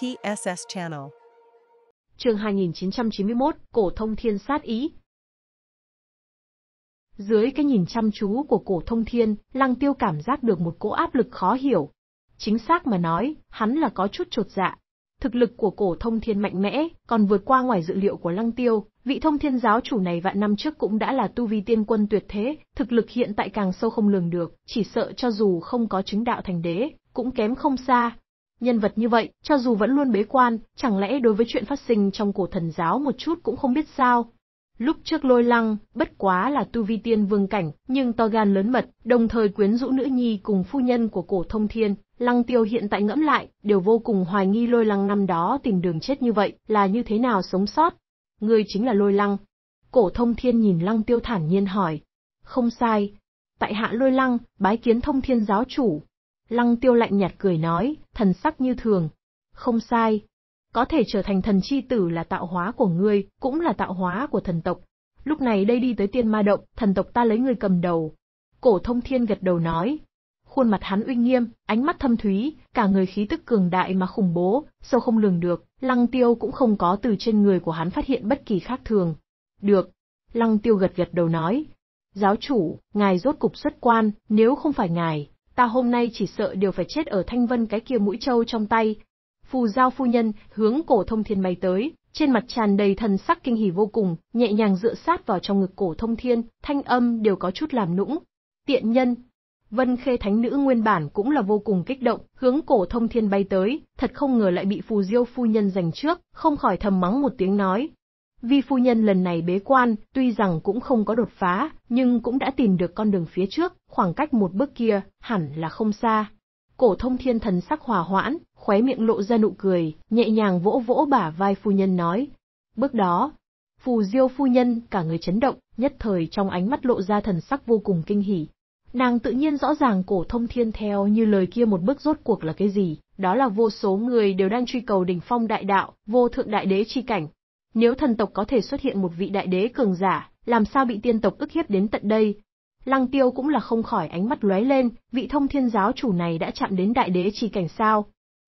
TSS Channel. Chương 2991, Cổ Thông Thiên sát ý. Dưới cái nhìn chăm chú của Cổ Thông Thiên, Lăng Tiêu cảm giác được một cỗ áp lực khó hiểu. Chính xác mà nói, hắn là có chút chột dạ. Thực lực của Cổ Thông Thiên mạnh mẽ, còn vượt qua ngoài dự liệu của Lăng Tiêu, vị Thông Thiên giáo chủ này vạn năm trước cũng đã là tu vi tiên quân tuyệt thế, thực lực hiện tại càng sâu không lường được, chỉ sợ cho dù không có chứng đạo thành đế, cũng kém không xa, Nhân vật như vậy, cho dù vẫn luôn bế quan, chẳng lẽ đối với chuyện phát sinh trong cổ thần giáo một chút cũng không biết sao? Lúc trước lôi lăng, bất quá là tu vi tiên vương cảnh, nhưng to gan lớn mật, đồng thời quyến rũ nữ nhi cùng phu nhân của cổ thông thiên, lăng tiêu hiện tại ngẫm lại, đều vô cùng hoài nghi lôi lăng năm đó tìm đường chết như vậy, là như thế nào sống sót. người chính là lôi lăng. Cổ thông thiên nhìn lăng tiêu thản nhiên hỏi. Không sai. Tại hạ lôi lăng, bái kiến thông thiên giáo chủ, Lăng tiêu lạnh nhạt cười nói, thần sắc như thường. Không sai. Có thể trở thành thần chi tử là tạo hóa của ngươi, cũng là tạo hóa của thần tộc. Lúc này đây đi tới tiên ma động, thần tộc ta lấy người cầm đầu. Cổ thông thiên gật đầu nói. Khuôn mặt hắn uy nghiêm, ánh mắt thâm thúy, cả người khí tức cường đại mà khủng bố, sâu không lường được, lăng tiêu cũng không có từ trên người của hắn phát hiện bất kỳ khác thường. Được. Lăng tiêu gật gật đầu nói. Giáo chủ, ngài rốt cục xuất quan, nếu không phải ngài, ta hôm nay chỉ sợ đều phải chết ở Thanh Vân cái kia mũi trâu trong tay. Phù giao phu nhân, hướng cổ thông thiên bay tới, trên mặt tràn đầy thần sắc kinh hỉ vô cùng, nhẹ nhàng dựa sát vào trong ngực cổ thông thiên, thanh âm đều có chút làm nũng. Tiện nhân, Vân Khê Thánh Nữ nguyên bản cũng là vô cùng kích động, hướng cổ thông thiên bay tới, thật không ngờ lại bị Phù Diêu phu nhân giành trước, không khỏi thầm mắng một tiếng nói, Vi phu nhân lần này bế quan, tuy rằng cũng không có đột phá, nhưng cũng đã tìm được con đường phía trước, khoảng cách một bước kia, hẳn là không xa. Cổ thông thiên thần sắc hòa hoãn, khóe miệng lộ ra nụ cười, nhẹ nhàng vỗ vỗ bả vai phu nhân nói. Bước đó, phù diêu phu nhân cả người chấn động, nhất thời trong ánh mắt lộ ra thần sắc vô cùng kinh hỉ. Nàng tự nhiên rõ ràng cổ thông thiên theo như lời kia một bước rốt cuộc là cái gì, đó là vô số người đều đang truy cầu đỉnh phong đại đạo, vô thượng đại đế chi cảnh, nếu thần tộc có thể xuất hiện một vị đại đế cường giả, làm sao bị tiên tộc ức hiếp đến tận đây? Lăng tiêu cũng là không khỏi ánh mắt lóe lên, vị thông thiên giáo chủ này đã chạm đến đại đế chi cảnh sao.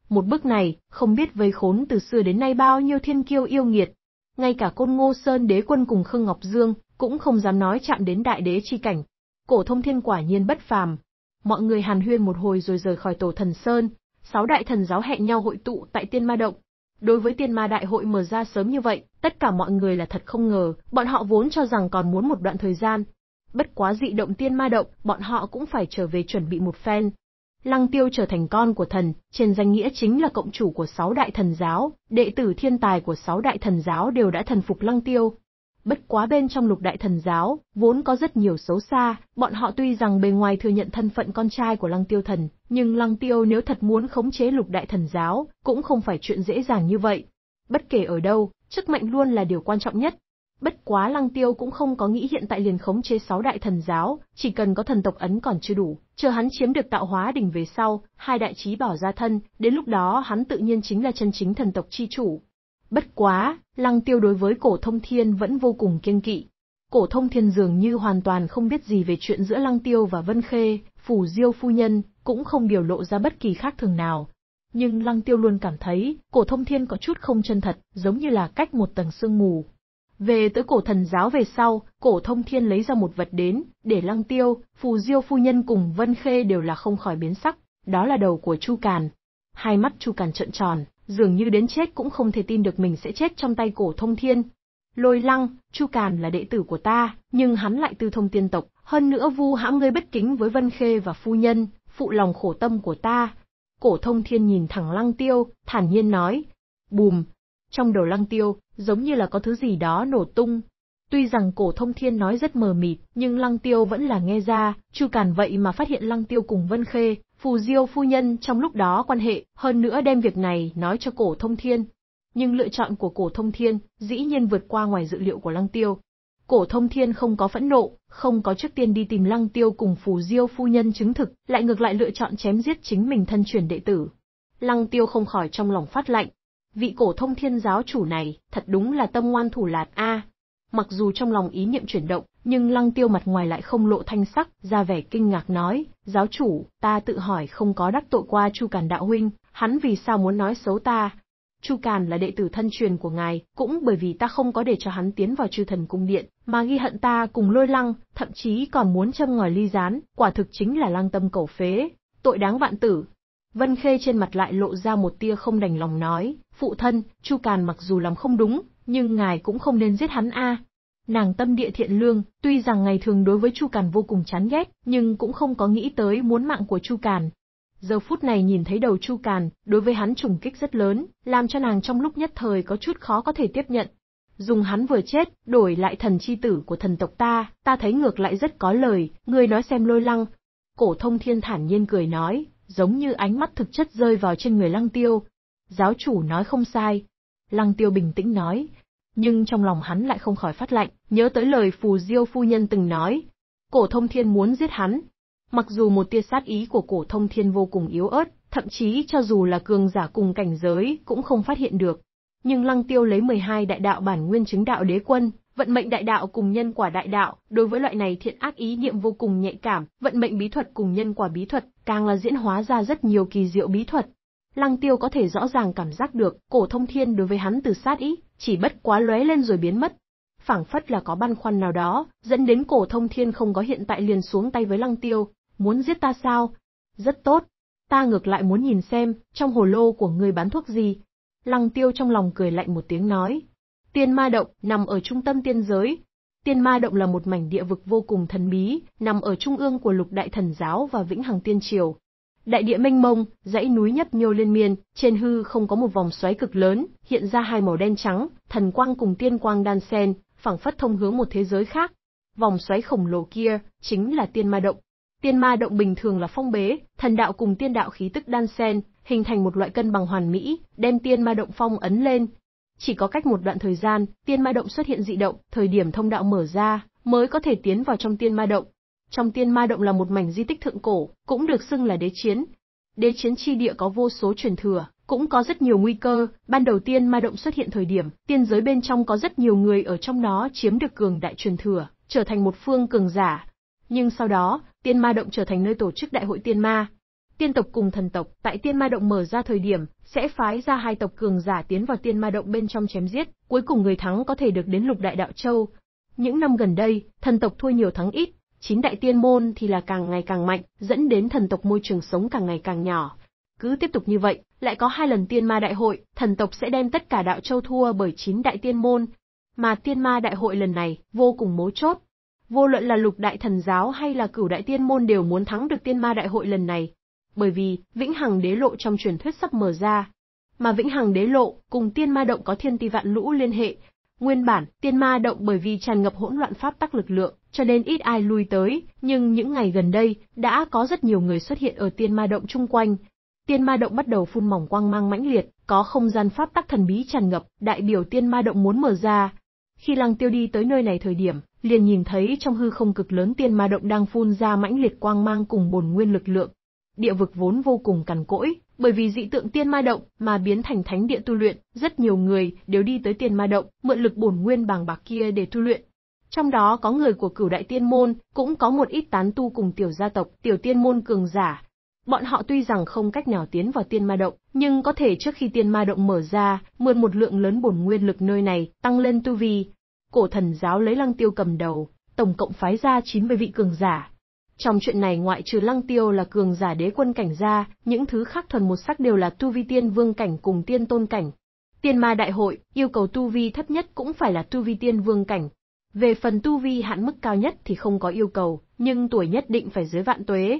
Một bước này, không biết vây khốn từ xưa đến nay bao nhiêu thiên kiêu yêu nghiệt. Ngay cả côn ngô sơn đế quân cùng Khương Ngọc Dương, cũng không dám nói chạm đến đại đế chi cảnh. Cổ thông thiên quả nhiên bất phàm. Mọi người hàn huyên một hồi rồi rời khỏi tổ thần sơn, sáu đại thần giáo hẹn nhau hội tụ tại tiên ma động, Đối với tiên ma đại hội mở ra sớm như vậy, tất cả mọi người là thật không ngờ, bọn họ vốn cho rằng còn muốn một đoạn thời gian. Bất quá dị động tiên ma động, bọn họ cũng phải trở về chuẩn bị một phen. Lăng tiêu trở thành con của thần, trên danh nghĩa chính là cộng chủ của sáu đại thần giáo, đệ tử thiên tài của sáu đại thần giáo đều đã thần phục lăng tiêu, Bất quá bên trong lục đại thần giáo, vốn có rất nhiều xấu xa, bọn họ tuy rằng bề ngoài thừa nhận thân phận con trai của lăng tiêu thần, nhưng lăng tiêu nếu thật muốn khống chế lục đại thần giáo, cũng không phải chuyện dễ dàng như vậy. Bất kể ở đâu, chức mạnh luôn là điều quan trọng nhất. Bất quá lăng tiêu cũng không có nghĩ hiện tại liền khống chế sáu đại thần giáo, chỉ cần có thần tộc ấn còn chưa đủ, chờ hắn chiếm được tạo hóa đỉnh về sau, hai đại trí bỏ ra thân, đến lúc đó hắn tự nhiên chính là chân chính thần tộc chi chủ, Bất quá, Lăng Tiêu đối với cổ thông thiên vẫn vô cùng kiêng kỵ. Cổ thông thiên dường như hoàn toàn không biết gì về chuyện giữa Lăng Tiêu và Vân Khê, phủ diêu phu nhân, cũng không biểu lộ ra bất kỳ khác thường nào. Nhưng Lăng Tiêu luôn cảm thấy, cổ thông thiên có chút không chân thật, giống như là cách một tầng sương mù. Về tới cổ thần giáo về sau, cổ thông thiên lấy ra một vật đến, để Lăng Tiêu, phù diêu phu nhân cùng Vân Khê đều là không khỏi biến sắc, đó là đầu của Chu Càn. Hai mắt Chu Càn trợn tròn, dường như đến chết cũng không thể tin được mình sẽ chết trong tay cổ thông thiên. Lôi lăng, Chu Càn là đệ tử của ta, nhưng hắn lại tư thông tiên tộc, hơn nữa vu hãm ngươi bất kính với Vân Khê và phu nhân, phụ lòng khổ tâm của ta. Cổ thông thiên nhìn thẳng lăng tiêu, thản nhiên nói. Bùm! Trong đầu lăng tiêu, giống như là có thứ gì đó nổ tung. Tuy rằng cổ thông thiên nói rất mờ mịt, nhưng lăng tiêu vẫn là nghe ra, Chu Càn vậy mà phát hiện lăng tiêu cùng Vân Khê, Phù Diêu phu nhân trong lúc đó quan hệ, hơn nữa đem việc này nói cho cổ thông thiên. Nhưng lựa chọn của cổ thông thiên dĩ nhiên vượt qua ngoài dự liệu của Lăng Tiêu. Cổ thông thiên không có phẫn nộ, không có trước tiên đi tìm Lăng Tiêu cùng Phù Diêu phu nhân chứng thực, lại ngược lại lựa chọn chém giết chính mình thân truyền đệ tử. Lăng Tiêu không khỏi trong lòng phát lạnh. Vị cổ thông thiên giáo chủ này, thật đúng là tâm ngoan thủ lạt a. Mặc dù trong lòng ý niệm chuyển động, nhưng lăng tiêu mặt ngoài lại không lộ thanh sắc, ra vẻ kinh ngạc nói, giáo chủ, ta tự hỏi không có đắc tội qua Chu Càn Đạo Huynh, hắn vì sao muốn nói xấu ta? Chu Càn là đệ tử thân truyền của ngài, cũng bởi vì ta không có để cho hắn tiến vào chư thần cung điện, mà ghi hận ta cùng lôi lăng, thậm chí còn muốn châm ngòi ly gián, quả thực chính là lăng tâm cầu phế, tội đáng vạn tử. Vân Khê trên mặt lại lộ ra một tia không đành lòng nói, phụ thân, Chu Càn mặc dù làm không đúng, nhưng ngài cũng không nên giết hắn a. Nàng tâm địa thiện lương, tuy rằng ngày thường đối với Chu càn vô cùng chán ghét, nhưng cũng không có nghĩ tới muốn mạng của Chu càn. Giờ phút này nhìn thấy đầu Chu càn, đối với hắn trùng kích rất lớn, làm cho nàng trong lúc nhất thời có chút khó có thể tiếp nhận. Dùng hắn vừa chết, đổi lại thần chi tử của thần tộc ta, ta thấy ngược lại rất có lời, ngươi nói xem lôi lăng. Cổ thông thiên thản nhiên cười nói, giống như ánh mắt thực chất rơi vào trên người lăng tiêu. Giáo chủ nói không sai. Lăng tiêu bình tĩnh nói, nhưng trong lòng hắn lại không khỏi phát lạnh, nhớ tới lời Phù Diêu phu nhân từng nói. Cổ thông thiên muốn giết hắn. Mặc dù một tia sát ý của cổ thông thiên vô cùng yếu ớt, thậm chí cho dù là cường giả cùng cảnh giới cũng không phát hiện được. Nhưng Lăng Tiêu lấy 12 đại đạo bản nguyên chứng đạo đế quân, vận mệnh đại đạo cùng nhân quả đại đạo, đối với loại này thiện ác ý niệm vô cùng nhạy cảm, vận mệnh bí thuật cùng nhân quả bí thuật, càng là diễn hóa ra rất nhiều kỳ diệu bí thuật. Lăng Tiêu có thể rõ ràng cảm giác được, cổ thông thiên đối với hắn từ sát ý, chỉ bất quá lóe lên rồi biến mất. Phảng phất là có băn khoăn nào đó, dẫn đến cổ thông thiên không có hiện tại liền xuống tay với lăng tiêu, muốn giết ta sao? Rất tốt, ta ngược lại muốn nhìn xem, trong hồ lô của người bán thuốc gì. Lăng tiêu trong lòng cười lạnh một tiếng nói. Tiên ma động, nằm ở trung tâm tiên giới. Tiên ma động là một mảnh địa vực vô cùng thần bí, nằm ở trung ương của lục đại thần giáo và vĩnh hằng tiên triều, Đại địa mênh mông, dãy núi nhấp nhô liên miên, trên hư không có một vòng xoáy cực lớn, hiện ra hai màu đen trắng, thần quang cùng tiên quang đan xen, phảng phất thông hướng một thế giới khác. Vòng xoáy khổng lồ kia chính là Tiên Ma động. Tiên Ma động bình thường là phong bế, thần đạo cùng tiên đạo khí tức đan xen, hình thành một loại cân bằng hoàn mỹ, đem Tiên Ma động phong ấn lên. Chỉ có cách một đoạn thời gian, Tiên Ma động xuất hiện dị động, thời điểm thông đạo mở ra, mới có thể tiến vào trong Tiên Ma động, trong tiên ma động là một mảnh di tích thượng cổ, cũng được xưng là đế chiến. Đế chiến chi địa có vô số truyền thừa, cũng có rất nhiều nguy cơ, ban đầu tiên ma động xuất hiện thời điểm, tiên giới bên trong có rất nhiều người ở trong nó chiếm được cường đại truyền thừa, trở thành một phương cường giả. Nhưng sau đó, tiên ma động trở thành nơi tổ chức đại hội tiên ma. Tiên tộc cùng thần tộc, tại tiên ma động mở ra thời điểm, sẽ phái ra hai tộc cường giả tiến vào tiên ma động bên trong chém giết, cuối cùng người thắng có thể được đến lục đại đạo châu. Những năm gần đây, thần tộc thua nhiều thắng ít, Chín đại tiên môn thì là càng ngày càng mạnh, dẫn đến thần tộc môi trường sống càng ngày càng nhỏ. Cứ tiếp tục như vậy, lại có hai lần tiên ma đại hội, thần tộc sẽ đem tất cả đạo châu thua bởi chín đại tiên môn. Mà tiên ma đại hội lần này, vô cùng mấu chốt. Vô luận là lục đại thần giáo hay là cửu đại tiên môn đều muốn thắng được tiên ma đại hội lần này. Bởi vì, vĩnh hằng đế lộ trong truyền thuyết sắp mở ra. Mà vĩnh hằng đế lộ, cùng tiên ma động có thiên ti vạn lũ liên hệ, Nguyên bản, tiên ma động bởi vì tràn ngập hỗn loạn pháp tắc lực lượng, cho nên ít ai lui tới, nhưng những ngày gần đây, đã có rất nhiều người xuất hiện ở tiên ma động chung quanh. Tiên ma động bắt đầu phun mỏng quang mang mãnh liệt, có không gian pháp tắc thần bí tràn ngập, đại biểu tiên ma động muốn mở ra. Khi Lăng Tiêu đi tới nơi này thời điểm, liền nhìn thấy trong hư không cực lớn tiên ma động đang phun ra mãnh liệt quang mang cùng bồn nguyên lực lượng. Địa vực vốn vô cùng cằn cỗi, bởi vì dị tượng tiên ma động mà biến thành thánh địa tu luyện, rất nhiều người đều đi tới tiên ma động, mượn lực bổn nguyên bàng bạc kia để tu luyện. Trong đó có người của cửu đại tiên môn, cũng có một ít tán tu cùng tiểu gia tộc, tiểu tiên môn cường giả. Bọn họ tuy rằng không cách nào tiến vào tiên ma động, nhưng có thể trước khi tiên ma động mở ra, mượn một lượng lớn bổn nguyên lực nơi này, tăng lên tu vi. Cổ thần giáo lấy lăng tiêu cầm đầu, tổng cộng phái ra 90 vị cường giả, trong chuyện này ngoại trừ Lăng Tiêu là cường giả đế quân cảnh ra, những thứ khác thuần một sắc đều là tu vi tiên vương cảnh cùng tiên tôn cảnh. Tiên ma đại hội, yêu cầu tu vi thấp nhất cũng phải là tu vi tiên vương cảnh. Về phần tu vi hạn mức cao nhất thì không có yêu cầu, nhưng tuổi nhất định phải dưới vạn tuế.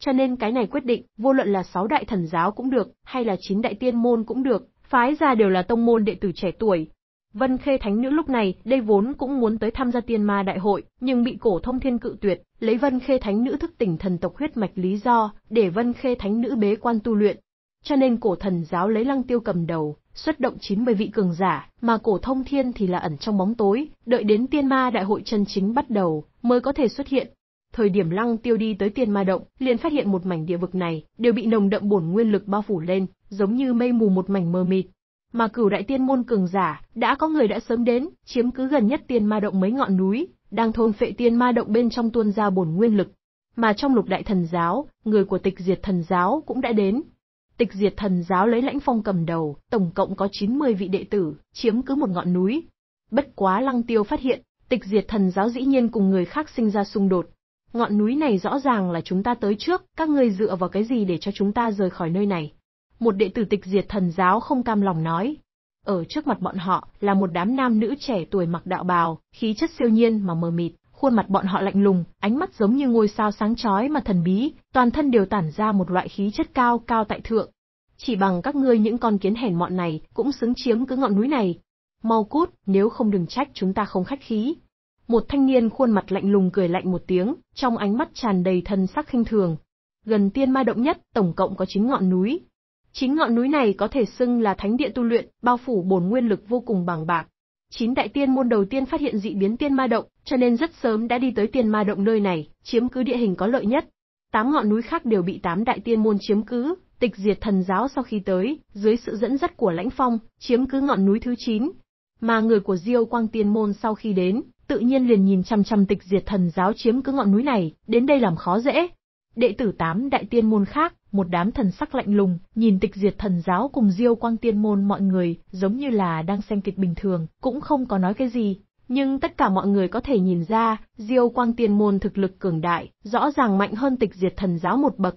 Cho nên cái này quyết định, vô luận là sáu đại thần giáo cũng được, hay là chín đại tiên môn cũng được, phái ra đều là tông môn đệ tử trẻ tuổi, Vân Khê Thánh Nữ lúc này, đây vốn cũng muốn tới tham gia tiên ma đại hội, nhưng bị cổ thông thiên cự tuyệt, lấy Vân Khê Thánh Nữ thức tỉnh thần tộc huyết mạch lý do, để Vân Khê Thánh Nữ bế quan tu luyện. Cho nên cổ thần giáo lấy lăng tiêu cầm đầu, xuất động 90 vị cường giả, mà cổ thông thiên thì là ẩn trong bóng tối, đợi đến tiên ma đại hội chân chính bắt đầu, mới có thể xuất hiện. Thời điểm lăng tiêu đi tới tiên ma động, liền phát hiện một mảnh địa vực này, đều bị nồng đậm bổn nguyên lực bao phủ lên, giống như mây mù một mảnh mờ mịt, mà cửu đại tiên môn cường giả, đã có người đã sớm đến, chiếm cứ gần nhất tiên ma động mấy ngọn núi, đang thôn phệ tiên ma động bên trong tuôn ra bổn nguyên lực. Mà trong lục đại thần giáo, người của tịch diệt thần giáo cũng đã đến. Tịch diệt thần giáo lấy lãnh phong cầm đầu, tổng cộng có 90 vị đệ tử, chiếm cứ một ngọn núi. Bất quá lăng tiêu phát hiện, tịch diệt thần giáo dĩ nhiên cùng người khác sinh ra xung đột. Ngọn núi này rõ ràng là chúng ta tới trước, các người dựa vào cái gì để cho chúng ta rời khỏi nơi này? một đệ tử tịch diệt thần giáo không cam lòng nói. Ở trước mặt bọn họ là một đám nam nữ trẻ tuổi mặc đạo bào, khí chất siêu nhiên mà mờ mịt, khuôn mặt bọn họ lạnh lùng, ánh mắt giống như ngôi sao sáng chói mà thần bí, toàn thân đều tản ra một loại khí chất cao cao tại thượng. Chỉ bằng các ngươi những con kiến hèn mọn này cũng xứng chiếm cứ ngọn núi này. Mau cút, nếu không đừng trách chúng ta không khách khí. Một thanh niên khuôn mặt lạnh lùng cười lạnh một tiếng, trong ánh mắt tràn đầy thân sắc khinh thường. Gần tiên ma động nhất, tổng cộng có 9 ngọn núi, Chính ngọn núi này có thể xưng là thánh địa tu luyện, bao phủ bổn nguyên lực vô cùng bằng bạc. Chín đại tiên môn đầu tiên phát hiện dị biến tiên ma động, cho nên rất sớm đã đi tới tiên ma động nơi này, chiếm cứ địa hình có lợi nhất. Tám ngọn núi khác đều bị tám đại tiên môn chiếm cứ, tịch diệt thần giáo sau khi tới, dưới sự dẫn dắt của lãnh phong, chiếm cứ ngọn núi thứ chín. Mà người của Diêu Quang Tiên Môn sau khi đến, tự nhiên liền nhìn chăm chăm tịch diệt thần giáo chiếm cứ ngọn núi này, đến đây làm khó dễ, Đệ tử tám đại tiên môn khác, một đám thần sắc lạnh lùng, nhìn tịch diệt thần giáo cùng diêu quang tiên môn mọi người, giống như là đang xem kịch bình thường, cũng không có nói cái gì. Nhưng tất cả mọi người có thể nhìn ra, diêu quang tiên môn thực lực cường đại, rõ ràng mạnh hơn tịch diệt thần giáo một bậc.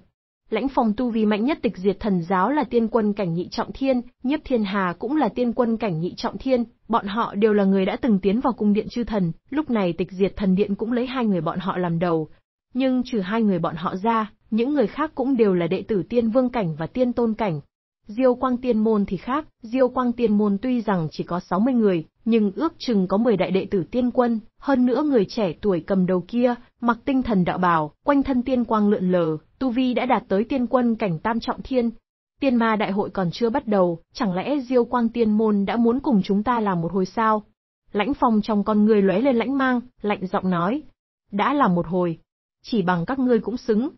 Lãnh phòng tu vi mạnh nhất tịch diệt thần giáo là tiên quân cảnh nhị trọng thiên, nhiếp thiên hà cũng là tiên quân cảnh nhị trọng thiên, bọn họ đều là người đã từng tiến vào cung điện chư thần, lúc này tịch diệt thần điện cũng lấy hai người bọn họ làm đầu, nhưng trừ hai người bọn họ ra, những người khác cũng đều là đệ tử tiên vương cảnh và tiên tôn cảnh. Diêu quang tiên môn thì khác, diêu quang tiên môn tuy rằng chỉ có 60 người, nhưng ước chừng có 10 đại đệ tử tiên quân, hơn nữa người trẻ tuổi cầm đầu kia, mặc tinh thần đạo bào, quanh thân tiên quang lượn lờ, tu vi đã đạt tới tiên quân cảnh tam trọng thiên. Tiên ma đại hội còn chưa bắt đầu, chẳng lẽ diêu quang tiên môn đã muốn cùng chúng ta làm một hồi sao? Lãnh phong trong con người lóe lên lãnh mang, lạnh giọng nói. Đã làm một hồi, chỉ bằng các ngươi cũng xứng.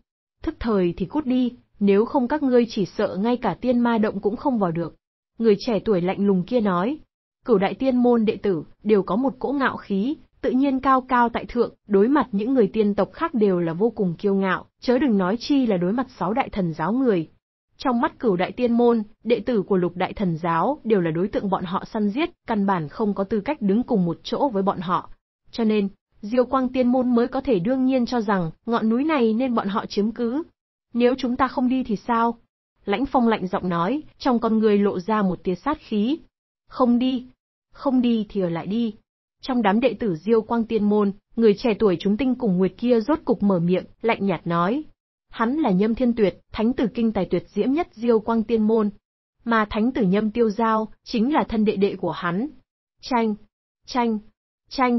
Thức thời thì cút đi, nếu không các ngươi chỉ sợ ngay cả tiên ma động cũng không vào được. Người trẻ tuổi lạnh lùng kia nói, cửu đại tiên môn đệ tử đều có một cỗ ngạo khí, tự nhiên cao cao tại thượng, đối mặt những người tiên tộc khác đều là vô cùng kiêu ngạo, chớ đừng nói chi là đối mặt sáu đại thần giáo người. Trong mắt cửu đại tiên môn, đệ tử của lục đại thần giáo đều là đối tượng bọn họ săn giết, căn bản không có tư cách đứng cùng một chỗ với bọn họ. Cho nên, Diêu Quang Tiên Môn mới có thể đương nhiên cho rằng, ngọn núi này nên bọn họ chiếm cứ. Nếu chúng ta không đi thì sao? Lãnh Phong lạnh giọng nói, trong con người lộ ra một tia sát khí. Không đi. Không đi thì ở lại đi. Trong đám đệ tử Diêu Quang Tiên Môn, người trẻ tuổi chúng tinh cùng Nguyệt kia rốt cục mở miệng, lạnh nhạt nói. Hắn là Nhâm Thiên Tuyệt, thánh tử kinh tài tuyệt diễm nhất Diêu Quang Tiên Môn. Mà thánh tử Nhâm Tiêu Giao, chính là thân đệ đệ của hắn. Tranh, tranh, tranh,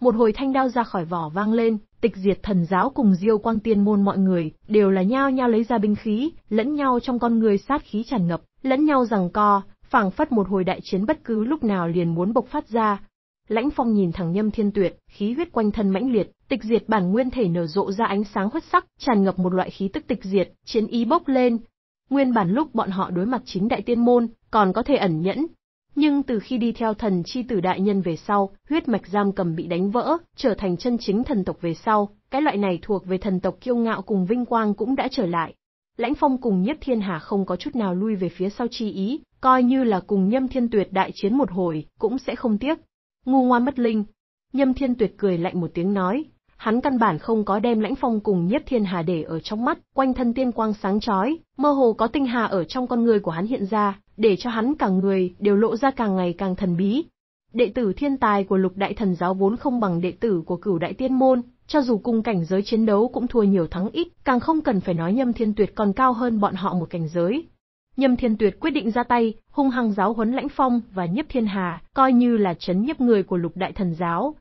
một hồi thanh đao ra khỏi vỏ vang lên, tịch diệt thần giáo cùng diêu quang tiên môn mọi người, đều là nhao nhao lấy ra binh khí, lẫn nhau trong con người sát khí tràn ngập, lẫn nhau rằng co, phảng phất một hồi đại chiến bất cứ lúc nào liền muốn bộc phát ra. Lãnh Phong nhìn thẳng Nhâm Thiên Tuyệt, khí huyết quanh thân mãnh liệt, tịch diệt bản nguyên thể nở rộ ra ánh sáng huyết sắc, tràn ngập một loại khí tức tịch diệt, chiến ý bốc lên. Nguyên bản lúc bọn họ đối mặt chính đại tiên môn, còn có thể ẩn nhẫn, nhưng từ khi đi theo thần chi tử đại nhân về sau, huyết mạch giam cầm bị đánh vỡ, trở thành chân chính thần tộc về sau, cái loại này thuộc về thần tộc kiêu ngạo cùng vinh quang cũng đã trở lại. Lãnh Phong cùng Nhất Thiên Hà không có chút nào lui về phía sau chi ý, coi như là cùng Nhâm Thiên Tuyệt đại chiến một hồi, cũng sẽ không tiếc. Ngu ngoan mất linh. Nhâm Thiên Tuyệt cười lạnh một tiếng nói, hắn căn bản không có đem lãnh phong cùng nhiếp thiên hà để ở trong mắt, quanh thân tiên quang sáng chói, mơ hồ có tinh hà ở trong con người của hắn hiện ra, để cho hắn cả người đều lộ ra càng ngày càng thần bí. Đệ tử thiên tài của lục đại thần giáo vốn không bằng đệ tử của cửu đại tiên môn, cho dù cùng cảnh giới chiến đấu cũng thua nhiều thắng ít, càng không cần phải nói nhâm thiên tuyệt còn cao hơn bọn họ một cảnh giới. Nhâm Thiên Tuyệt quyết định ra tay, hung hăng giáo huấn Lãnh Phong và Nhiếp Thiên Hà, coi như là chấn nhiếp người của Lục Đại Thần giáo,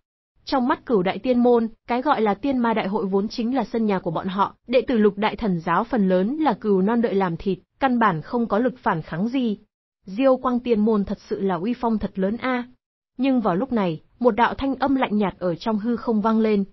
trong mắt cửu đại tiên môn, cái gọi là tiên ma đại hội vốn chính là sân nhà của bọn họ, đệ tử lục đại thần giáo phần lớn là cừu non đợi làm thịt, căn bản không có lực phản kháng gì. Diêu quang tiên môn thật sự là uy phong thật lớn a. Nhưng vào lúc này, một đạo thanh âm lạnh nhạt ở trong hư không vang lên.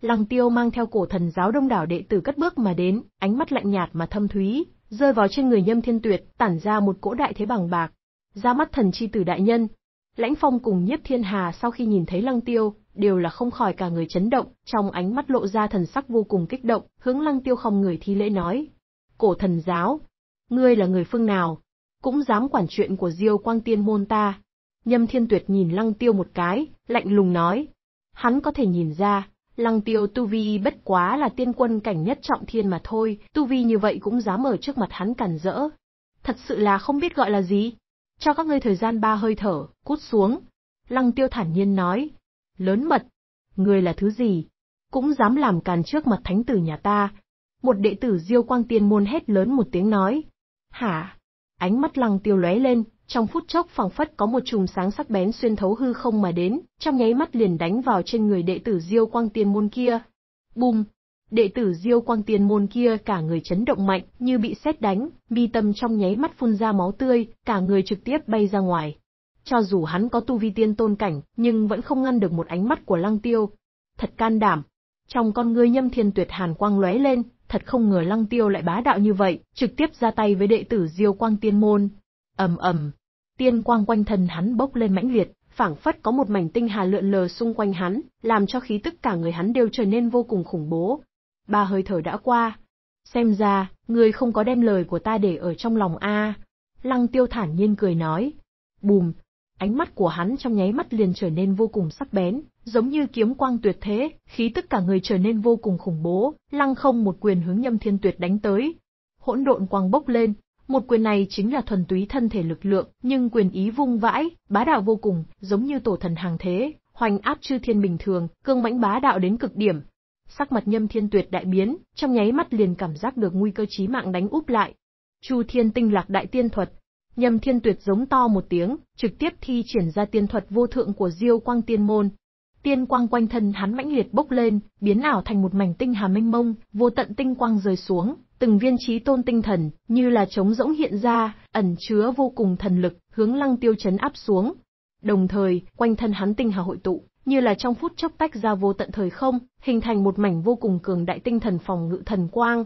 Lăng tiêu mang theo cổ thần giáo đông đảo đệ tử cất bước mà đến, ánh mắt lạnh nhạt mà thâm thúy, rơi vào trên người nhâm thiên tuyệt, tản ra một cỗ đại thế bằng bạc. Ra mắt thần chi tử đại nhân. Lãnh phong cùng nhiếp thiên hà sau khi nhìn thấy lăng tiêu, đều là không khỏi cả người chấn động, trong ánh mắt lộ ra thần sắc vô cùng kích động, hướng lăng tiêu không người thi lễ nói. Cổ thần giáo, ngươi là người phương nào? Cũng dám quản chuyện của Diêu quang tiên môn ta. Nhâm thiên tuyệt nhìn lăng tiêu một cái, lạnh lùng nói. Hắn có thể nhìn ra, lăng tiêu tu vi bất quá là tiên quân cảnh nhất trọng thiên mà thôi, tu vi như vậy cũng dám ở trước mặt hắn cản rỡ. Thật sự là không biết gọi là gì. Cho các ngươi thời gian ba hơi thở, cút xuống. Lăng tiêu thản nhiên nói, lớn mật, người là thứ gì, cũng dám làm càn trước mặt thánh tử nhà ta. Một đệ tử Diêu Quang Tiên môn hét lớn một tiếng nói. Hả? Ánh mắt Lăng Tiêu lóe lên, trong phút chốc phòng phất có một chùm sáng sắc bén xuyên thấu hư không mà đến, trong nháy mắt liền đánh vào trên người đệ tử Diêu Quang Tiên môn kia. Bùm! Đệ tử Diêu Quang Tiên môn kia cả người chấn động mạnh, như bị sét đánh, mi tâm trong nháy mắt phun ra máu tươi, cả người trực tiếp bay ra ngoài. Cho dù hắn có tu vi tiên tôn cảnh, nhưng vẫn không ngăn được một ánh mắt của Lăng Tiêu. Thật can đảm. Trong con ngươi nhâm thiên tuyệt hàn quang lóe lên, thật không ngờ Lăng Tiêu lại bá đạo như vậy, trực tiếp ra tay với đệ tử Diêu Quang Tiên Môn. ầm ầm, Tiên quang quanh thân hắn bốc lên mãnh liệt, phảng phất có một mảnh tinh hà lượn lờ xung quanh hắn, làm cho khí tức cả người hắn đều trở nên vô cùng khủng bố. Ba hơi thở đã qua. Xem ra, ngươi không có đem lời của ta để ở trong lòng a Lăng tiêu thản nhiên cười nói. Bùm, Ánh mắt của hắn trong nháy mắt liền trở nên vô cùng sắc bén, giống như kiếm quang tuyệt thế, khí tức cả người trở nên vô cùng khủng bố, lăng không một quyền hướng Nhâm Thiên Tuyệt đánh tới. Hỗn độn quang bốc lên, một quyền này chính là thuần túy thân thể lực lượng, nhưng quyền ý vung vãi, bá đạo vô cùng, giống như tổ thần hàng thế, hoành áp chư thiên bình thường, cương mãnh bá đạo đến cực điểm. Sắc mặt Nhâm Thiên Tuyệt đại biến, trong nháy mắt liền cảm giác được nguy cơ chí mạng đánh úp lại. Chu Thiên Tinh Lạc Đại Tiên Thuật, Nhâm Thiên Tuyệt giống to một tiếng, trực tiếp thi triển ra tiên thuật vô thượng của Diêu Quang Tiên Môn. Tiên quang quanh thân hắn mãnh liệt bốc lên, biến ảo thành một mảnh tinh hà mênh mông, vô tận tinh quang rơi xuống, từng viên trí tôn tinh thần như là trống rỗng hiện ra, ẩn chứa vô cùng thần lực, hướng Lăng Tiêu chấn áp xuống. Đồng thời, quanh thân hắn tinh hà hội tụ, như là trong phút chốc tách ra vô tận thời không, hình thành một mảnh vô cùng cường đại tinh thần phòng ngự thần quang.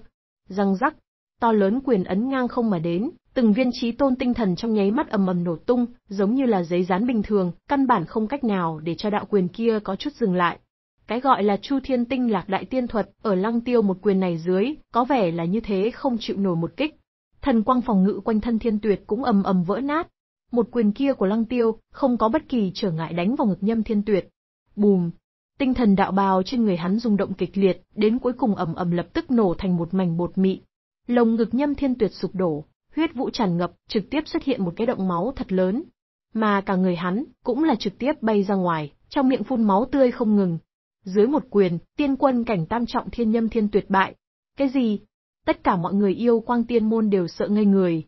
Răng rắc, to lớn quyền ấn ngang không mà đến, từng viên trí tôn tinh thần trong nháy mắt ầm ầm nổ tung, giống như là giấy dán bình thường, căn bản không cách nào để cho đạo quyền kia có chút dừng lại. Cái gọi là Chu Thiên Tinh Lạc Đại Tiên Thuật, ở Lăng Tiêu một quyền này dưới, có vẻ là như thế không chịu nổi một kích. Thần quang phòng ngự quanh thân Thiên Tuyệt cũng ầm ầm vỡ nát. Một quyền kia của Lăng Tiêu, không có bất kỳ trở ngại đánh vào ngực Nhâm Thiên Tuyệt. Bùm, tinh thần đạo bào trên người hắn rung động kịch liệt, đến cuối cùng ầm ầm lập tức nổ thành một mảnh bột mịn Lồng ngực nhâm thiên tuyệt sụp đổ, huyết vũ tràn ngập, trực tiếp xuất hiện một cái động máu thật lớn. Mà cả người hắn, cũng là trực tiếp bay ra ngoài, trong miệng phun máu tươi không ngừng. Dưới một quyền, tiên quân cảnh tam trọng thiên nhâm thiên tuyệt bại. Cái gì? Tất cả mọi người yêu quang tiên môn đều sợ ngây người.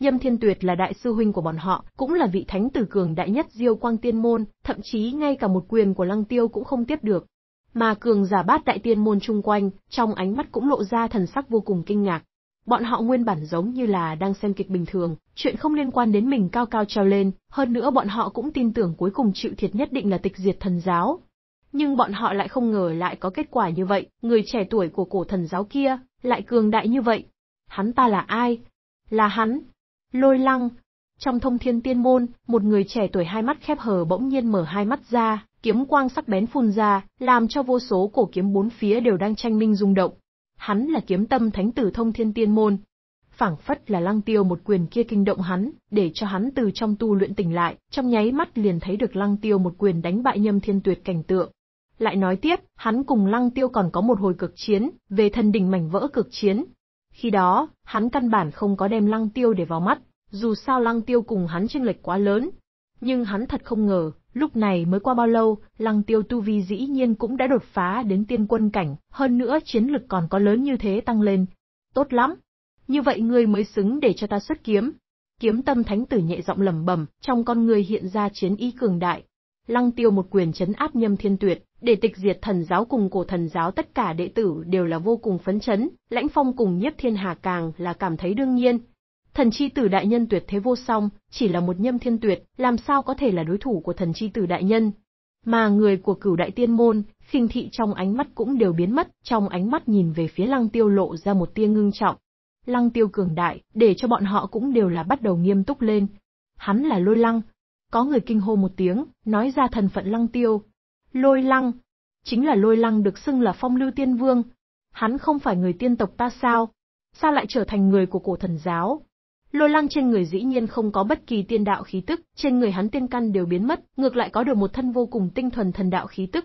Nhâm Thiên Tuyệt là đại sư huynh của bọn họ, cũng là vị thánh tử cường đại nhất Diêu Quang Tiên môn, thậm chí ngay cả một quyền của Lăng Tiêu cũng không tiếp được. Mà cường giả bát đại tiên môn chung quanh, trong ánh mắt cũng lộ ra thần sắc vô cùng kinh ngạc. Bọn họ nguyên bản giống như là đang xem kịch bình thường, chuyện không liên quan đến mình cao cao treo lên, hơn nữa bọn họ cũng tin tưởng cuối cùng chịu thiệt nhất định là tịch diệt thần giáo. Nhưng bọn họ lại không ngờ lại có kết quả như vậy, người trẻ tuổi của cổ thần giáo kia, lại cường đại như vậy. Hắn ta là ai? Là hắn. Lôi lăng. Trong thông thiên tiên môn, một người trẻ tuổi hai mắt khép hờ bỗng nhiên mở hai mắt ra, kiếm quang sắc bén phun ra, làm cho vô số cổ kiếm bốn phía đều đang tranh minh rung động. Hắn là kiếm tâm thánh tử thông thiên tiên môn. Phảng phất là lăng tiêu một quyền kia kinh động hắn, để cho hắn từ trong tu luyện tỉnh lại, trong nháy mắt liền thấy được lăng tiêu một quyền đánh bại nhâm thiên tuyệt cảnh tượng. Lại nói tiếp, hắn cùng lăng tiêu còn có một hồi cực chiến, về thần đỉnh mảnh vỡ cực chiến. Khi đó, hắn căn bản không có đem lăng tiêu để vào mắt, dù sao lăng tiêu cùng hắn chênh lệch quá lớn, nhưng hắn thật không ngờ, lúc này mới qua bao lâu, lăng tiêu tu vi dĩ nhiên cũng đã đột phá đến tiên quân cảnh, hơn nữa chiến lực còn có lớn như thế tăng lên. Tốt lắm! Như vậy ngươi mới xứng để cho ta xuất kiếm. Kiếm tâm thánh tử nhẹ giọng lầm bẩm trong con người hiện ra chiến ý cường đại. Lăng tiêu một quyền chấn áp nhâm thiên tuyệt, để tịch diệt thần giáo cùng cổ thần giáo tất cả đệ tử đều là vô cùng phấn chấn, lãnh phong cùng nhiếp thiên hà càng là cảm thấy đương nhiên, Thần chi tử đại nhân tuyệt thế vô song, chỉ là một nhâm thiên tuyệt, làm sao có thể là đối thủ của thần chi tử đại nhân. Mà người của cửu đại tiên môn, khinh thị trong ánh mắt cũng đều biến mất, trong ánh mắt nhìn về phía lăng tiêu lộ ra một tia ngưng trọng. Lăng tiêu cường đại, để cho bọn họ cũng đều là bắt đầu nghiêm túc lên. Hắn là lôi lăng. Có người kinh hô một tiếng, nói ra thần phận lăng tiêu. Lôi lăng. Chính là lôi lăng được xưng là phong lưu tiên vương. Hắn không phải người tiên tộc ta sao? Sao lại trở thành người của cổ thần giáo? Lô Lăng trên người dĩ nhiên không có bất kỳ tiên đạo khí tức, trên người hắn tiên căn đều biến mất, ngược lại có được một thân vô cùng tinh thuần thần đạo khí tức.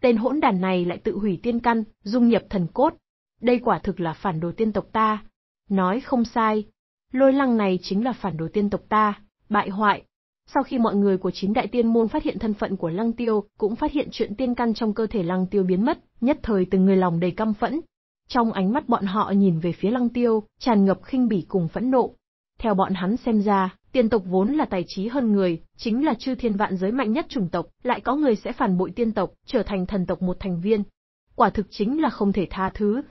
Tên hỗn đàn này lại tự hủy tiên căn, dung nhập thần cốt. Đây quả thực là phản đồ tiên tộc ta. Nói không sai. Lôi lăng này chính là phản đồ tiên tộc ta, bại hoại. Sau khi mọi người của chín đại tiên môn phát hiện thân phận của lăng tiêu, cũng phát hiện chuyện tiên căn trong cơ thể lăng tiêu biến mất, nhất thời từng người lòng đầy căm phẫn. Trong ánh mắt bọn họ nhìn về phía lăng tiêu, tràn ngập khinh bỉ cùng phẫn nộ, theo bọn hắn xem ra, tiên tộc vốn là tài trí hơn người, chính là chư thiên vạn giới mạnh nhất chủng tộc, lại có người sẽ phản bội tiên tộc, trở thành thần tộc một thành viên. Quả thực chính là không thể tha thứ.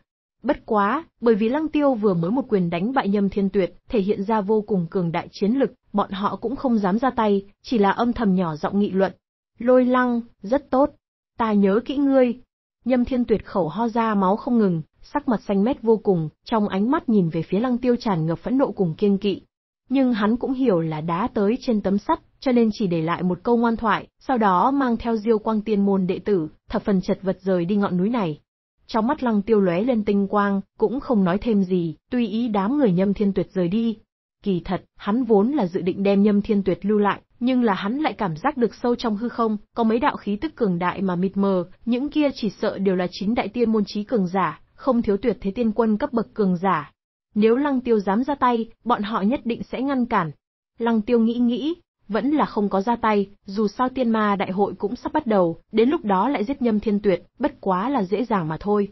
Bất quá, bởi vì Lăng Tiêu vừa mới một quyền đánh bại Nhâm Thiên Tuyệt, thể hiện ra vô cùng cường đại chiến lực, bọn họ cũng không dám ra tay, chỉ là âm thầm nhỏ giọng nghị luận. Lôi Lăng, rất tốt. Ta nhớ kỹ ngươi. Nhâm Thiên Tuyệt khẩu ho ra máu không ngừng, Sắc mặt xanh mét vô cùng, trong ánh mắt nhìn về phía lăng tiêu tràn ngập phẫn nộ cùng kiên kỵ. Nhưng hắn cũng hiểu là đá tới trên tấm sắt, cho nên chỉ để lại một câu ngoan thoại, sau đó mang theo diêu quang tiên môn đệ tử, thập phần chật vật rời đi ngọn núi này. Trong mắt lăng tiêu lóe lên tinh quang, cũng không nói thêm gì, tuy ý đám người nhâm thiên tuyệt rời đi. Kỳ thật, hắn vốn là dự định đem nhâm thiên tuyệt lưu lại, nhưng là hắn lại cảm giác được sâu trong hư không, có mấy đạo khí tức cường đại mà mịt mờ, những kia chỉ sợ đều là chính đại tiên môn trí cường giả, không thiếu tuyệt thế tiên quân cấp bậc cường giả. Nếu Lăng Tiêu dám ra tay, bọn họ nhất định sẽ ngăn cản. Lăng Tiêu nghĩ nghĩ, vẫn là không có ra tay, dù sao tiên ma đại hội cũng sắp bắt đầu, đến lúc đó lại giết nhâm thiên tuyệt, bất quá là dễ dàng mà thôi.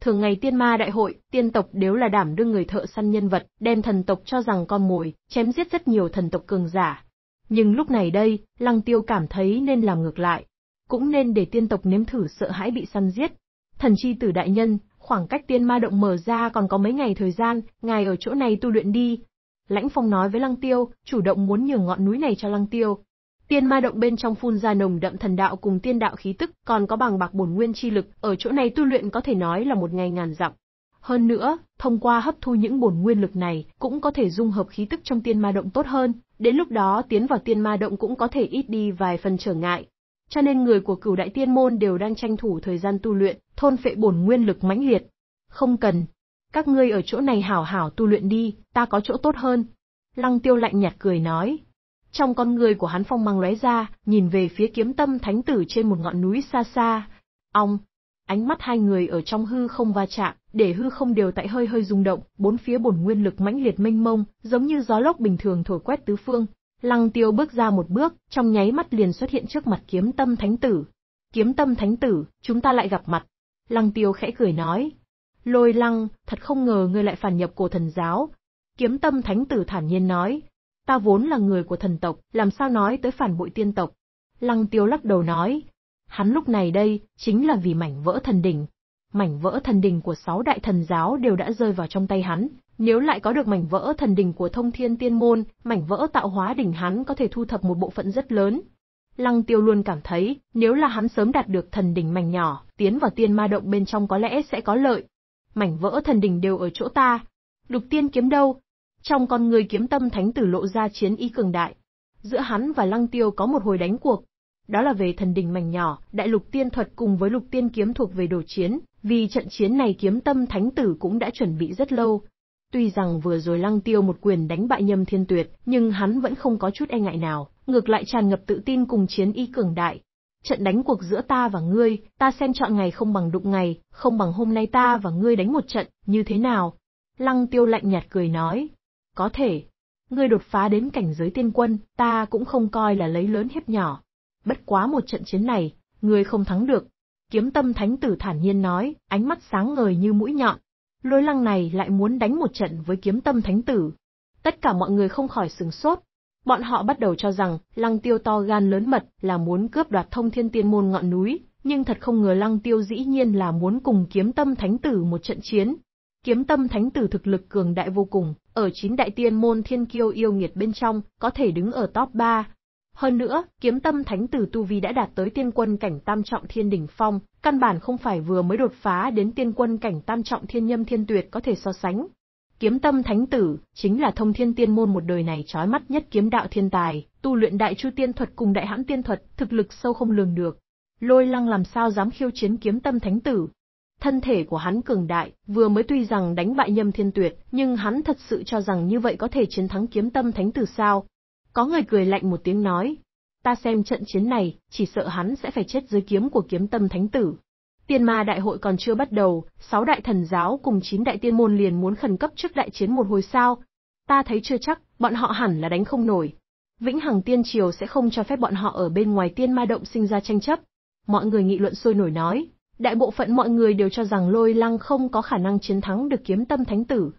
Thường ngày tiên ma đại hội, tiên tộc đều là đảm đương người thợ săn nhân vật, đem thần tộc cho rằng con mồi, chém giết rất nhiều thần tộc cường giả. Nhưng lúc này đây, Lăng Tiêu cảm thấy nên làm ngược lại. Cũng nên để tiên tộc nếm thử sợ hãi bị săn giết. Thần chi tử đại nhân, khoảng cách tiên ma động mở ra còn có mấy ngày thời gian, ngài ở chỗ này tu luyện đi. Lãnh Phong nói với Lăng Tiêu, chủ động muốn nhường ngọn núi này cho Lăng Tiêu. Tiên ma động bên trong phun ra nồng đậm thần đạo cùng tiên đạo khí tức, còn có bằng bạc bổn nguyên chi lực, ở chỗ này tu luyện có thể nói là một ngày ngàn dặm. Hơn nữa, thông qua hấp thu những bổn nguyên lực này, cũng có thể dung hợp khí tức trong tiên ma động tốt hơn, đến lúc đó tiến vào tiên ma động cũng có thể ít đi vài phần trở ngại. Cho nên người của cửu đại tiên môn đều đang tranh thủ thời gian tu luyện, thôn phệ bổn nguyên lực mãnh liệt. Không cần, các ngươi ở chỗ này hảo hảo tu luyện đi, ta có chỗ tốt hơn. Lăng tiêu lạnh nhạt cười nói. Trong con người của hắn phong mang lóe ra, nhìn về phía kiếm tâm thánh tử trên một ngọn núi xa xa. Ong, ánh mắt hai người ở trong hư không va chạm, để hư không đều tại hơi hơi rung động, bốn phía bổn nguyên lực mãnh liệt mênh mông, giống như gió lốc bình thường thổi quét tứ phương. Lăng tiêu bước ra một bước, trong nháy mắt liền xuất hiện trước mặt kiếm tâm thánh tử. Kiếm tâm thánh tử, chúng ta lại gặp mặt. Lăng tiêu khẽ cười nói. Lôi lăng, thật không ngờ ngươi lại phản nhập cổ thần giáo. Kiếm tâm thánh tử thản nhiên nói. Ta vốn là người của thần tộc, làm sao nói tới phản bội tiên tộc. Lăng tiêu lắc đầu nói. Hắn lúc này đây, chính là vì mảnh vỡ thần đỉnh. Mảnh vỡ thần đỉnh của sáu đại thần giáo đều đã rơi vào trong tay hắn. Nếu lại có được mảnh vỡ thần đỉnh của thông thiên tiên môn, mảnh vỡ tạo hóa đỉnh hắn có thể thu thập một bộ phận rất lớn, Lăng tiêu luôn cảm thấy, nếu là hắn sớm đạt được thần đỉnh mảnh nhỏ, tiến vào tiên ma động bên trong có lẽ sẽ có lợi. Mảnh vỡ thần đỉnh đều ở chỗ ta. Lục tiên kiếm đâu? Trong con người kiếm tâm thánh tử lộ ra chiến ý cường đại. Giữa hắn và lăng tiêu có một hồi đánh cuộc. Đó là về thần đỉnh mảnh nhỏ, đại lục tiên thuật cùng với lục tiên kiếm thuộc về đồ chiến, vì trận chiến này kiếm tâm thánh tử cũng đã chuẩn bị rất lâu, Tuy rằng vừa rồi Lăng Tiêu một quyền đánh bại Nhâm Thiên Tuyệt, nhưng hắn vẫn không có chút e ngại nào, ngược lại tràn ngập tự tin cùng chiến y cường đại. Trận đánh cuộc giữa ta và ngươi, ta xem chọn ngày không bằng đụng ngày, không bằng hôm nay ta và ngươi đánh một trận, như thế nào? Lăng Tiêu lạnh nhạt cười nói. Có thể. Ngươi đột phá đến cảnh giới tiên quân, ta cũng không coi là lấy lớn hiếp nhỏ. Bất quá một trận chiến này, ngươi không thắng được. Kiếm tâm thánh tử thản nhiên nói, ánh mắt sáng ngời như mũi nhọn lôi lăng này lại muốn đánh một trận với kiếm tâm thánh tử. Tất cả mọi người không khỏi sừng sốt. Bọn họ bắt đầu cho rằng lăng tiêu to gan lớn mật là muốn cướp đoạt thông thiên tiên môn ngọn núi, nhưng thật không ngờ lăng tiêu dĩ nhiên là muốn cùng kiếm tâm thánh tử một trận chiến. Kiếm tâm thánh tử thực lực cường đại vô cùng, ở chín đại tiên môn thiên kiêu yêu nghiệt bên trong, có thể đứng ở top 3, hơn nữa, kiếm tâm thánh tử Tu Vi đã đạt tới tiên quân cảnh tam trọng thiên đỉnh phong, căn bản không phải vừa mới đột phá đến tiên quân cảnh tam trọng thiên nhâm thiên tuyệt có thể so sánh. Kiếm tâm thánh tử, chính là thông thiên tiên môn một đời này trói mắt nhất kiếm đạo thiên tài, tu luyện đại chu tiên thuật cùng đại hãn tiên thuật, thực lực sâu không lường được. Lôi lăng làm sao dám khiêu chiến kiếm tâm thánh tử, thân thể của hắn cường đại, vừa mới tuy rằng đánh bại Nhâm Thiên Tuyệt, nhưng hắn thật sự cho rằng như vậy có thể chiến thắng kiếm tâm thánh tử sao? Có người cười lạnh một tiếng nói, ta xem trận chiến này, chỉ sợ hắn sẽ phải chết dưới kiếm của kiếm tâm thánh tử. Tiên ma đại hội còn chưa bắt đầu, sáu đại thần giáo cùng chín đại tiên môn liền muốn khẩn cấp trước đại chiến một hồi sao. Ta thấy chưa chắc, bọn họ hẳn là đánh không nổi. Vĩnh Hằng Tiên Triều sẽ không cho phép bọn họ ở bên ngoài tiên ma động sinh ra tranh chấp. Mọi người nghị luận sôi nổi nói, đại bộ phận mọi người đều cho rằng lôi lăng không có khả năng chiến thắng được kiếm tâm thánh tử,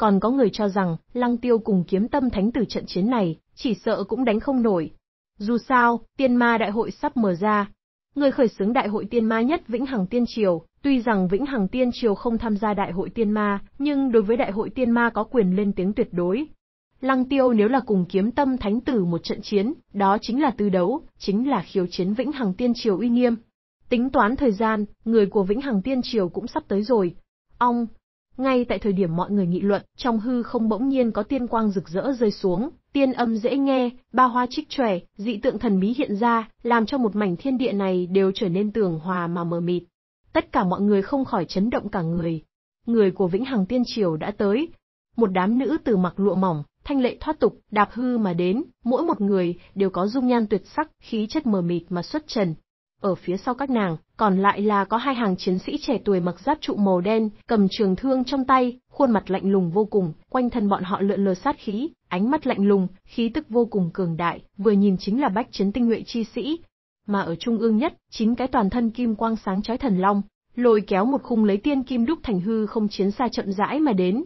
còn có người cho rằng, Lăng Tiêu cùng kiếm tâm thánh tử trận chiến này, chỉ sợ cũng đánh không nổi. Dù sao, tiên ma đại hội sắp mở ra. Người khởi xướng đại hội tiên ma nhất Vĩnh Hằng Tiên Triều, tuy rằng Vĩnh Hằng Tiên Triều không tham gia đại hội tiên ma, nhưng đối với đại hội tiên ma có quyền lên tiếng tuyệt đối. Lăng Tiêu nếu là cùng kiếm tâm thánh tử một trận chiến, đó chính là tư đấu, chính là khiêu chiến Vĩnh Hằng Tiên Triều uy nghiêm. Tính toán thời gian, người của Vĩnh Hằng Tiên Triều cũng sắp tới rồi. Ong, ngay tại thời điểm mọi người nghị luận, trong hư không bỗng nhiên có tiên quang rực rỡ rơi xuống, tiên âm dễ nghe, ba hoa trích tròe, dị tượng thần bí hiện ra, làm cho một mảnh thiên địa này đều trở nên tường hòa mà mờ mịt. Tất cả mọi người không khỏi chấn động cả người. Người của Vĩnh Hằng Tiên Triều đã tới. Một đám nữ từ mặc lụa mỏng, thanh lệ thoát tục, đạp hư mà đến, mỗi một người đều có dung nhan tuyệt sắc, khí chất mờ mịt mà xuất trần, ở phía sau các nàng, còn lại là có hai hàng chiến sĩ trẻ tuổi mặc giáp trụ màu đen, cầm trường thương trong tay, khuôn mặt lạnh lùng vô cùng, quanh thân bọn họ lượn lờ sát khí, ánh mắt lạnh lùng, khí tức vô cùng cường đại, vừa nhìn chính là bách chiến tinh nguyện chi sĩ. Mà ở trung ương nhất, chín cái toàn thân kim quang sáng chói thần long, lôi kéo một khung lấy tiên kim đúc thành hư không chiến xa chậm rãi mà đến.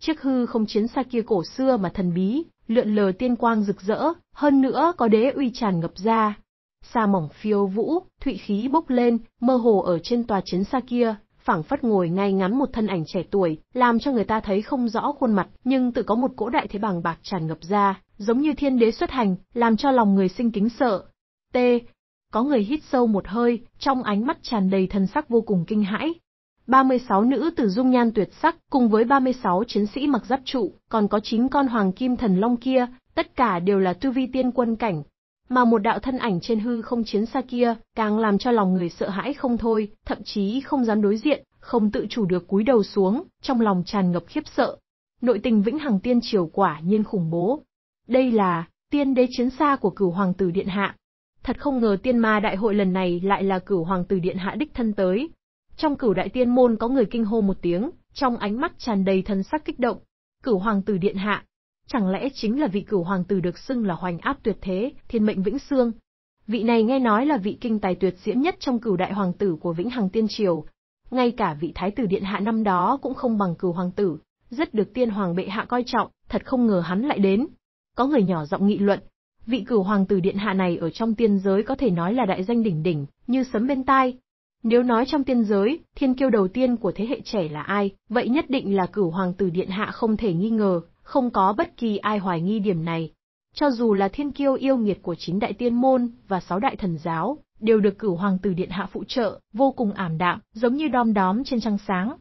Chiếc hư không chiến xa kia cổ xưa mà thần bí, lượn lờ tiên quang rực rỡ, hơn nữa có đế uy tràn ngập ra, xa mỏng phiêu vũ, thụy khí bốc lên, mơ hồ ở trên tòa chiến xa kia, phảng phất ngồi ngay ngắn một thân ảnh trẻ tuổi, làm cho người ta thấy không rõ khuôn mặt, nhưng tự có một cỗ đại thế bằng bạc tràn ngập ra, giống như thiên đế xuất hành, làm cho lòng người sinh kính sợ. T. Có người hít sâu một hơi, trong ánh mắt tràn đầy thần sắc vô cùng kinh hãi. 36 nữ tử dung nhan tuyệt sắc, cùng với 36 chiến sĩ mặc giáp trụ, còn có 9 con hoàng kim thần long kia, tất cả đều là tu vi tiên quân cảnh, mà một đạo thân ảnh trên hư không chiến xa kia, càng làm cho lòng người sợ hãi không thôi, thậm chí không dám đối diện, không tự chủ được cúi đầu xuống, trong lòng tràn ngập khiếp sợ. Nội tình vĩnh hằng tiên triều quả nhiên khủng bố. Đây là tiên đế chiến xa của cửu hoàng tử điện hạ. Thật không ngờ tiên ma đại hội lần này lại là cửu hoàng tử điện hạ đích thân tới. Trong cửu đại tiên môn có người kinh hô một tiếng, trong ánh mắt tràn đầy thần sắc kích động. Cửu hoàng tử điện hạ, Chẳng lẽ chính là vị cửu hoàng tử được xưng là hoành áp tuyệt thế, thiên mệnh vĩnh xương? Vị này nghe nói là vị kinh tài tuyệt diễm nhất trong cửu đại hoàng tử của Vĩnh Hằng Tiên Triều. Ngay cả vị thái tử điện hạ năm đó cũng không bằng cửu hoàng tử, rất được tiên hoàng bệ hạ coi trọng, thật không ngờ hắn lại đến. Có người nhỏ giọng nghị luận, vị cửu hoàng tử điện hạ này ở trong tiên giới có thể nói là đại danh đỉnh đỉnh, như sấm bên tai. Nếu nói trong tiên giới, thiên kiêu đầu tiên của thế hệ trẻ là ai, vậy nhất định là cửu hoàng tử điện hạ không thể nghi ngờ không có bất kỳ ai hoài nghi điểm này. Cho dù là thiên kiêu yêu nghiệt của chín đại tiên môn và sáu đại thần giáo, đều được cửu hoàng tử điện hạ phụ trợ, vô cùng ảm đạm, giống như đom đóm trên trăng sáng.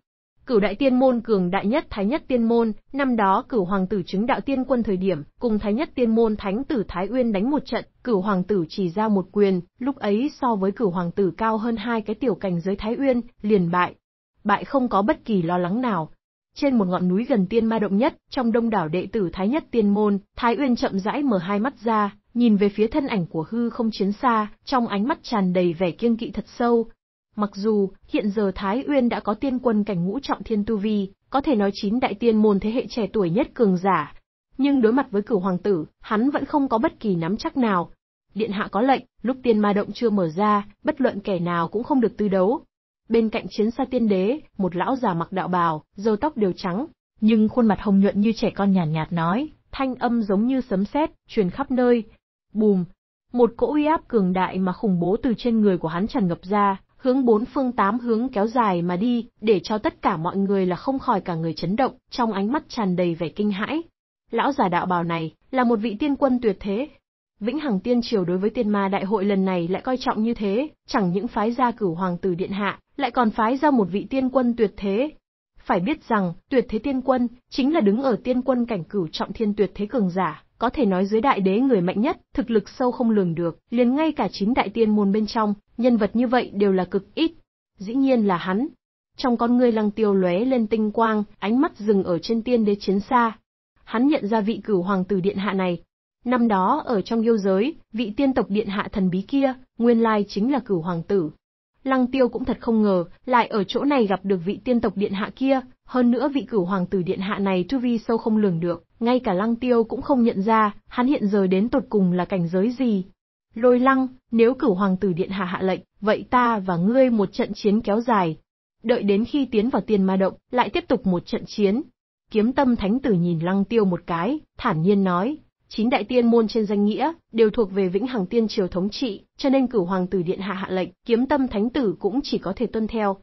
Cửu đại tiên môn cường đại nhất thái nhất tiên môn, năm đó cửu hoàng tử chứng đạo tiên quân thời điểm, cùng thái nhất tiên môn thánh tử Thái Uyên đánh một trận, cửu hoàng tử chỉ ra một quyền, lúc ấy so với cửu hoàng tử cao hơn hai cái tiểu cảnh giới Thái Uyên, liền bại. Bại không có bất kỳ lo lắng nào, trên một ngọn núi gần tiên ma động nhất, trong đông đảo đệ tử Thái Nhất Tiên Môn, Thái Uyên chậm rãi mở hai mắt ra, nhìn về phía thân ảnh của hư không chiến xa, trong ánh mắt tràn đầy vẻ kiêng kỵ thật sâu. Mặc dù, hiện giờ Thái Uyên đã có tiên quân cảnh ngũ trọng thiên tu vi, có thể nói chín đại tiên môn thế hệ trẻ tuổi nhất cường giả. Nhưng đối mặt với cửu hoàng tử, hắn vẫn không có bất kỳ nắm chắc nào. Điện hạ có lệnh, lúc tiên ma động chưa mở ra, bất luận kẻ nào cũng không được tư đấu, bên cạnh chiến xa tiên đế, một lão già mặc đạo bào, râu tóc đều trắng, nhưng khuôn mặt hồng nhuận như trẻ con nhàn nhạt, nhạt nói, thanh âm giống như sấm sét, truyền khắp nơi. Bùm! Một cỗ uy áp cường đại mà khủng bố từ trên người của hắn tràn ngập ra, hướng bốn phương tám hướng kéo dài mà đi, để cho tất cả mọi người là không khỏi cả người chấn động, trong ánh mắt tràn đầy vẻ kinh hãi. Lão già đạo bào này, là một vị tiên quân tuyệt thế. Vĩnh Hằng Tiên Triều đối với tiên ma đại hội lần này lại coi trọng như thế, chẳng những phái ra cửu hoàng tử điện hạ, lại còn phái ra một vị tiên quân tuyệt thế. Phải biết rằng, tuyệt thế tiên quân, chính là đứng ở tiên quân cảnh cửu trọng thiên tuyệt thế cường giả, có thể nói dưới đại đế người mạnh nhất, thực lực sâu không lường được, liền ngay cả chín đại tiên môn bên trong, nhân vật như vậy đều là cực ít. Dĩ nhiên là hắn. Trong con ngươi lăng tiêu lóe lên tinh quang, ánh mắt dừng ở trên tiên đế chiến xa. Hắn nhận ra vị cửu hoàng tử điện hạ này. Năm đó, ở trong yêu giới, vị tiên tộc điện hạ thần bí kia, nguyên lai chính là cửu hoàng tử, Lăng Tiêu cũng thật không ngờ, lại ở chỗ này gặp được vị tiên tộc điện hạ kia, hơn nữa vị cửu hoàng tử điện hạ này tu vi sâu không lường được, ngay cả Lăng Tiêu cũng không nhận ra, hắn hiện giờ đến tột cùng là cảnh giới gì. Lôi Lăng, nếu cửu hoàng tử điện hạ hạ lệnh, vậy ta và ngươi một trận chiến kéo dài. Đợi đến khi tiến vào tiên ma động, lại tiếp tục một trận chiến. Kiếm tâm thánh tử nhìn Lăng Tiêu một cái, thản nhiên nói, chín đại tiên môn trên danh nghĩa đều thuộc về Vĩnh Hằng Tiên triều thống trị, cho nên cửu hoàng tử điện hạ hạ lệnh, kiếm tâm thánh tử cũng chỉ có thể tuân theo.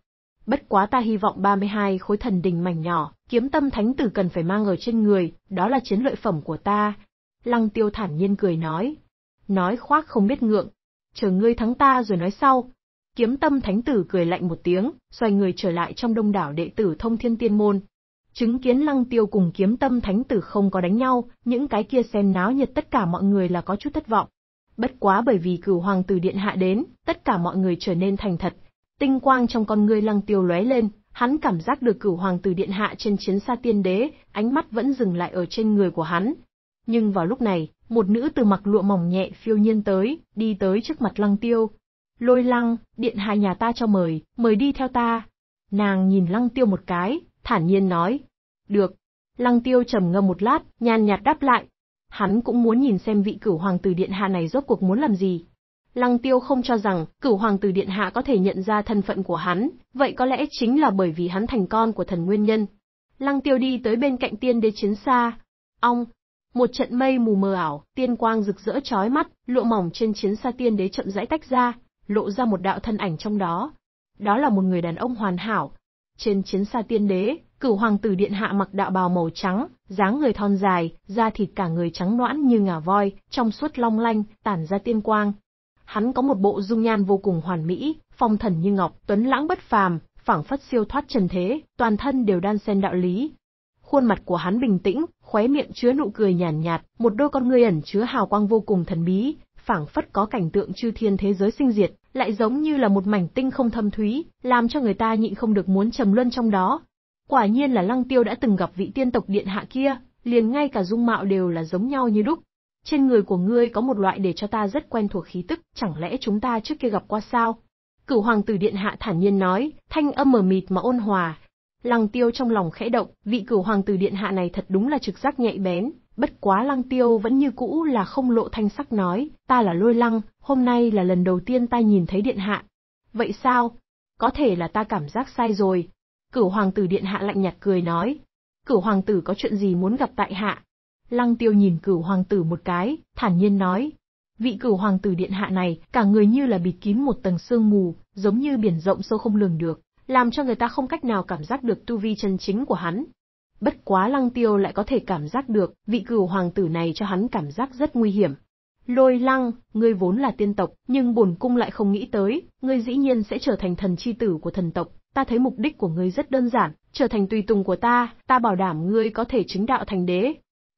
Bất quá ta hy vọng 32 khối thần đình mảnh nhỏ, kiếm tâm thánh tử cần phải mang ở trên người, đó là chiến lợi phẩm của ta." Lăng Tiêu thản nhiên cười nói. Nói khoác không biết ngượng, "Chờ ngươi thắng ta rồi nói sau." Kiếm tâm thánh tử cười lạnh một tiếng, xoay người trở lại trong đông đảo đệ tử thông thiên tiên môn, Chứng kiến Lăng Tiêu cùng kiếm tâm thánh tử không có đánh nhau, những cái kia xem náo nhiệt tất cả mọi người là có chút thất vọng. Bất quá bởi vì cửu hoàng tử điện hạ đến, tất cả mọi người trở nên thành thật. Tinh quang trong con ngươi Lăng Tiêu lóe lên, hắn cảm giác được cửu hoàng tử điện hạ trên chiến xa tiên đế, ánh mắt vẫn dừng lại ở trên người của hắn. Nhưng vào lúc này, một nữ từ mặc lụa mỏng nhẹ phiêu nhiên tới, đi tới trước mặt Lăng Tiêu. Lôi Lăng, điện hạ nhà ta cho mời, mời đi theo ta. Nàng nhìn Lăng Tiêu một cái, thản nhiên nói. Được. Lăng tiêu trầm ngâm một lát, nhàn nhạt đáp lại. Hắn cũng muốn nhìn xem vị cửu hoàng tử điện hạ này rốt cuộc muốn làm gì. Lăng tiêu không cho rằng cửu hoàng tử điện hạ có thể nhận ra thân phận của hắn, vậy có lẽ chính là bởi vì hắn thành con của thần nguyên nhân. Lăng tiêu đi tới bên cạnh tiên đế chiến xa. Ong! Một trận mây mù mờ ảo, tiên quang rực rỡ chói mắt, lụa mỏng trên chiến xa tiên đế chậm rãi tách ra, lộ ra một đạo thân ảnh trong đó. Đó là một người đàn ông hoàn hảo, trên chiến xa tiên đế, cửu hoàng tử điện hạ mặc đạo bào màu trắng, dáng người thon dài, da thịt cả người trắng noãn như ngà voi, trong suốt long lanh, tản ra tiên quang. Hắn có một bộ dung nhan vô cùng hoàn mỹ, phong thần như ngọc, tuấn lãng bất phàm, phảng phất siêu thoát trần thế, toàn thân đều đan xen đạo lý. Khuôn mặt của hắn bình tĩnh, khóe miệng chứa nụ cười nhàn nhạt, nhạt, một đôi con ngươi ẩn chứa hào quang vô cùng thần bí, phảng phất có cảnh tượng chư thiên thế giới sinh diệt lại giống như là một mảnh tinh không thâm thúy, làm cho người ta nhịn không được muốn trầm luân trong đó. Quả nhiên là Lăng Tiêu đã từng gặp vị tiên tộc điện hạ kia, liền ngay cả dung mạo đều là giống nhau như đúc. Trên người của ngươi có một loại để cho ta rất quen thuộc khí tức, chẳng lẽ chúng ta trước kia gặp qua sao? Cửu hoàng tử điện hạ thản nhiên nói, thanh âm mờ mịt mà ôn hòa. Lăng tiêu trong lòng khẽ động, vị cửu hoàng tử điện hạ này thật đúng là trực giác nhạy bén, Bất quá lăng tiêu vẫn như cũ là không lộ thanh sắc nói, ta là lôi lăng, hôm nay là lần đầu tiên ta nhìn thấy điện hạ. Vậy sao? Có thể là ta cảm giác sai rồi. Cửu hoàng tử điện hạ lạnh nhạt cười nói. Cửu hoàng tử có chuyện gì muốn gặp tại hạ? Lăng tiêu nhìn cửu hoàng tử một cái, thản nhiên nói. Vị cửu hoàng tử điện hạ này, cả người như là bịt kín một tầng sương mù, giống như biển rộng sâu không lường được, làm cho người ta không cách nào cảm giác được tu vi chân chính của hắn. Bất quá lăng tiêu lại có thể cảm giác được, vị cửu hoàng tử này cho hắn cảm giác rất nguy hiểm. Lôi lăng, ngươi vốn là tiên tộc, nhưng bổn cung lại không nghĩ tới, ngươi dĩ nhiên sẽ trở thành thần chi tử của thần tộc, ta thấy mục đích của ngươi rất đơn giản, trở thành tùy tùng của ta, ta bảo đảm ngươi có thể chứng đạo thành đế.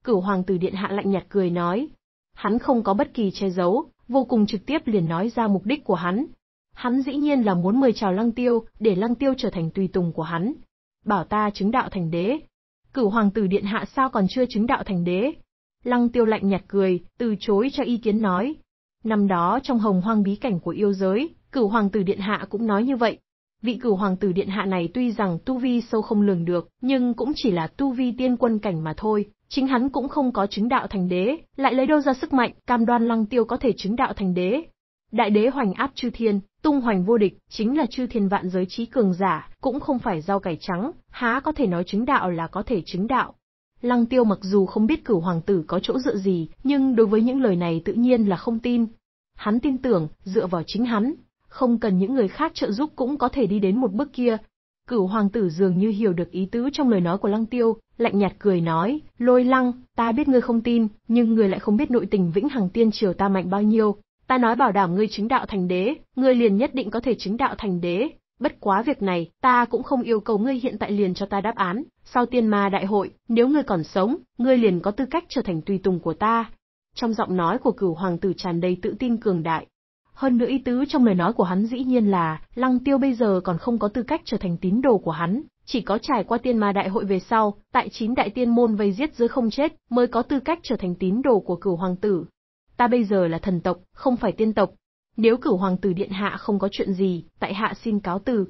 Cửu hoàng tử điện hạ lạnh nhạt cười nói. Hắn không có bất kỳ che giấu, vô cùng trực tiếp liền nói ra mục đích của hắn. Hắn dĩ nhiên là muốn mời chào lăng tiêu, để lăng tiêu trở thành tùy tùng của hắn. Bảo ta chứng đạo thành đế, Cửu hoàng tử điện hạ sao còn chưa chứng đạo thành đế? Lăng tiêu lạnh nhạt cười, từ chối cho ý kiến nói. Năm đó trong hồng hoang bí cảnh của yêu giới, cửu hoàng tử điện hạ cũng nói như vậy. Vị cửu hoàng tử điện hạ này tuy rằng tu vi sâu không lường được, nhưng cũng chỉ là tu vi tiên quân cảnh mà thôi, chính hắn cũng không có chứng đạo thành đế, lại lấy đâu ra sức mạnh, cam đoan lăng tiêu có thể chứng đạo thành đế. Đại đế hoành áp chư thiên, Tung hoành vô địch, chính là chư thiên vạn giới trí cường giả, cũng không phải rau cải trắng, há có thể nói chứng đạo là có thể chứng đạo. Lăng tiêu mặc dù không biết cửu hoàng tử có chỗ dựa gì, nhưng đối với những lời này tự nhiên là không tin. Hắn tin tưởng, dựa vào chính hắn, không cần những người khác trợ giúp cũng có thể đi đến một bước kia. Cửu hoàng tử dường như hiểu được ý tứ trong lời nói của lăng tiêu, lạnh nhạt cười nói, lôi lăng, ta biết ngươi không tin, nhưng ngươi lại không biết nội tình vĩnh hằng tiên triều ta mạnh bao nhiêu, ta nói bảo đảm ngươi chứng đạo thành đế, ngươi liền nhất định có thể chứng đạo thành đế. Bất quá việc này, ta cũng không yêu cầu ngươi hiện tại liền cho ta đáp án, sau tiên ma đại hội, nếu ngươi còn sống, ngươi liền có tư cách trở thành tùy tùng của ta. Trong giọng nói của cửu hoàng tử tràn đầy tự tin cường đại. Hơn nữa ý tứ trong lời nói của hắn dĩ nhiên là, lăng tiêu bây giờ còn không có tư cách trở thành tín đồ của hắn, chỉ có trải qua tiên ma đại hội về sau, tại chín đại tiên môn vây giết dưới không chết, mới có tư cách trở thành tín đồ của cửu hoàng tử, ta bây giờ là thần tộc, không phải tiên tộc. Nếu cửu hoàng tử điện hạ không có chuyện gì, tại hạ xin cáo từ.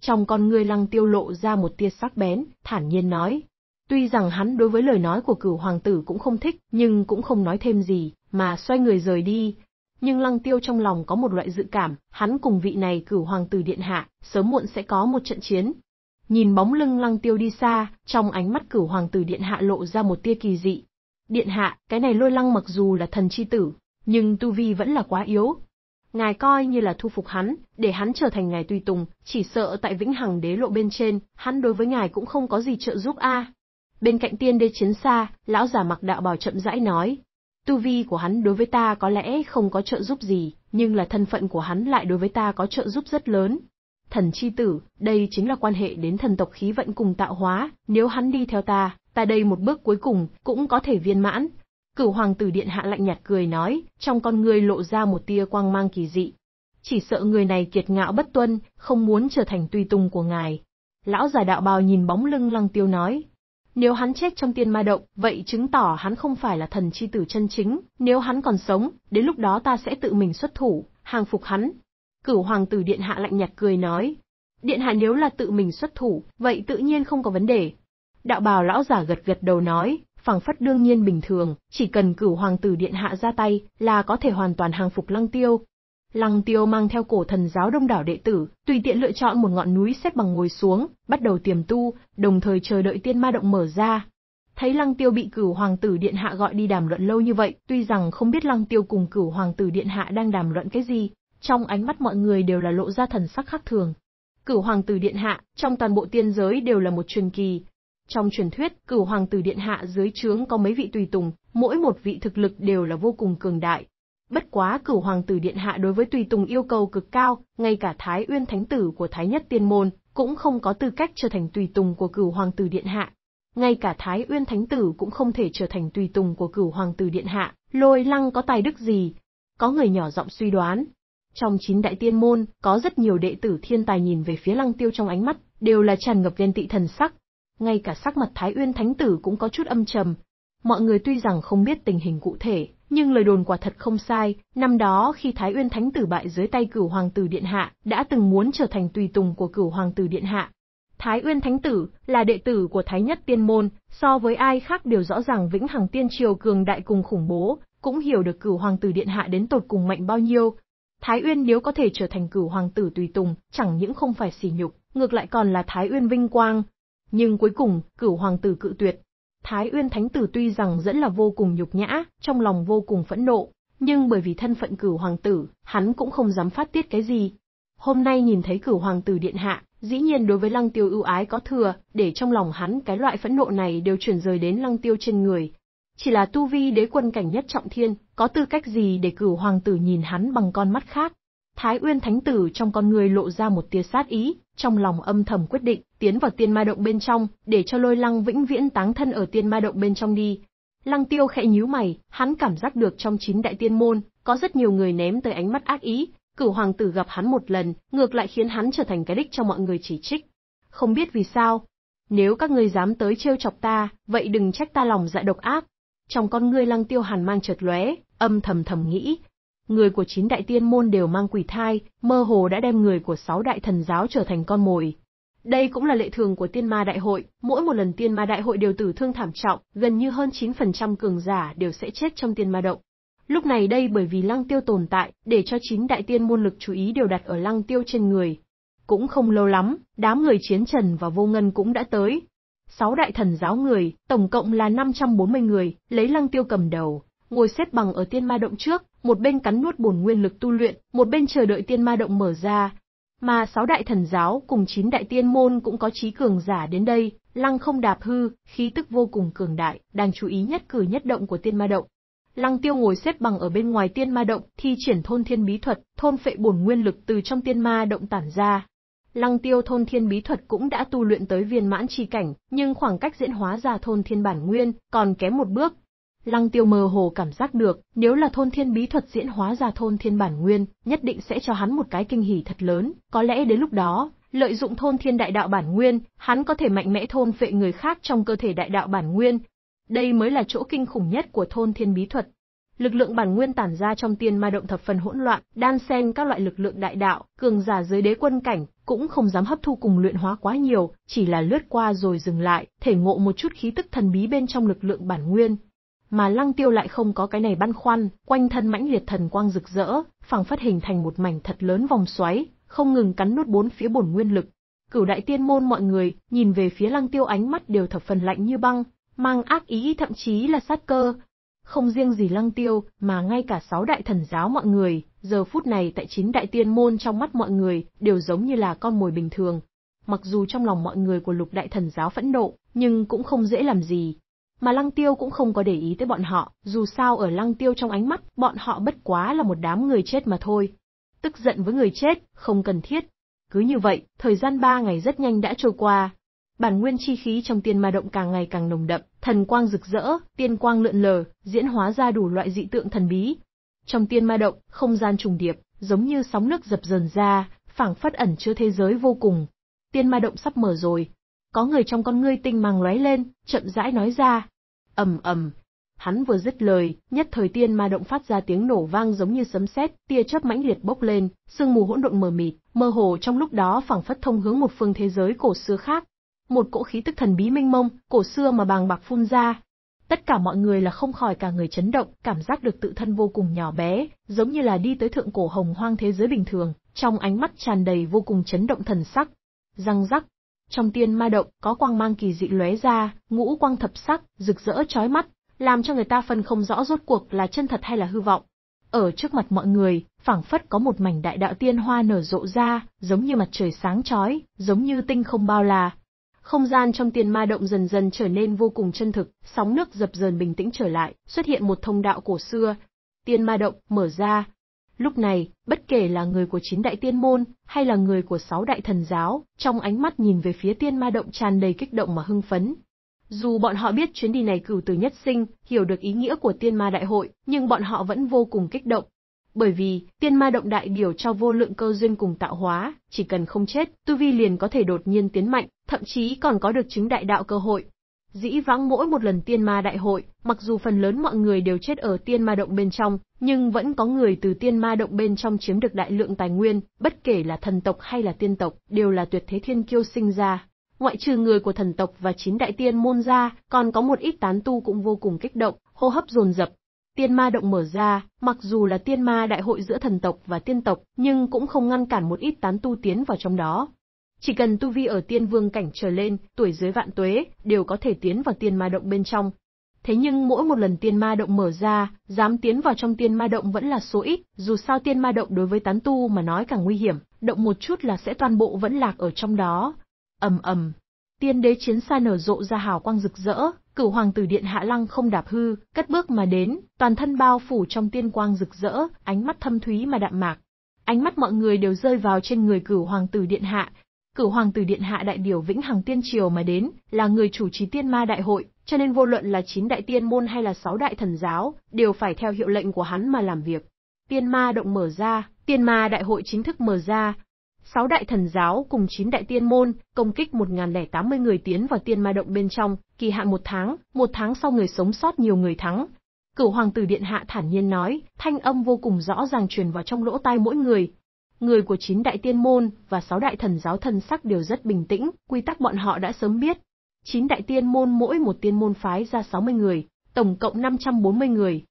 Trong con ngươi lăng tiêu lộ ra một tia sắc bén, thản nhiên nói. Tuy rằng hắn đối với lời nói của cửu hoàng tử cũng không thích, nhưng cũng không nói thêm gì, mà xoay người rời đi. Nhưng lăng tiêu trong lòng có một loại dự cảm, hắn cùng vị này cửu hoàng tử điện hạ, sớm muộn sẽ có một trận chiến. Nhìn bóng lưng lăng tiêu đi xa, trong ánh mắt cửu hoàng tử điện hạ lộ ra một tia kỳ dị, Điện hạ, cái này lôi lăng mặc dù là thần chi tử, nhưng tu vi vẫn là quá yếu. Ngài coi như là thu phục hắn, để hắn trở thành ngài tùy tùng, chỉ sợ tại vĩnh hằng đế lộ bên trên, hắn đối với ngài cũng không có gì trợ giúp a. Bên cạnh tiên đế chiến xa, lão giả mặc đạo bào chậm rãi nói. Tu vi của hắn đối với ta có lẽ không có trợ giúp gì, nhưng là thân phận của hắn lại đối với ta có trợ giúp rất lớn. Thần chi tử, đây chính là quan hệ đến thần tộc khí vận cùng tạo hóa, nếu hắn đi theo ta, ta đây một bước cuối cùng cũng có thể viên mãn. Cửu hoàng tử điện hạ lạnh nhạt cười nói, trong con người lộ ra một tia quang mang kỳ dị. Chỉ sợ người này kiệt ngạo bất tuân, không muốn trở thành tùy tùng của ngài. Lão già đạo bào nhìn bóng lưng lăng tiêu nói. Nếu hắn chết trong tiên ma động, vậy chứng tỏ hắn không phải là thần chi tử chân chính, nếu hắn còn sống, đến lúc đó ta sẽ tự mình xuất thủ, hàng phục hắn. Cửu hoàng tử điện hạ lạnh nhạt cười nói. Điện hạ nếu là tự mình xuất thủ, vậy tự nhiên không có vấn đề, Đạo bào lão giả gật gật đầu nói, phẳng phất đương nhiên bình thường, chỉ cần cửu hoàng tử điện hạ ra tay, là có thể hoàn toàn hàng phục lăng tiêu. Lăng tiêu mang theo cổ thần giáo đông đảo đệ tử, tùy tiện lựa chọn một ngọn núi xếp bằng ngồi xuống, bắt đầu tiềm tu, đồng thời chờ đợi tiên ma động mở ra. Thấy lăng tiêu bị cửu hoàng tử điện hạ gọi đi đàm luận lâu như vậy, tuy rằng không biết lăng tiêu cùng cửu hoàng tử điện hạ đang đàm luận cái gì, trong ánh mắt mọi người đều là lộ ra thần sắc khác thường. Cửu hoàng tử điện hạ, trong toàn bộ tiên giới đều là một truyền kỳ, trong truyền thuyết, cửu hoàng tử điện hạ dưới trướng có mấy vị tùy tùng, mỗi một vị thực lực đều là vô cùng cường đại. Bất quá cửu hoàng tử điện hạ đối với tùy tùng yêu cầu cực cao, ngay cả Thái Uyên thánh tử của Thái Nhất Tiên môn cũng không có tư cách trở thành tùy tùng của cửu hoàng tử điện hạ. Ngay cả Thái Uyên thánh tử cũng không thể trở thành tùy tùng của cửu hoàng tử điện hạ, Lôi Lăng có tài đức gì? Có người nhỏ giọng suy đoán. Trong chín đại tiên môn, có rất nhiều đệ tử thiên tài nhìn về phía Lăng Tiêu trong ánh mắt, đều là tràn ngập ghen tị thần sắc ngay cả sắc mặt Thái Uyên Thánh Tử cũng có chút âm trầm. Mọi người tuy rằng không biết tình hình cụ thể, nhưng lời đồn quả thật không sai, năm đó khi Thái Uyên Thánh Tử bại dưới tay cửu hoàng tử Điện Hạ, đã từng muốn trở thành tùy tùng của cửu hoàng tử Điện Hạ. Thái Uyên Thánh Tử là đệ tử của Thái Nhất Tiên Môn, so với ai khác đều rõ ràng vĩnh hằng tiên triều cường đại cùng khủng bố, cũng hiểu được cửu hoàng tử Điện Hạ đến tột cùng mạnh bao nhiêu. Thái Uyên nếu có thể trở thành cửu hoàng tử tùy tùng, chẳng những không phải sỉ nhục, ngược lại còn là Thái Uyên vinh quang, nhưng cuối cùng, cửu hoàng tử cự tuyệt. Thái Uyên Thánh Tử tuy rằng dẫn là vô cùng nhục nhã, trong lòng vô cùng phẫn nộ, nhưng bởi vì thân phận cửu hoàng tử, hắn cũng không dám phát tiết cái gì. Hôm nay nhìn thấy cửu hoàng tử điện hạ, dĩ nhiên đối với lăng tiêu ưu ái có thừa, để trong lòng hắn cái loại phẫn nộ này đều chuyển rời đến lăng tiêu trên người. Chỉ là tu vi đế quân cảnh nhất trọng thiên, có tư cách gì để cửu hoàng tử nhìn hắn bằng con mắt khác. Thái Uyên Thánh Tử trong con người lộ ra một tia sát ý, trong lòng âm thầm quyết định, tiến vào tiên ma động bên trong, để cho lôi lăng vĩnh viễn táng thân ở tiên ma động bên trong đi. Lăng tiêu khẽ nhíu mày, hắn cảm giác được trong chín đại tiên môn, có rất nhiều người ném tới ánh mắt ác ý, cửu hoàng tử gặp hắn một lần, ngược lại khiến hắn trở thành cái đích cho mọi người chỉ trích. Không biết vì sao, nếu các ngươi dám tới trêu chọc ta, vậy đừng trách ta lòng dạ độc ác. Trong con ngươi lăng tiêu hàn mang chợt lóe, âm thầm thầm nghĩ, người của chín đại tiên môn đều mang quỷ thai, mơ hồ đã đem người của sáu đại thần giáo trở thành con mồi. Đây cũng là lệ thường của tiên ma đại hội, mỗi một lần tiên ma đại hội đều tử thương thảm trọng, gần như hơn 9% cường giả đều sẽ chết trong tiên ma động. Lúc này đây bởi vì lăng tiêu tồn tại, để cho chín đại tiên môn lực chú ý đều đặt ở lăng tiêu trên người. Cũng không lâu lắm, đám người chiến trần và vô ngân cũng đã tới. Sáu đại thần giáo người, tổng cộng là 540 người, lấy lăng tiêu cầm đầu, ngồi xếp bằng ở tiên ma động trước, một bên cắn nuốt bổn nguyên lực tu luyện, một bên chờ đợi tiên ma động mở ra. Mà sáu đại thần giáo cùng chín đại tiên môn cũng có trí cường giả đến đây, lăng không đạp hư, khí tức vô cùng cường đại, đang chú ý nhất cử nhất động của tiên ma động. Lăng tiêu ngồi xếp bằng ở bên ngoài tiên ma động, thi triển thôn thiên bí thuật, thôn phệ bổn nguyên lực từ trong tiên ma động tản ra. Lăng tiêu thôn thiên bí thuật cũng đã tu luyện tới viên mãn chi cảnh, nhưng khoảng cách diễn hóa ra thôn thiên bản nguyên, còn kém một bước, Lăng tiêu mờ hồ cảm giác được, nếu là thôn thiên bí thuật diễn hóa ra thôn thiên bản nguyên, nhất định sẽ cho hắn một cái kinh hỉ thật lớn, có lẽ đến lúc đó, lợi dụng thôn thiên đại đạo bản nguyên, hắn có thể mạnh mẽ thôn phệ người khác trong cơ thể đại đạo bản nguyên. Đây mới là chỗ kinh khủng nhất của thôn thiên bí thuật. Lực lượng bản nguyên tản ra trong tiên ma động thập phần hỗn loạn, đan xen các loại lực lượng đại đạo, cường giả dưới đế quân cảnh, cũng không dám hấp thu cùng luyện hóa quá nhiều, chỉ là lướt qua rồi dừng lại, thể ngộ một chút khí tức thần bí bên trong lực lượng bản nguyên, mà lăng tiêu lại không có cái này băn khoăn, quanh thân mãnh liệt thần quang rực rỡ, phẳng phát hình thành một mảnh thật lớn vòng xoáy, không ngừng cắn nuốt bốn phía bổn nguyên lực. Cửu đại tiên môn mọi người, nhìn về phía lăng tiêu ánh mắt đều thập phần lạnh như băng, mang ác ý thậm chí là sát cơ. Không riêng gì lăng tiêu, mà ngay cả sáu đại thần giáo mọi người, giờ phút này tại chín đại tiên môn trong mắt mọi người, đều giống như là con mồi bình thường. Mặc dù trong lòng mọi người của lục đại thần giáo phẫn nộ, nhưng cũng không dễ làm gì, mà Lăng Tiêu cũng không có để ý tới bọn họ, dù sao ở Lăng Tiêu trong ánh mắt, bọn họ bất quá là một đám người chết mà thôi. Tức giận với người chết, không cần thiết. Cứ như vậy, thời gian ba ngày rất nhanh đã trôi qua. Bản nguyên chi khí trong tiên ma động càng ngày càng nồng đậm, thần quang rực rỡ, tiên quang lượn lờ, diễn hóa ra đủ loại dị tượng thần bí. Trong tiên ma động, không gian trùng điệp, giống như sóng nước dập dờn ra, phảng phất ẩn chứa thế giới vô cùng. Tiên ma động sắp mở rồi, có người trong con ngươi tinh màng lóe lên, chậm rãi nói ra ầm ầm. Hắn vừa dứt lời, nhất thời tiên ma động phát ra tiếng nổ vang giống như sấm sét, tia chớp mãnh liệt bốc lên, sương mù hỗn độn mờ mịt, mơ hồ trong lúc đó phảng phất thông hướng một phương thế giới cổ xưa khác. Một cỗ khí tức thần bí mênh mông, cổ xưa mà bàng bạc phun ra. Tất cả mọi người là không khỏi cả người chấn động, cảm giác được tự thân vô cùng nhỏ bé, giống như là đi tới thượng cổ hồng hoang thế giới bình thường, trong ánh mắt tràn đầy vô cùng chấn động thần sắc. Răng rắc, trong tiên ma động, có quang mang kỳ dị lóe ra, ngũ quang thập sắc, rực rỡ chói mắt, làm cho người ta phân không rõ rốt cuộc là chân thật hay là hư vọng. Ở trước mặt mọi người, phảng phất có một mảnh đại đạo tiên hoa nở rộ ra, giống như mặt trời sáng chói, giống như tinh không bao là Không gian trong tiền ma động dần dần trở nên vô cùng chân thực, sóng nước dập dờn bình tĩnh trở lại, xuất hiện một thông đạo cổ xưa. Tiên ma động mở ra, Lúc này, bất kể là người của chín đại tiên môn, hay là người của sáu đại thần giáo, trong ánh mắt nhìn về phía tiên ma động tràn đầy kích động mà hưng phấn. Dù bọn họ biết chuyến đi này cửu từ nhất sinh, hiểu được ý nghĩa của tiên ma đại hội, nhưng bọn họ vẫn vô cùng kích động. Bởi vì, tiên ma động đại biểu cho vô lượng cơ duyên cùng tạo hóa, chỉ cần không chết, tu vi liền có thể đột nhiên tiến mạnh, thậm chí còn có được chứng đại đạo cơ hội, Dĩ vãng mỗi một lần tiên ma đại hội, mặc dù phần lớn mọi người đều chết ở tiên ma động bên trong, nhưng vẫn có người từ tiên ma động bên trong chiếm được đại lượng tài nguyên, bất kể là thần tộc hay là tiên tộc, đều là tuyệt thế thiên kiêu sinh ra. Ngoại trừ người của thần tộc và chín đại tiên môn ra, còn có một ít tán tu cũng vô cùng kích động, hô hấp dồn dập. Tiên ma động mở ra, mặc dù là tiên ma đại hội giữa thần tộc và tiên tộc, nhưng cũng không ngăn cản một ít tán tu tiến vào trong đó. Chỉ cần tu vi ở tiên vương cảnh trở lên, tuổi dưới vạn tuế, đều có thể tiến vào tiên ma động bên trong. Thế nhưng mỗi một lần tiên ma động mở ra, dám tiến vào trong tiên ma động vẫn là số ít, dù sao tiên ma động đối với tán tu mà nói càng nguy hiểm, động một chút là sẽ toàn bộ vẫn lạc ở trong đó. ầm ầm, tiên đế chiến xa nở rộ ra hào quang rực rỡ, cửu hoàng tử điện hạ lăng không đạp hư, cất bước mà đến, toàn thân bao phủ trong tiên quang rực rỡ, ánh mắt thâm thúy mà đạm mạc. Ánh mắt mọi người đều rơi vào trên người cửu hoàng tử điện hạ, Cử hoàng tử điện hạ đại biểu Vĩnh Hằng Tiên triều mà đến, là người chủ trì Tiên Ma đại hội, cho nên vô luận là chín đại tiên môn hay là sáu đại thần giáo, đều phải theo hiệu lệnh của hắn mà làm việc. Tiên Ma động mở ra, Tiên Ma đại hội chính thức mở ra. Sáu đại thần giáo cùng chín đại tiên môn, công kích 1 1080 người tiến vào Tiên Ma động bên trong, kỳ hạn một tháng, một tháng sau người sống sót nhiều người thắng, Cửu hoàng tử điện hạ thản nhiên nói, thanh âm vô cùng rõ ràng truyền vào trong lỗ tai mỗi người, người của chín đại tiên môn và sáu đại thần giáo thân sắc đều rất bình tĩnh, quy tắc bọn họ đã sớm biết. Chín đại tiên môn mỗi một tiên môn phái ra 60 người, tổng cộng 540 người.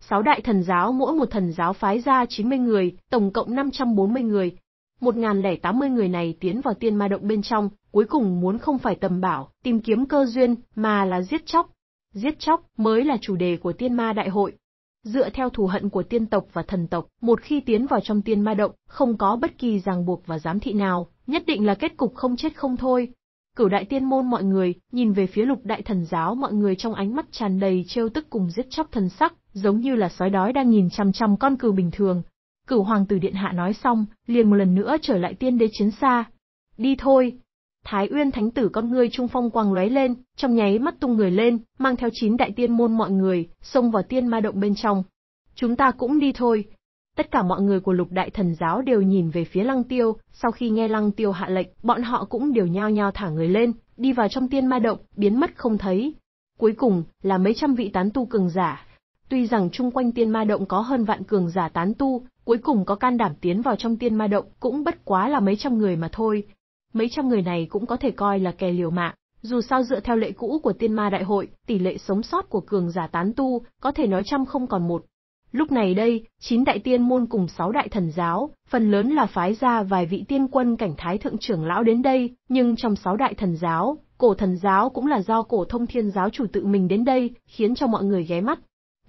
Sáu đại thần giáo mỗi một thần giáo phái ra 90 người, tổng cộng 540 người. 1080 người này tiến vào tiên ma động bên trong, cuối cùng muốn không phải tầm bảo, tìm kiếm cơ duyên, mà là giết chóc. Giết chóc mới là chủ đề của tiên ma đại hội, Dựa theo thù hận của tiên tộc và thần tộc, một khi tiến vào trong tiên ma động, không có bất kỳ ràng buộc và giám thị nào, nhất định là kết cục không chết không thôi. Cửu đại tiên môn mọi người, nhìn về phía lục đại thần giáo mọi người trong ánh mắt tràn đầy trêu tức cùng giết chóc thần sắc, giống như là sói đói đang nhìn chăm chăm con cừu bình thường. Cửu hoàng tử điện hạ nói xong, liền một lần nữa trở lại tiên đế chiến xa. Đi thôi, Thái Uyên Thánh Tử con ngươi trung phong quang lóe lên, trong nháy mắt tung người lên, mang theo chín đại tiên môn mọi người, xông vào tiên ma động bên trong. Chúng ta cũng đi thôi. Tất cả mọi người của lục đại thần giáo đều nhìn về phía lăng tiêu, sau khi nghe lăng tiêu hạ lệnh, bọn họ cũng đều nhao nhao thả người lên, đi vào trong tiên ma động, biến mất không thấy. Cuối cùng, là mấy trăm vị tán tu cường giả. Tuy rằng chung quanh tiên ma động có hơn vạn cường giả tán tu, cuối cùng có can đảm tiến vào trong tiên ma động cũng bất quá là mấy trăm người mà thôi, mấy trăm người này cũng có thể coi là kẻ liều mạng. Dù sao dựa theo lệ cũ của tiên ma đại hội, tỷ lệ sống sót của cường giả tán tu, có thể nói trăm không còn một. Lúc này đây, chín đại tiên môn cùng sáu đại thần giáo, phần lớn là phái ra vài vị tiên quân cảnh thái thượng trưởng lão đến đây, nhưng trong sáu đại thần giáo, cổ thần giáo cũng là do cổ thông thiên giáo chủ tự mình đến đây, khiến cho mọi người ghé mắt.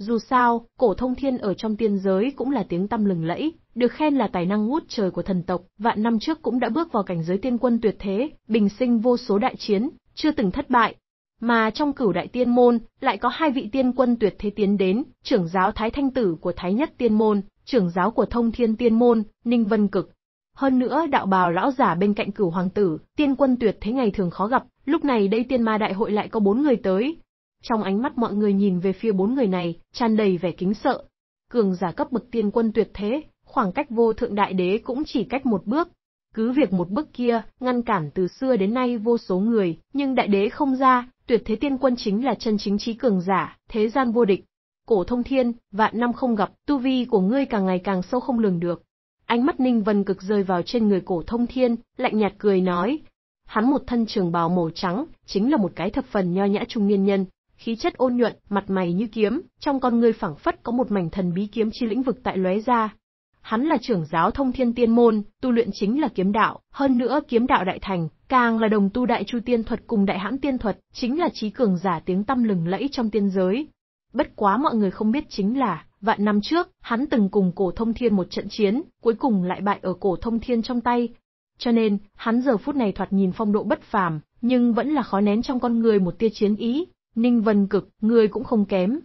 Dù sao, cổ thông thiên ở trong tiên giới cũng là tiếng tăm lừng lẫy, được khen là tài năng ngút trời của thần tộc, vạn năm trước cũng đã bước vào cảnh giới tiên quân tuyệt thế, bình sinh vô số đại chiến, chưa từng thất bại. Mà trong cửu đại tiên môn, lại có hai vị tiên quân tuyệt thế tiến đến, trưởng giáo Thái Thanh Tử của Thái Nhất Tiên Môn, trưởng giáo của Thông Thiên Tiên Môn, Ninh Vân Cực. Hơn nữa đạo bào lão giả bên cạnh cửu hoàng tử, tiên quân tuyệt thế ngày thường khó gặp, lúc này đây tiên ma đại hội lại có bốn người tới, trong ánh mắt mọi người nhìn về phía bốn người này, tràn đầy vẻ kính sợ. Cường giả cấp bậc tiên quân tuyệt thế, khoảng cách vô thượng đại đế cũng chỉ cách một bước. Cứ việc một bước kia, ngăn cản từ xưa đến nay vô số người, nhưng đại đế không ra, tuyệt thế tiên quân chính là chân chính trí cường giả, thế gian vô địch. Cổ thông thiên, vạn năm không gặp, tu vi của ngươi càng ngày càng sâu không lường được. Ánh mắt Ninh Vân cực rơi vào trên người cổ thông thiên, lạnh nhạt cười nói. Hắn một thân trường bào màu trắng, chính là một cái thập phần nho nhã trung niên nhân, khí chất ôn nhuận, mặt mày như kiếm, trong con người phảng phất có một mảnh thần bí kiếm chi lĩnh vực tại lóe ra. Hắn là trưởng giáo Thông Thiên Tiên môn, tu luyện chính là kiếm đạo, hơn nữa kiếm đạo đại thành, càng là đồng tu đại chu tiên thuật cùng đại hãn tiên thuật, chính là trí cường giả tiếng tăm lừng lẫy trong tiên giới. Bất quá mọi người không biết chính là, vạn năm trước, hắn từng cùng cổ thông thiên một trận chiến, cuối cùng lại bại ở cổ thông thiên trong tay. Cho nên, hắn giờ phút này thoạt nhìn phong độ bất phàm, nhưng vẫn là khó nén trong con người một tia chiến ý, Ninh Vân Cực, ngươi cũng không kém.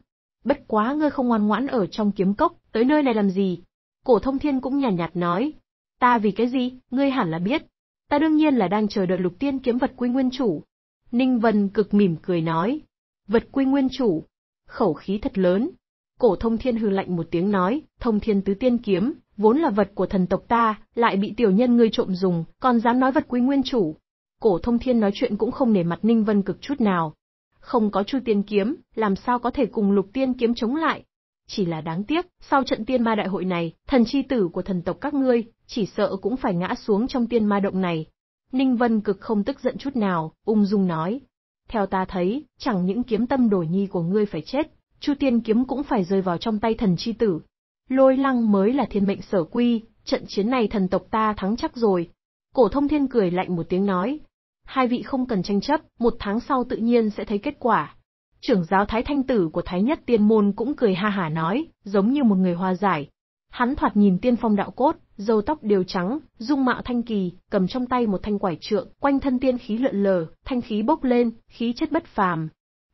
Bất quá ngươi không ngoan ngoãn ở trong kiếm cốc, tới nơi này làm gì? Cổ thông thiên cũng nhàn nhạt, nhạt nói. Ta vì cái gì, ngươi hẳn là biết. Ta đương nhiên là đang chờ đợi lục tiên kiếm vật quy nguyên chủ. Ninh Vân Cực mỉm cười nói. Vật quy nguyên chủ. Khẩu khí thật lớn. Cổ thông thiên hư lạnh một tiếng nói, thông thiên tứ tiên kiếm, vốn là vật của thần tộc ta, lại bị tiểu nhân ngươi trộm dùng, còn dám nói vật quy nguyên chủ. Cổ thông thiên nói chuyện cũng không nể mặt Ninh Vân Cực chút nào, không có Chu Tiên kiếm, làm sao có thể cùng Lục Tiên kiếm chống lại? Chỉ là đáng tiếc, sau trận tiên ma đại hội này, thần chi tử của thần tộc các ngươi, chỉ sợ cũng phải ngã xuống trong tiên ma động này. Ninh Vân cực không tức giận chút nào, ung dung nói. Theo ta thấy, chẳng những kiếm tâm đổi nhi của ngươi phải chết, Chu Tiên kiếm cũng phải rơi vào trong tay thần chi tử. Lôi lăng mới là thiên mệnh sở quy, trận chiến này thần tộc ta thắng chắc rồi. Cổ thông thiên cười lạnh một tiếng nói, Hai vị không cần tranh chấp, một tháng sau tự nhiên sẽ thấy kết quả. Trưởng giáo Thái Thanh Tử của Thái Nhất Tiên Môn cũng cười ha hả nói, giống như một người hòa giải. Hắn thoạt nhìn tiên phong đạo cốt, dầu tóc đều trắng, dung mạo thanh kỳ, cầm trong tay một thanh quải trượng, quanh thân tiên khí lượn lờ, thanh khí bốc lên, khí chất bất phàm.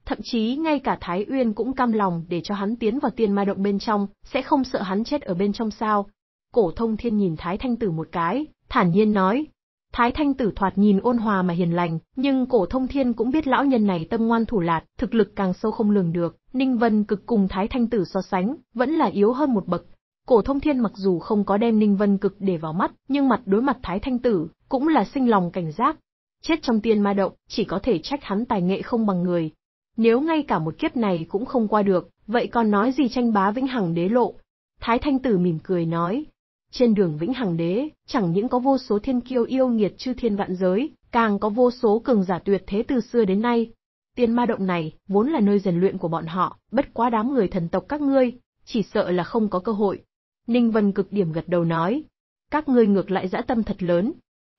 Thậm chí ngay cả Thái Uyên cũng cam lòng để cho hắn tiến vào tiên ma động bên trong, sẽ không sợ hắn chết ở bên trong sao. Cổ thông thiên nhìn Thái Thanh Tử một cái, thản nhiên nói, Thái Thanh Tử thoạt nhìn ôn hòa mà hiền lành, nhưng cổ thông thiên cũng biết lão nhân này tâm ngoan thủ lạt, thực lực càng sâu không lường được, Ninh Vân Cực cùng Thái Thanh Tử so sánh, vẫn là yếu hơn một bậc. Cổ thông thiên mặc dù không có đem Ninh Vân Cực để vào mắt, nhưng mặt đối mặt Thái Thanh Tử, cũng là sinh lòng cảnh giác. Chết trong tiên ma động, chỉ có thể trách hắn tài nghệ không bằng người. Nếu ngay cả một kiếp này cũng không qua được, vậy còn nói gì tranh bá vĩnh hằng đế lộ. Thái Thanh Tử mỉm cười nói, trên đường Vĩnh Hằng Đế, chẳng những có vô số thiên kiêu yêu nghiệt chư thiên vạn giới, càng có vô số cường giả tuyệt thế từ xưa đến nay. Tiên ma động này, vốn là nơi rèn luyện của bọn họ, bất quá đám người thần tộc các ngươi, chỉ sợ là không có cơ hội. Ninh Vân cực điểm gật đầu nói. Các ngươi ngược lại dã tâm thật lớn.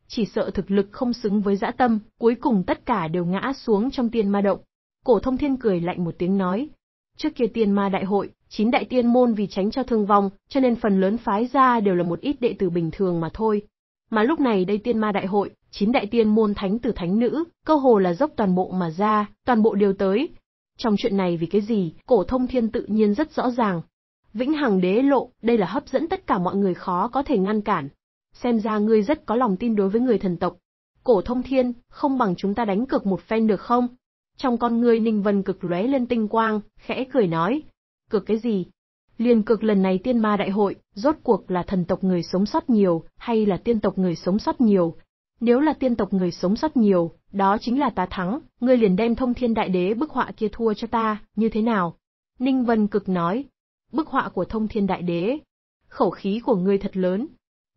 Chỉ sợ thực lực không xứng với dã tâm, cuối cùng tất cả đều ngã xuống trong tiên ma động. Cổ thông thiên cười lạnh một tiếng nói. Trước kia tiên ma đại hội, Chín đại tiên môn vì tránh cho thương vong, cho nên phần lớn phái ra đều là một ít đệ tử bình thường mà thôi. Mà lúc này đây tiên ma đại hội, chín đại tiên môn thánh tử thánh nữ, cơ hồ là dốc toàn bộ mà ra, toàn bộ đều tới. Trong chuyện này vì cái gì, cổ thông thiên tự nhiên rất rõ ràng. Vĩnh hằng đế lộ, đây là hấp dẫn tất cả mọi người khó có thể ngăn cản. Xem ra ngươi rất có lòng tin đối với người thần tộc. Cổ thông thiên, không bằng chúng ta đánh cược một phen được không? Trong con ngươi Ninh Vân cực lóe lên tinh quang, khẽ cười nói, Cược cái gì? Liền cược lần này tiên ma đại hội, rốt cuộc là thần tộc người sống sót nhiều, hay là tiên tộc người sống sót nhiều? Nếu là tiên tộc người sống sót nhiều, đó chính là ta thắng, ngươi liền đem thông thiên đại đế bức họa kia thua cho ta, như thế nào? Ninh Vân cực nói. Bức họa của thông thiên đại đế. Khẩu khí của ngươi thật lớn.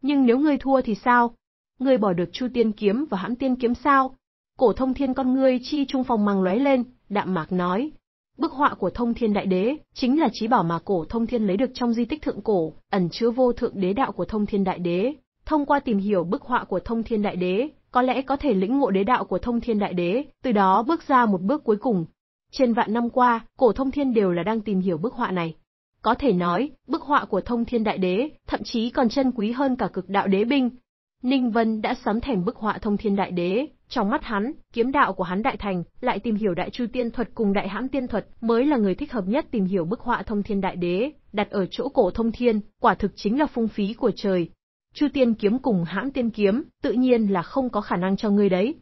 Nhưng nếu ngươi thua thì sao? Ngươi bỏ được chu tiên kiếm và hãm tiên kiếm sao? Cổ thông thiên con ngươi chi trung phòng màng lóe lên, đạm mạc nói, Bức họa của Thông Thiên Đại Đế chính là trí bảo mà cổ Thông Thiên lấy được trong di tích thượng cổ, ẩn chứa vô thượng đế đạo của Thông Thiên Đại Đế. Thông qua tìm hiểu bức họa của Thông Thiên Đại Đế, có lẽ có thể lĩnh ngộ đế đạo của Thông Thiên Đại Đế, từ đó bước ra một bước cuối cùng. Trên vạn năm qua, cổ Thông Thiên đều là đang tìm hiểu bức họa này. Có thể nói, bức họa của Thông Thiên Đại Đế thậm chí còn chân quý hơn cả cực đạo đế binh, Ninh Vân đã sắm thèm bức họa thông thiên đại đế, trong mắt hắn, kiếm đạo của hắn đại thành, lại tìm hiểu đại chu tiên thuật cùng đại hãm tiên thuật mới là người thích hợp nhất tìm hiểu bức họa thông thiên đại đế, đặt ở chỗ cổ thông thiên, quả thực chính là phung phí của trời. Chu tiên kiếm cùng hãm tiên kiếm, tự nhiên là không có khả năng cho ngươi đấy.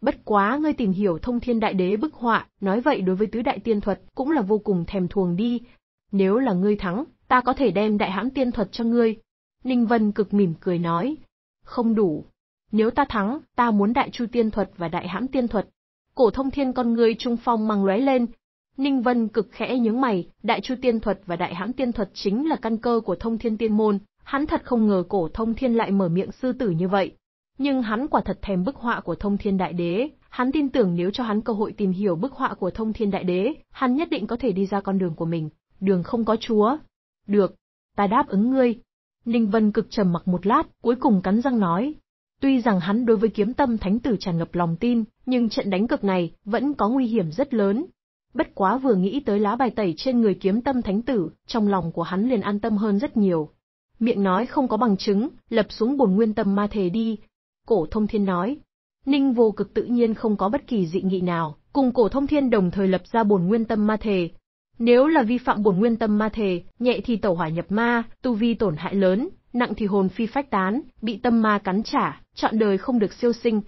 Bất quá ngươi tìm hiểu thông thiên đại đế bức họa, nói vậy đối với tứ đại tiên thuật cũng là vô cùng thèm thuồng đi. Nếu là ngươi thắng, ta có thể đem đại hãm tiên thuật cho ngươi. Ninh Vân cực mỉm cười nói, không đủ. Nếu ta thắng, ta muốn đại chu tiên thuật và đại hãm tiên thuật. Cổ thông thiên con người trung phong mang lóe lên. Ninh Vân cực khẽ nhướng mày, đại chu tiên thuật và đại hãm tiên thuật chính là căn cơ của thông thiên tiên môn, hắn thật không ngờ cổ thông thiên lại mở miệng sư tử như vậy. Nhưng hắn quả thật thèm bức họa của thông thiên đại đế, hắn tin tưởng nếu cho hắn cơ hội tìm hiểu bức họa của thông thiên đại đế, hắn nhất định có thể đi ra con đường của mình, đường không có chúa. Được, ta đáp ứng ngươi, Ninh Vân cực trầm mặc một lát, cuối cùng cắn răng nói. Tuy rằng hắn đối với kiếm tâm thánh tử tràn ngập lòng tin, nhưng trận đánh cực này vẫn có nguy hiểm rất lớn. Bất quá vừa nghĩ tới lá bài tẩy trên người kiếm tâm thánh tử, trong lòng của hắn liền an tâm hơn rất nhiều. Miệng nói không có bằng chứng, lập xuống bồn nguyên tâm ma thể đi. Cổ thông thiên nói. Ninh vô cực tự nhiên không có bất kỳ dị nghị nào, cùng cổ thông thiên đồng thời lập ra bồn nguyên tâm ma thể, nếu là vi phạm bổn nguyên tâm ma thể, nhẹ thì tẩu hỏa nhập ma, tu vi tổn hại lớn, nặng thì hồn phi phách tán, bị tâm ma cắn trả, chọn đời không được siêu sinh.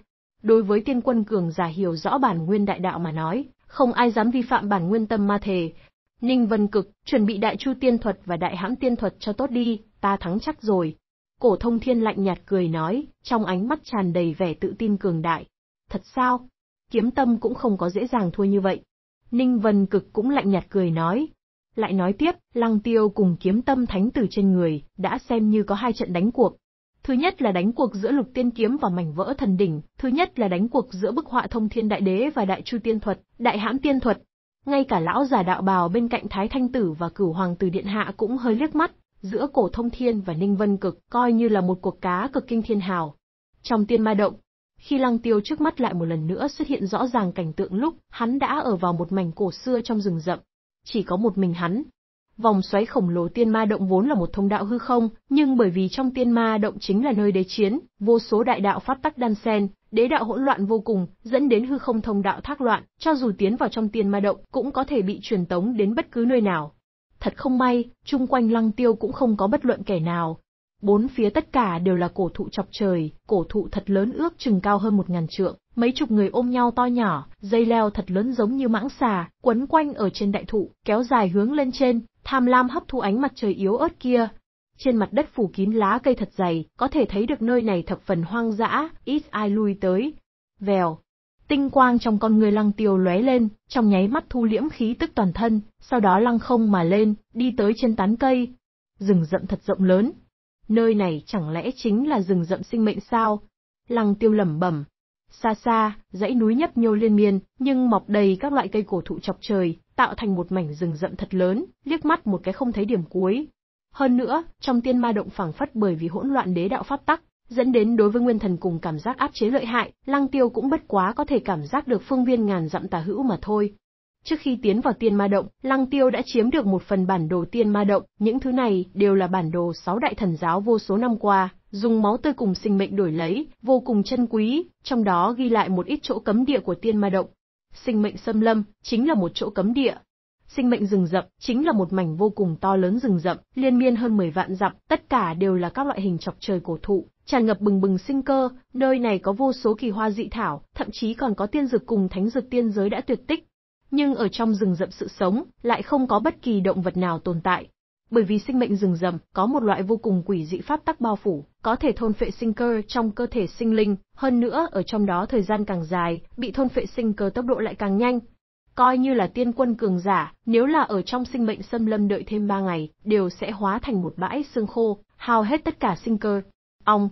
Đối với tiên quân cường giả hiểu rõ bản nguyên đại đạo mà nói, không ai dám vi phạm bản nguyên tâm ma thể. Ninh Vân Cực, chuẩn bị đại chu tiên thuật và đại hãm tiên thuật cho tốt đi, ta thắng chắc rồi. Cổ thông thiên lạnh nhạt cười nói, trong ánh mắt tràn đầy vẻ tự tin cường đại. Thật sao? Kiếm tâm cũng không có dễ dàng thua như vậy. Ninh Vân Cực cũng lạnh nhạt cười nói. Lại nói tiếp, Lăng Tiêu cùng kiếm tâm thánh tử trên người, đã xem như có hai trận đánh cuộc. Thứ nhất là đánh cuộc giữa lục tiên kiếm và mảnh vỡ thần đỉnh, thứ nhất là đánh cuộc giữa bức họa thông thiên đại đế và đại chu tiên thuật, đại hãm tiên thuật. Ngay cả lão giả đạo bào bên cạnh Thái Thanh Tử và cửu hoàng tử điện hạ cũng hơi liếc mắt, giữa cổ thông thiên và ninh vân cực coi như là một cuộc cá cực kinh thiên hào. Trong tiên ma động, khi lăng tiêu trước mắt lại một lần nữa xuất hiện rõ ràng cảnh tượng lúc, hắn đã ở vào một mảnh cổ xưa trong rừng rậm. Chỉ có một mình hắn. Vòng xoáy khổng lồ tiên ma động vốn là một thông đạo hư không, nhưng bởi vì trong tiên ma động chính là nơi đế chiến, vô số đại đạo pháp tắc đan sen, đế đạo hỗn loạn vô cùng, dẫn đến hư không thông đạo thác loạn, cho dù tiến vào trong tiên ma động cũng có thể bị truyền tống đến bất cứ nơi nào. Thật không may, chung quanh lăng tiêu cũng không có bất luận kẻ nào, Bốn phía tất cả đều là cổ thụ chọc trời, cổ thụ thật lớn ước chừng cao hơn một ngàn trượng, mấy chục người ôm nhau to nhỏ, dây leo thật lớn giống như mãng xà, quấn quanh ở trên đại thụ, kéo dài hướng lên trên, tham lam hấp thu ánh mặt trời yếu ớt kia. Trên mặt đất phủ kín lá cây thật dày, có thể thấy được nơi này thập phần hoang dã, ít ai lui tới. Vèo, tinh quang trong con người lăng tiêu lóe lên, trong nháy mắt thu liễm khí tức toàn thân, sau đó lăng không mà lên, đi tới trên tán cây. Rừng rậm thật rộng lớn, nơi này chẳng lẽ chính là rừng rậm sinh mệnh sao? Lăng tiêu lẩm bẩm. Xa xa, dãy núi nhấp nhô liên miên, nhưng mọc đầy các loại cây cổ thụ chọc trời, tạo thành một mảnh rừng rậm thật lớn, liếc mắt một cái không thấy điểm cuối. Hơn nữa, trong tiên ma động phảng phất bởi vì hỗn loạn đế đạo pháp tắc, dẫn đến đối với nguyên thần cùng cảm giác áp chế lợi hại, Lăng Tiêu cũng bất quá có thể cảm giác được phương viên ngàn dặm tà hữu mà thôi, Trước khi tiến vào tiên ma động, Lăng Tiêu đã chiếm được một phần bản đồ tiên ma động, những thứ này đều là bản đồ sáu đại thần giáo vô số năm qua, dùng máu tươi cùng sinh mệnh đổi lấy, vô cùng chân quý, trong đó ghi lại một ít chỗ cấm địa của tiên ma động. Sinh mệnh xâm lâm chính là một chỗ cấm địa. Sinh mệnh rừng rậm chính là một mảnh vô cùng to lớn rừng rậm, liên miên hơn 10 vạn dặm, tất cả đều là các loại hình chọc trời cổ thụ, tràn ngập bừng bừng sinh cơ, nơi này có vô số kỳ hoa dị thảo, thậm chí còn có tiên dược cùng thánh dược tiên giới đã tuyệt tích, nhưng ở trong rừng rậm sự sống lại không có bất kỳ động vật nào tồn tại. Bởi vì sinh mệnh rừng rậm có một loại vô cùng quỷ dị pháp tắc bao phủ, có thể thôn phệ sinh cơ trong cơ thể sinh linh, hơn nữa ở trong đó thời gian càng dài, bị thôn phệ sinh cơ tốc độ lại càng nhanh. Coi như là tiên quân cường giả, nếu là ở trong sinh mệnh xâm lâm đợi thêm 3 ngày, đều sẽ hóa thành một bãi xương khô, hao hết tất cả sinh cơ. Ong,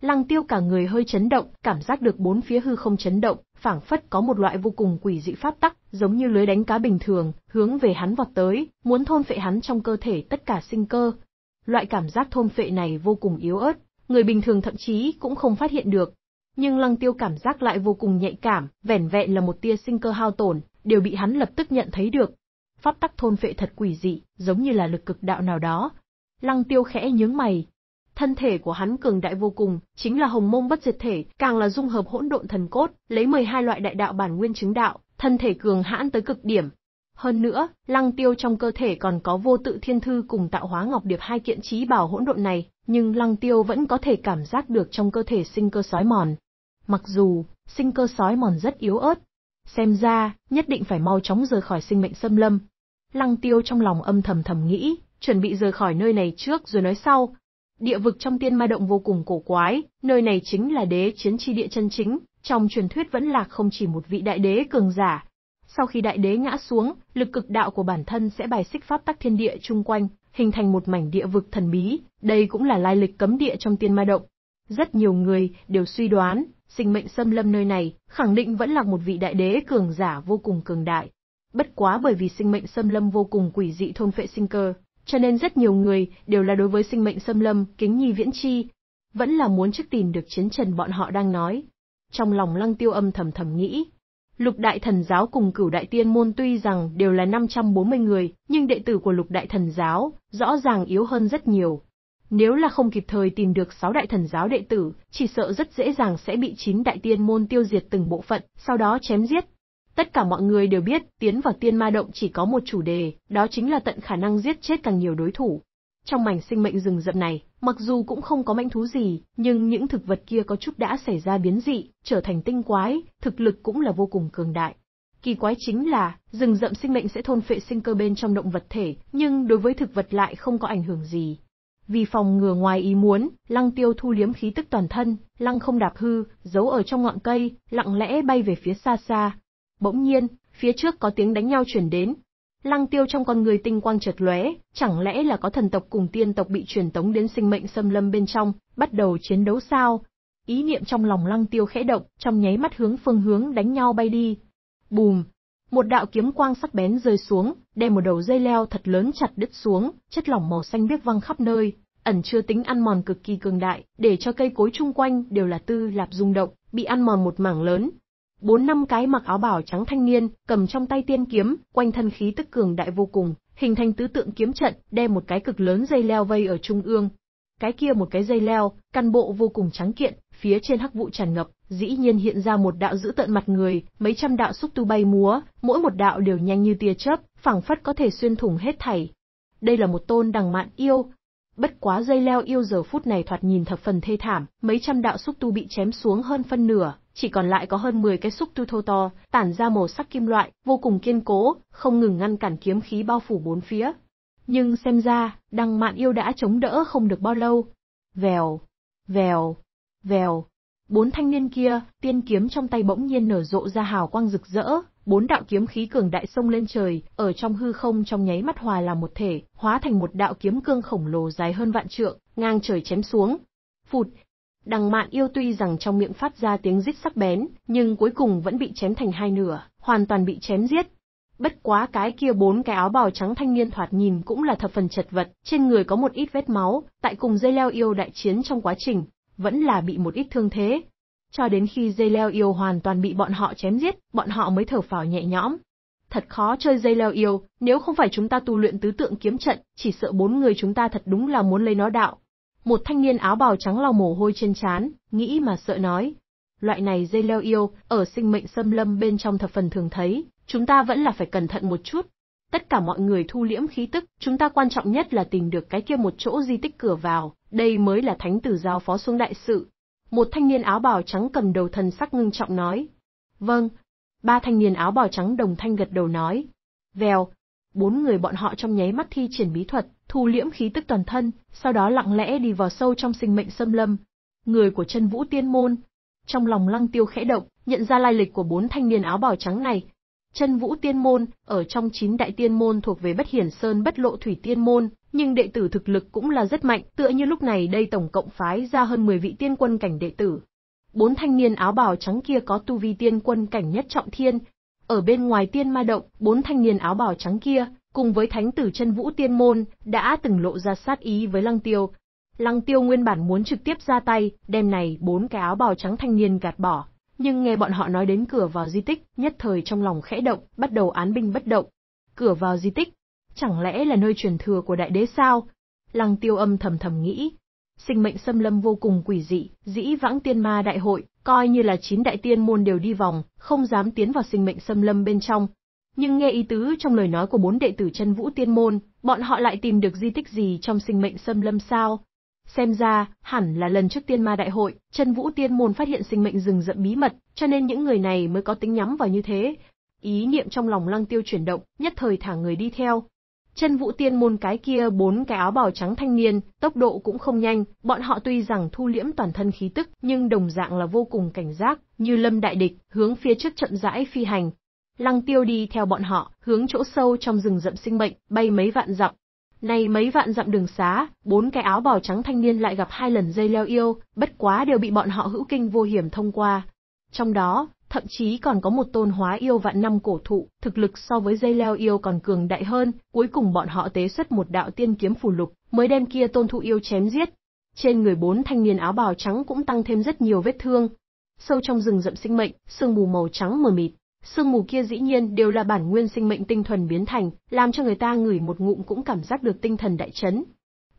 Lăng tiêu cả người hơi chấn động, cảm giác được bốn phía hư không chấn động, phảng phất có một loại vô cùng quỷ dị pháp tắc, giống như lưới đánh cá bình thường, hướng về hắn vọt tới, muốn thôn phệ hắn trong cơ thể tất cả sinh cơ. Loại cảm giác thôn phệ này vô cùng yếu ớt, người bình thường thậm chí cũng không phát hiện được. Nhưng lăng tiêu cảm giác lại vô cùng nhạy cảm, vẻn vẹn là một tia sinh cơ hao tổn, đều bị hắn lập tức nhận thấy được. Pháp tắc thôn phệ thật quỷ dị, giống như là lực cực đạo nào đó. Lăng tiêu khẽ nhướng mày, Thân thể của hắn cường đại vô cùng, chính là hồng mông bất diệt thể, càng là dung hợp hỗn độn thần cốt, lấy 12 loại đại đạo bản nguyên chứng đạo, thân thể cường hãn tới cực điểm. Hơn nữa, lăng tiêu trong cơ thể còn có vô tự thiên thư cùng tạo hóa ngọc điệp hai kiện trí bảo hỗn độn này, nhưng lăng tiêu vẫn có thể cảm giác được trong cơ thể sinh cơ sói mòn. Mặc dù, sinh cơ sói mòn rất yếu ớt. Xem ra, nhất định phải mau chóng rời khỏi sinh mệnh xâm lâm. Lăng tiêu trong lòng âm thầm thầm nghĩ, chuẩn bị rời khỏi nơi này trước rồi nói sau, Địa vực trong tiên ma động vô cùng cổ quái, nơi này chính là đế chiến chi địa chân chính, trong truyền thuyết vẫn lạc không chỉ một vị đại đế cường giả. Sau khi đại đế ngã xuống, lực cực đạo của bản thân sẽ bài xích pháp tắc thiên địa chung quanh, hình thành một mảnh địa vực thần bí, đây cũng là lai lịch cấm địa trong tiên ma động. Rất nhiều người đều suy đoán, sinh mệnh xâm lâm nơi này, khẳng định vẫn là một vị đại đế cường giả vô cùng cường đại. Bất quá bởi vì sinh mệnh xâm lâm vô cùng quỷ dị thôn phệ sinh cơ, cho nên rất nhiều người đều là đối với sinh mệnh xâm lâm, kính nhi viễn chi, vẫn là muốn trước tìm được chiến trần bọn họ đang nói. Trong lòng lăng tiêu âm thầm thầm nghĩ, lục đại thần giáo cùng cửu đại tiên môn tuy rằng đều là 540 người, nhưng đệ tử của lục đại thần giáo rõ ràng yếu hơn rất nhiều. Nếu là không kịp thời tìm được 6 đại thần giáo đệ tử, chỉ sợ rất dễ dàng sẽ bị 9 đại tiên môn tiêu diệt từng bộ phận, sau đó chém giết, Tất cả mọi người đều biết, tiến vào tiên ma động chỉ có một chủ đề, đó chính là tận khả năng giết chết càng nhiều đối thủ. Trong mảnh sinh mệnh rừng rậm này, mặc dù cũng không có manh thú gì, nhưng những thực vật kia có chút đã xảy ra biến dị, trở thành tinh quái, thực lực cũng là vô cùng cường đại. Kỳ quái chính là, rừng rậm sinh mệnh sẽ thôn phệ sinh cơ bên trong động vật thể, nhưng đối với thực vật lại không có ảnh hưởng gì. Vì phòng ngừa ngoài ý muốn, Lăng Tiêu thu liếm khí tức toàn thân, Lăng không đạp hư, giấu ở trong ngọn cây, lặng lẽ bay về phía xa xa, Bỗng nhiên, phía trước có tiếng đánh nhau chuyển đến. Lăng tiêu trong con người tinh quang chợt lóe, chẳng lẽ là có thần tộc cùng tiên tộc bị truyền tống đến sinh mệnh xâm lâm bên trong, bắt đầu chiến đấu sao? Ý niệm trong lòng lăng tiêu khẽ động, trong nháy mắt hướng phương hướng đánh nhau bay đi. Bùm! Một đạo kiếm quang sắc bén rơi xuống, đem một đầu dây leo thật lớn chặt đứt xuống, chất lỏng màu xanh biếc văng khắp nơi, ẩn chứa tính ăn mòn cực kỳ cường đại, để cho cây cối chung quanh đều là tư lạp rung động, bị ăn mòn một mảng lớn, Bốn năm cái mặc áo bảo trắng thanh niên, cầm trong tay tiên kiếm, quanh thân khí tức cường đại vô cùng, hình thành tứ tượng kiếm trận, đe một cái cực lớn dây leo vây ở trung ương. Cái kia một cái dây leo, căn bộ vô cùng trắng kiện, phía trên hắc vụ tràn ngập, dĩ nhiên hiện ra một đạo giữ tận mặt người, mấy trăm đạo xúc tu bay múa, mỗi một đạo đều nhanh như tia chớp, phảng phất có thể xuyên thủng hết thảy. Đây là một tôn đằng mạn yêu, Bất quá dây leo yêu giờ phút này thoạt nhìn thập phần thê thảm, mấy trăm đạo xúc tu bị chém xuống hơn phân nửa, chỉ còn lại có hơn 10 cái xúc tu thô to, tản ra màu sắc kim loại, vô cùng kiên cố, không ngừng ngăn cản kiếm khí bao phủ bốn phía. Nhưng xem ra, đăng mạn yêu đã chống đỡ không được bao lâu. Vèo, vèo, vèo. Bốn thanh niên kia, tiên kiếm trong tay bỗng nhiên nở rộ ra hào quang rực rỡ, bốn đạo kiếm khí cường đại sông lên trời, ở trong hư không trong nháy mắt hòa là một thể, hóa thành một đạo kiếm cương khổng lồ dài hơn vạn trượng, ngang trời chém xuống. Phụt! Đằng mạn yêu tuy rằng trong miệng phát ra tiếng rít sắc bén, nhưng cuối cùng vẫn bị chém thành hai nửa, hoàn toàn bị chém giết. Bất quá cái kia bốn cái áo bào trắng thanh niên thoạt nhìn cũng là thập phần chật vật, trên người có một ít vết máu, tại cùng dây leo yêu đại chiến trong quá trình, vẫn là bị một ít thương thế, cho đến khi dây leo yêu hoàn toàn bị bọn họ chém giết, bọn họ mới thở phào nhẹ nhõm. Thật khó chơi dây leo yêu, nếu không phải chúng ta tu luyện tứ tượng kiếm trận, chỉ sợ bốn người chúng ta thật đúng là muốn lấy nó đạo. Một thanh niên áo bào trắng lau mồ hôi trên trán, nghĩ mà sợ nói. Loại này dây leo yêu, ở sinh mệnh xâm lâm bên trong thập phần thường thấy, chúng ta vẫn là phải cẩn thận một chút. Tất cả mọi người thu liễm khí tức, chúng ta quan trọng nhất là tìm được cái kia một chỗ di tích cửa vào, đây mới là thánh tử giao phó xuống đại sự. Một thanh niên áo bào trắng cầm đầu thần sắc ngưng trọng nói. Vâng. Ba thanh niên áo bào trắng đồng thanh gật đầu nói. Vèo. Bốn người bọn họ trong nháy mắt thi triển bí thuật, thu liễm khí tức toàn thân, sau đó lặng lẽ đi vào sâu trong sinh mệnh xâm lâm. Người của chân vũ tiên môn. Trong lòng lăng tiêu khẽ động, nhận ra lai lịch của bốn thanh niên áo bào trắng này. Chân vũ tiên môn, ở trong chín đại tiên môn thuộc về bất hiển sơn bất lộ thủy tiên môn, nhưng đệ tử thực lực cũng là rất mạnh, tựa như lúc này đây tổng cộng phái ra hơn 10 vị tiên quân cảnh đệ tử. Bốn thanh niên áo bào trắng kia có tu vi tiên quân cảnh nhất trọng thiên. Ở bên ngoài tiên ma động, bốn thanh niên áo bào trắng kia, cùng với thánh tử chân vũ tiên môn, đã từng lộ ra sát ý với lăng tiêu. Lăng tiêu nguyên bản muốn trực tiếp ra tay, đêm này bốn cái áo bào trắng thanh niên gạt bỏ. Nhưng nghe bọn họ nói đến cửa vào di tích, nhất thời trong lòng khẽ động, bắt đầu án binh bất động. Cửa vào di tích, Chẳng lẽ là nơi truyền thừa của đại đế sao? Lăng tiêu âm thầm thầm nghĩ. Sinh mệnh xâm lâm vô cùng quỷ dị, dĩ vãng tiên ma đại hội, coi như là chín đại tiên môn đều đi vòng, không dám tiến vào sinh mệnh xâm lâm bên trong. Nhưng nghe ý tứ trong lời nói của bốn đệ tử chân vũ tiên môn, bọn họ lại tìm được di tích gì trong sinh mệnh xâm lâm sao? Xem ra, hẳn là lần trước tiên ma đại hội, chân vũ tiên môn phát hiện sinh mệnh rừng rậm bí mật, cho nên những người này mới có tính nhắm vào như thế. Ý niệm trong lòng lăng tiêu chuyển động, nhất thời thả người đi theo, Chân vũ tiên môn cái kia bốn cái áo bào trắng thanh niên, tốc độ cũng không nhanh, bọn họ tuy rằng thu liễm toàn thân khí tức, nhưng đồng dạng là vô cùng cảnh giác, như lâm đại địch, hướng phía trước chậm rãi phi hành. Lăng tiêu đi theo bọn họ, hướng chỗ sâu trong rừng rậm sinh bệnh, bay mấy vạn dặm. Này mấy vạn dặm đường xá, bốn cái áo bào trắng thanh niên lại gặp hai lần dây leo yêu, bất quá đều bị bọn họ hữu kinh vô hiểm thông qua. Trong đó, thậm chí còn có một tôn hóa yêu vạn năm cổ thụ, thực lực so với dây leo yêu còn cường đại hơn, cuối cùng bọn họ tế xuất một đạo tiên kiếm phù lục, mới đem kia tôn thụ yêu chém giết. Trên người bốn thanh niên áo bào trắng cũng tăng thêm rất nhiều vết thương. Sâu trong rừng rậm sinh mệnh, sương mù màu trắng mờ mịt, sương mù kia dĩ nhiên đều là bản nguyên sinh mệnh tinh thuần biến thành, làm cho người ta ngửi một ngụm cũng cảm giác được tinh thần đại chấn,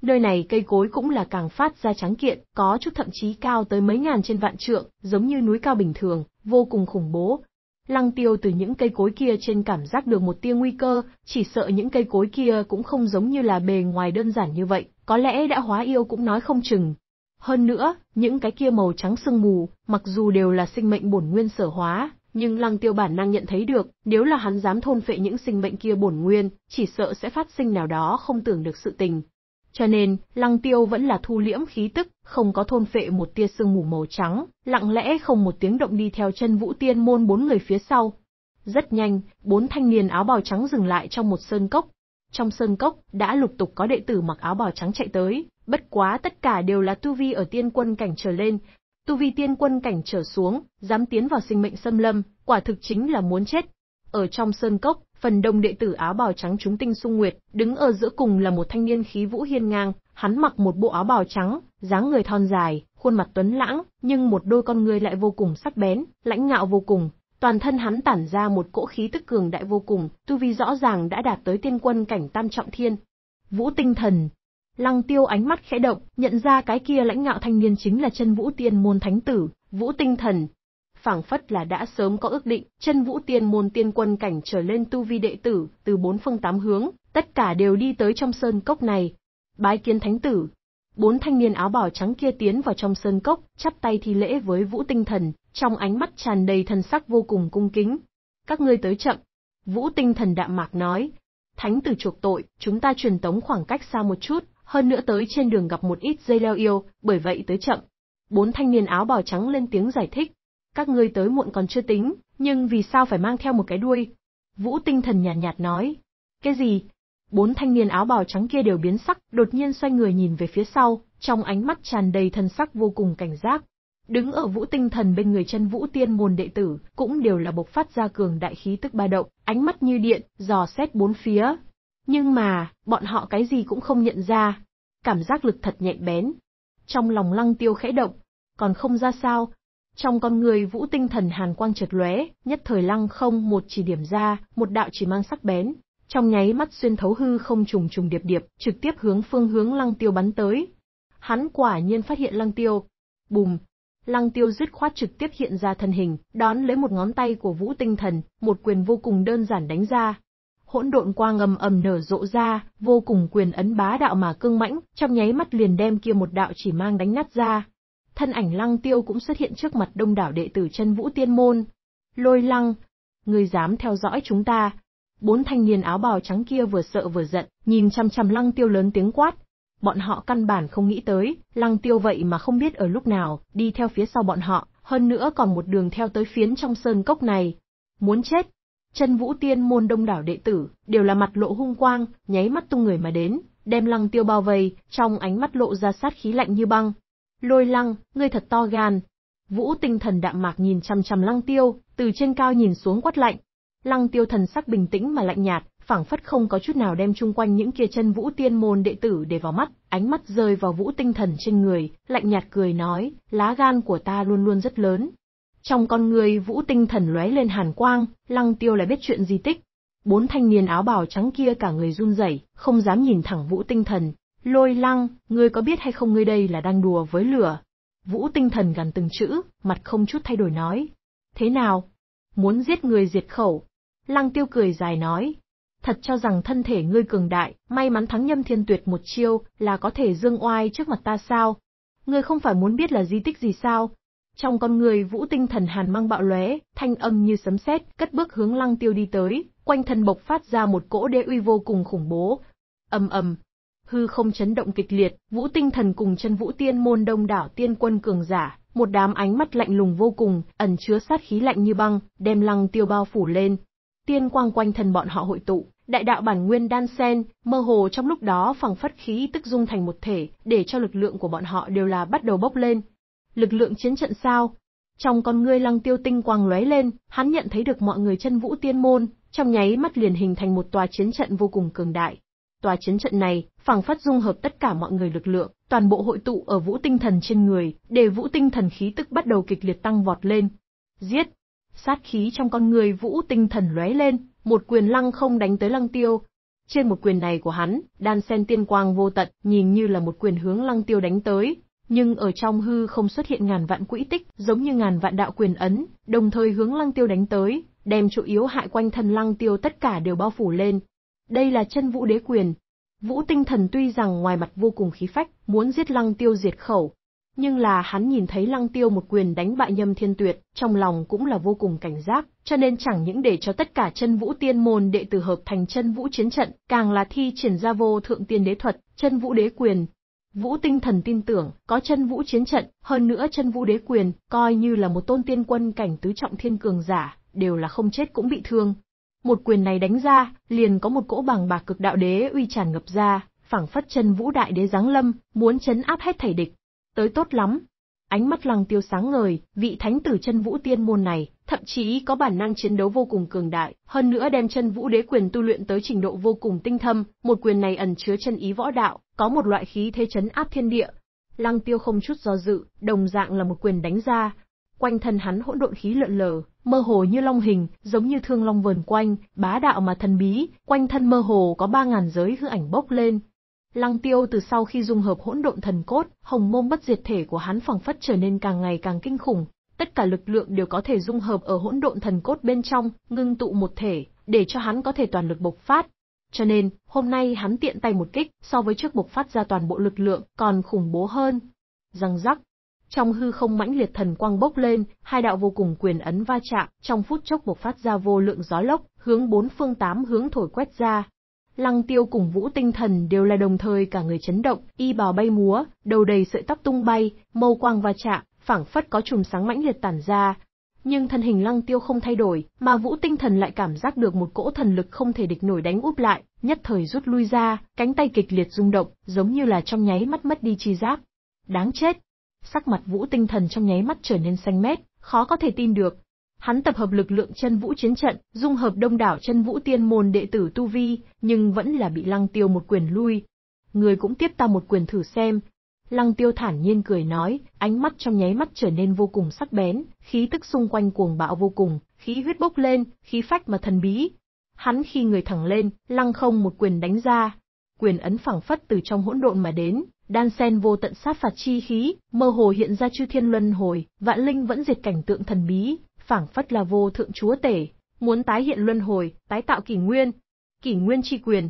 Nơi này cây cối cũng là càng phát ra trắng kiện, có chút thậm chí cao tới mấy ngàn trên vạn trượng, giống như núi cao bình thường, vô cùng khủng bố. Lăng tiêu từ những cây cối kia trên cảm giác được một tia nguy cơ, chỉ sợ những cây cối kia cũng không giống như là bề ngoài đơn giản như vậy, có lẽ đã hóa yêu cũng nói không chừng. Hơn nữa, những cái kia màu trắng sương mù, mặc dù đều là sinh mệnh bổn nguyên sở hóa, nhưng lăng tiêu bản năng nhận thấy được, nếu là hắn dám thôn phệ những sinh mệnh kia bổn nguyên, chỉ sợ sẽ phát sinh nào đó không tưởng được sự tình, cho nên, lăng tiêu vẫn là thu liễm khí tức, không có thôn phệ một tia sương mù màu trắng, lặng lẽ không một tiếng động đi theo chân vũ tiên môn bốn người phía sau. Rất nhanh, bốn thanh niên áo bào trắng dừng lại trong một sơn cốc. Trong sơn cốc, đã lục tục có đệ tử mặc áo bào trắng chạy tới, bất quá tất cả đều là tu vi ở tiên quân cảnh trở lên. Tu vi tiên quân cảnh trở xuống, dám tiến vào sinh mệnh xâm lâm, quả thực chính là muốn chết. Ở trong sơn cốc, phần đông đệ tử áo bào trắng chúng tinh sung nguyệt, đứng ở giữa cùng là một thanh niên khí vũ hiên ngang, hắn mặc một bộ áo bào trắng, dáng người thon dài, khuôn mặt tuấn lãng, nhưng một đôi con người lại vô cùng sắc bén, lãnh ngạo vô cùng. Toàn thân hắn tản ra một cỗ khí tức cường đại vô cùng, tu vi rõ ràng đã đạt tới tiên quân cảnh tam trọng thiên. Vũ tinh thần. Lăng tiêu ánh mắt khẽ động, nhận ra cái kia lãnh ngạo thanh niên chính là chân vũ tiên môn thánh tử, vũ tinh thần, phảng phất là đã sớm có ước định, chân vũ tiên môn tiên quân cảnh trở lên tu vi đệ tử, từ bốn phương tám hướng, tất cả đều đi tới trong sơn cốc này. Bái kiến thánh tử. Bốn thanh niên áo bào trắng kia tiến vào trong sơn cốc, chắp tay thi lễ với Vũ Tinh Thần, trong ánh mắt tràn đầy thần sắc vô cùng cung kính. Các ngươi tới chậm. Vũ Tinh Thần đạm mạc nói. Thánh tử chuộc tội, chúng ta truyền tống khoảng cách xa một chút, hơn nữa tới trên đường gặp một ít dây leo yêu, bởi vậy tới chậm. Bốn thanh niên áo bào trắng lên tiếng giải thích, các ngươi tới muộn còn chưa tính, nhưng vì sao phải mang theo một cái đuôi? Vũ tinh thần nhàn nhạt, nhạt nói. Cái gì? Bốn thanh niên áo bào trắng kia đều biến sắc, đột nhiên xoay người nhìn về phía sau, trong ánh mắt tràn đầy thần sắc vô cùng cảnh giác. Đứng ở vũ tinh thần bên người chân vũ tiên môn đệ tử, cũng đều là bộc phát ra cường đại khí tức ba động, ánh mắt như điện, dò xét bốn phía. Nhưng mà, bọn họ cái gì cũng không nhận ra. Cảm giác lực thật nhạy bén. Trong lòng lăng tiêu khẽ động, còn không ra sao, trong con người vũ tinh thần hàn quang chợt lóe, nhất thời lăng không một chỉ điểm ra, một đạo chỉ mang sắc bén, trong nháy mắt xuyên thấu hư không trùng trùng điệp điệp, trực tiếp hướng phương hướng Lăng Tiêu bắn tới. Hắn quả nhiên phát hiện Lăng Tiêu. Bùm! Lăng Tiêu dứt khoát trực tiếp hiện ra thân hình, đón lấy một ngón tay của Vũ Tinh Thần, một quyền vô cùng đơn giản đánh ra. Hỗn độn quang ngầm ầm nở rộ ra, vô cùng quyền ấn bá đạo mà cương mãnh, trong nháy mắt liền đem kia một đạo chỉ mang đánh nát ra thân ảnh lăng tiêu cũng xuất hiện trước mặt đông đảo đệ tử chân vũ tiên môn. Lôi lăng, người dám theo dõi chúng ta. Bốn thanh niên áo bào trắng kia vừa sợ vừa giận, nhìn chăm chăm lăng tiêu lớn tiếng quát. Bọn họ căn bản không nghĩ tới, lăng tiêu vậy mà không biết ở lúc nào, đi theo phía sau bọn họ, hơn nữa còn một đường theo tới phiến trong sơn cốc này. Muốn chết! Chân vũ tiên môn đông đảo đệ tử, đều là mặt lộ hung quang, nháy mắt tung người mà đến, đem lăng tiêu bao vây, trong ánh mắt lộ ra sát khí lạnh như băng, Lôi lăng, ngươi thật to gan. Vũ tinh thần đạm mạc nhìn chăm chăm lăng tiêu, từ trên cao nhìn xuống quát lạnh. Lăng tiêu thần sắc bình tĩnh mà lạnh nhạt, phảng phất không có chút nào đem chung quanh những kia chân vũ tiên môn đệ tử để vào mắt, ánh mắt rơi vào vũ tinh thần trên người, lạnh nhạt cười nói, lá gan của ta luôn luôn rất lớn. Trong con người vũ tinh thần lóe lên hàn quang, lăng tiêu lại biết chuyện di tích. Bốn thanh niên áo bào trắng kia cả người run rẩy, không dám nhìn thẳng vũ tinh thần, Lôi lăng, ngươi có biết hay không ngươi đây là đang đùa với lửa? Vũ tinh thần gần từng chữ, mặt không chút thay đổi nói. Thế nào? Muốn giết người diệt khẩu? Lăng tiêu cười dài nói. Thật cho rằng thân thể ngươi cường đại, may mắn thắng nhâm thiên tuyệt một chiêu, là có thể dương oai trước mặt ta sao? Ngươi không phải muốn biết là di tích gì sao? Trong con người vũ tinh thần hàn mang bạo lóe, thanh âm như sấm sét, cất bước hướng lăng tiêu đi tới, quanh thân bộc phát ra một cỗ đê uy vô cùng khủng bố. ầm ầm, hư không chấn động kịch liệt, Vũ Tinh Thần cùng chân Vũ Tiên môn đông đảo tiên quân cường giả, một đám ánh mắt lạnh lùng vô cùng, ẩn chứa sát khí lạnh như băng, đem Lăng Tiêu bao phủ lên. Tiên quang quanh thân bọn họ hội tụ, đại đạo bản nguyên đan sen, mơ hồ trong lúc đó phẳng phất khí tức dung thành một thể, để cho lực lượng của bọn họ đều là bắt đầu bốc lên. Lực lượng chiến trận sao? Trong con ngươi Lăng Tiêu tinh quang lóe lên, hắn nhận thấy được mọi người chân Vũ Tiên môn, trong nháy mắt liền hình thành một tòa chiến trận vô cùng cường đại, Tòa chiến trận này, phảng phất dung hợp tất cả mọi người lực lượng, toàn bộ hội tụ ở vũ tinh thần trên người, để vũ tinh thần khí tức bắt đầu kịch liệt tăng vọt lên. Giết! Sát khí trong con người vũ tinh thần lóe lên, một quyền lăng không đánh tới lăng tiêu. Trên một quyền này của hắn, đan sen tiên quang vô tận, nhìn như là một quyền hướng lăng tiêu đánh tới, nhưng ở trong hư không xuất hiện ngàn vạn quỹ tích, giống như ngàn vạn đạo quyền ấn, đồng thời hướng lăng tiêu đánh tới, đem chủ yếu hại quanh thân lăng tiêu tất cả đều bao phủ lên, đây là chân vũ đế quyền. Vũ tinh thần tuy rằng ngoài mặt vô cùng khí phách, muốn giết lăng tiêu diệt khẩu, nhưng là hắn nhìn thấy lăng tiêu một quyền đánh bại nhâm thiên tuyệt, trong lòng cũng là vô cùng cảnh giác, cho nên chẳng những để cho tất cả chân vũ tiên môn đệ tử hợp thành chân vũ chiến trận, càng là thi triển ra vô thượng tiên đế thuật, chân vũ đế quyền. Vũ tinh thần tin tưởng, có chân vũ chiến trận, hơn nữa chân vũ đế quyền, coi như là một tôn tiên quân cảnh tứ trọng thiên cường giả, đều là không chết cũng bị thương, một quyền này đánh ra, liền có một cỗ bằng bạc cực đạo đế uy tràn ngập ra, phảng phất chân vũ đại đế giáng lâm, muốn chấn áp hết thảy địch. Tới tốt lắm. Ánh mắt Lăng Tiêu sáng ngời, vị thánh tử chân vũ tiên môn này, thậm chí có bản năng chiến đấu vô cùng cường đại, hơn nữa đem chân vũ đế quyền tu luyện tới trình độ vô cùng tinh thâm, một quyền này ẩn chứa chân ý võ đạo, có một loại khí thế chấn áp thiên địa. Lăng Tiêu không chút do dự, đồng dạng là một quyền đánh ra, quanh thân hắn hỗn độn khí lượn lờ, mơ hồ như long hình, giống như thương long vờn quanh, bá đạo mà thần bí, quanh thân mơ hồ có ba ngàn giới hư ảnh bốc lên. Lăng tiêu từ sau khi dung hợp hỗn độn thần cốt, hồng mông bất diệt thể của hắn phẳng phất trở nên càng ngày càng kinh khủng, tất cả lực lượng đều có thể dung hợp ở hỗn độn thần cốt bên trong, ngưng tụ một thể, để cho hắn có thể toàn lực bộc phát. Cho nên, hôm nay hắn tiện tay một kích, so với trước bộc phát ra toàn bộ lực lượng, còn khủng bố hơn. Răng rắc, trong hư không mãnh liệt thần quang bốc lên, hai đạo vô cùng quyền ấn va chạm, trong phút chốc bộc phát ra vô lượng gió lốc, hướng bốn phương tám hướng thổi quét ra. Lăng tiêu cùng vũ tinh thần đều là đồng thời cả người chấn động, y bào bay múa, đầu đầy sợi tóc tung bay, mâu quang va chạm, phảng phất có chùm sáng mãnh liệt tản ra. Nhưng thân hình lăng tiêu không thay đổi, mà vũ tinh thần lại cảm giác được một cỗ thần lực không thể địch nổi đánh úp lại, nhất thời rút lui ra, cánh tay kịch liệt rung động, giống như là trong nháy mắt mất đi chi giác. Đáng chết, Sắc mặt Vũ Tinh Thần trong nháy mắt trở nên xanh mét, khó có thể tin được. Hắn tập hợp lực lượng chân vũ chiến trận, dung hợp đông đảo chân vũ tiên môn đệ tử tu vi, nhưng vẫn là bị Lăng Tiêu một quyền lui. Người cũng tiếp ta một quyền thử xem. Lăng Tiêu thản nhiên cười nói, ánh mắt trong nháy mắt trở nên vô cùng sắc bén, khí tức xung quanh cuồng bạo vô cùng, khí huyết bốc lên, khí phách mà thần bí. Hắn khi người thẳng lên, lăng không một quyền đánh ra, quyền ấn phẳng phất từ trong hỗn độn mà đến, đan sen vô tận sát phạt chi khí, mơ hồ hiện ra chư thiên luân hồi, vạn linh vẫn diệt cảnh tượng thần bí, phảng phất là vô thượng chúa tể, muốn tái hiện luân hồi, tái tạo kỷ nguyên, kỷ nguyên chi quyền.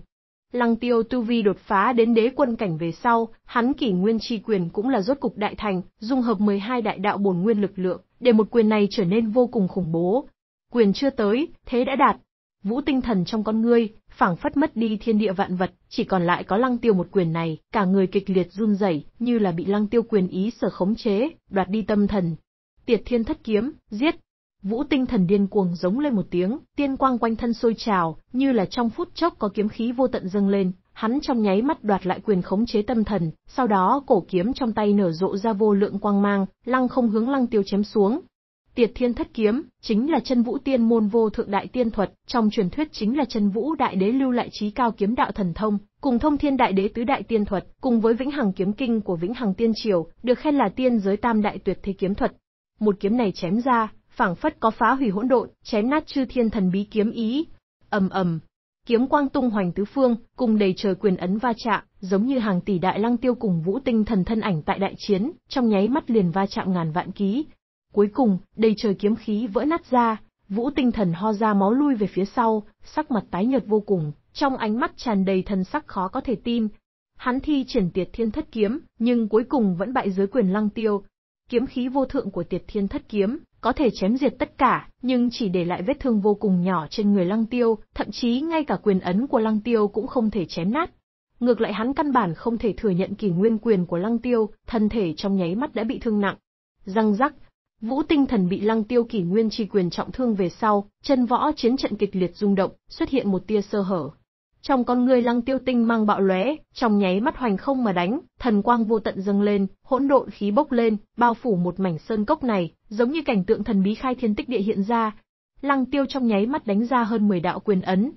Lăng tiêu tu vi đột phá đến đế quân cảnh về sau, hắn kỷ nguyên chi quyền cũng là rốt cục đại thành, dung hợp 12 đại đạo bổn nguyên lực lượng, để một quyền này trở nên vô cùng khủng bố. Quyền chưa tới, thế đã đạt. Vũ tinh thần trong con ngươi, phảng phất mất đi thiên địa vạn vật, chỉ còn lại có lăng tiêu một quyền này, cả người kịch liệt run rẩy, như là bị lăng tiêu quyền ý sở khống chế, đoạt đi tâm thần. Tiệt thiên thất kiếm, giết! Vũ tinh thần điên cuồng giống lên một tiếng, tiên quang quanh thân sôi trào, như là trong phút chốc có kiếm khí vô tận dâng lên, hắn trong nháy mắt đoạt lại quyền khống chế tâm thần, sau đó cổ kiếm trong tay nở rộ ra vô lượng quang mang, lăng không hướng lăng tiêu chém xuống, Tiệt Thiên Thất Kiếm chính là chân vũ tiên môn vô thượng đại tiên thuật, trong truyền thuyết chính là chân vũ đại đế lưu lại trí cao kiếm đạo thần thông, cùng thông thiên đại đế tứ đại tiên thuật, cùng với vĩnh hằng kiếm kinh của vĩnh hằng tiên triều, được khen là tiên giới tam đại tuyệt thế kiếm thuật. Một kiếm này chém ra, phảng phất có phá hủy hỗn độn, chém nát chư thiên thần bí kiếm ý. Ầm ầm, kiếm quang tung hoành tứ phương, cùng đầy trời quyền ấn va chạm, giống như hàng tỷ đại lăng tiêu cùng vũ tinh thần thân ảnh tại đại chiến, trong nháy mắt liền va chạm ngàn vạn ký, Cuối cùng, đầy trời kiếm khí vỡ nát ra, Vũ tinh thần ho ra máu lui về phía sau, sắc mặt tái nhợt vô cùng, trong ánh mắt tràn đầy thần sắc khó có thể tin. Hắn thi triển tiệt thiên thất kiếm, nhưng cuối cùng vẫn bại dưới quyền lăng tiêu. Kiếm khí vô thượng của tiệt thiên thất kiếm, có thể chém diệt tất cả, nhưng chỉ để lại vết thương vô cùng nhỏ trên người lăng tiêu, thậm chí ngay cả quyền ấn của lăng tiêu cũng không thể chém nát. Ngược lại hắn căn bản không thể thừa nhận kỳ nguyên quyền của lăng tiêu, thân thể trong nháy mắt đã bị thương nặng. Răng rắc, Vũ Tinh Thần bị Lăng Tiêu Kỷ Nguyên Chi Quyền trọng thương về sau, chân võ chiến trận kịch liệt rung động, xuất hiện một tia sơ hở. Trong con người Lăng Tiêu Tinh mang bạo lóe, trong nháy mắt hoành không mà đánh, thần quang vô tận dâng lên, hỗn độn khí bốc lên, bao phủ một mảnh sơn cốc này, giống như cảnh tượng thần bí khai thiên tích địa hiện ra. Lăng Tiêu trong nháy mắt đánh ra hơn 10 đạo quyền ấn.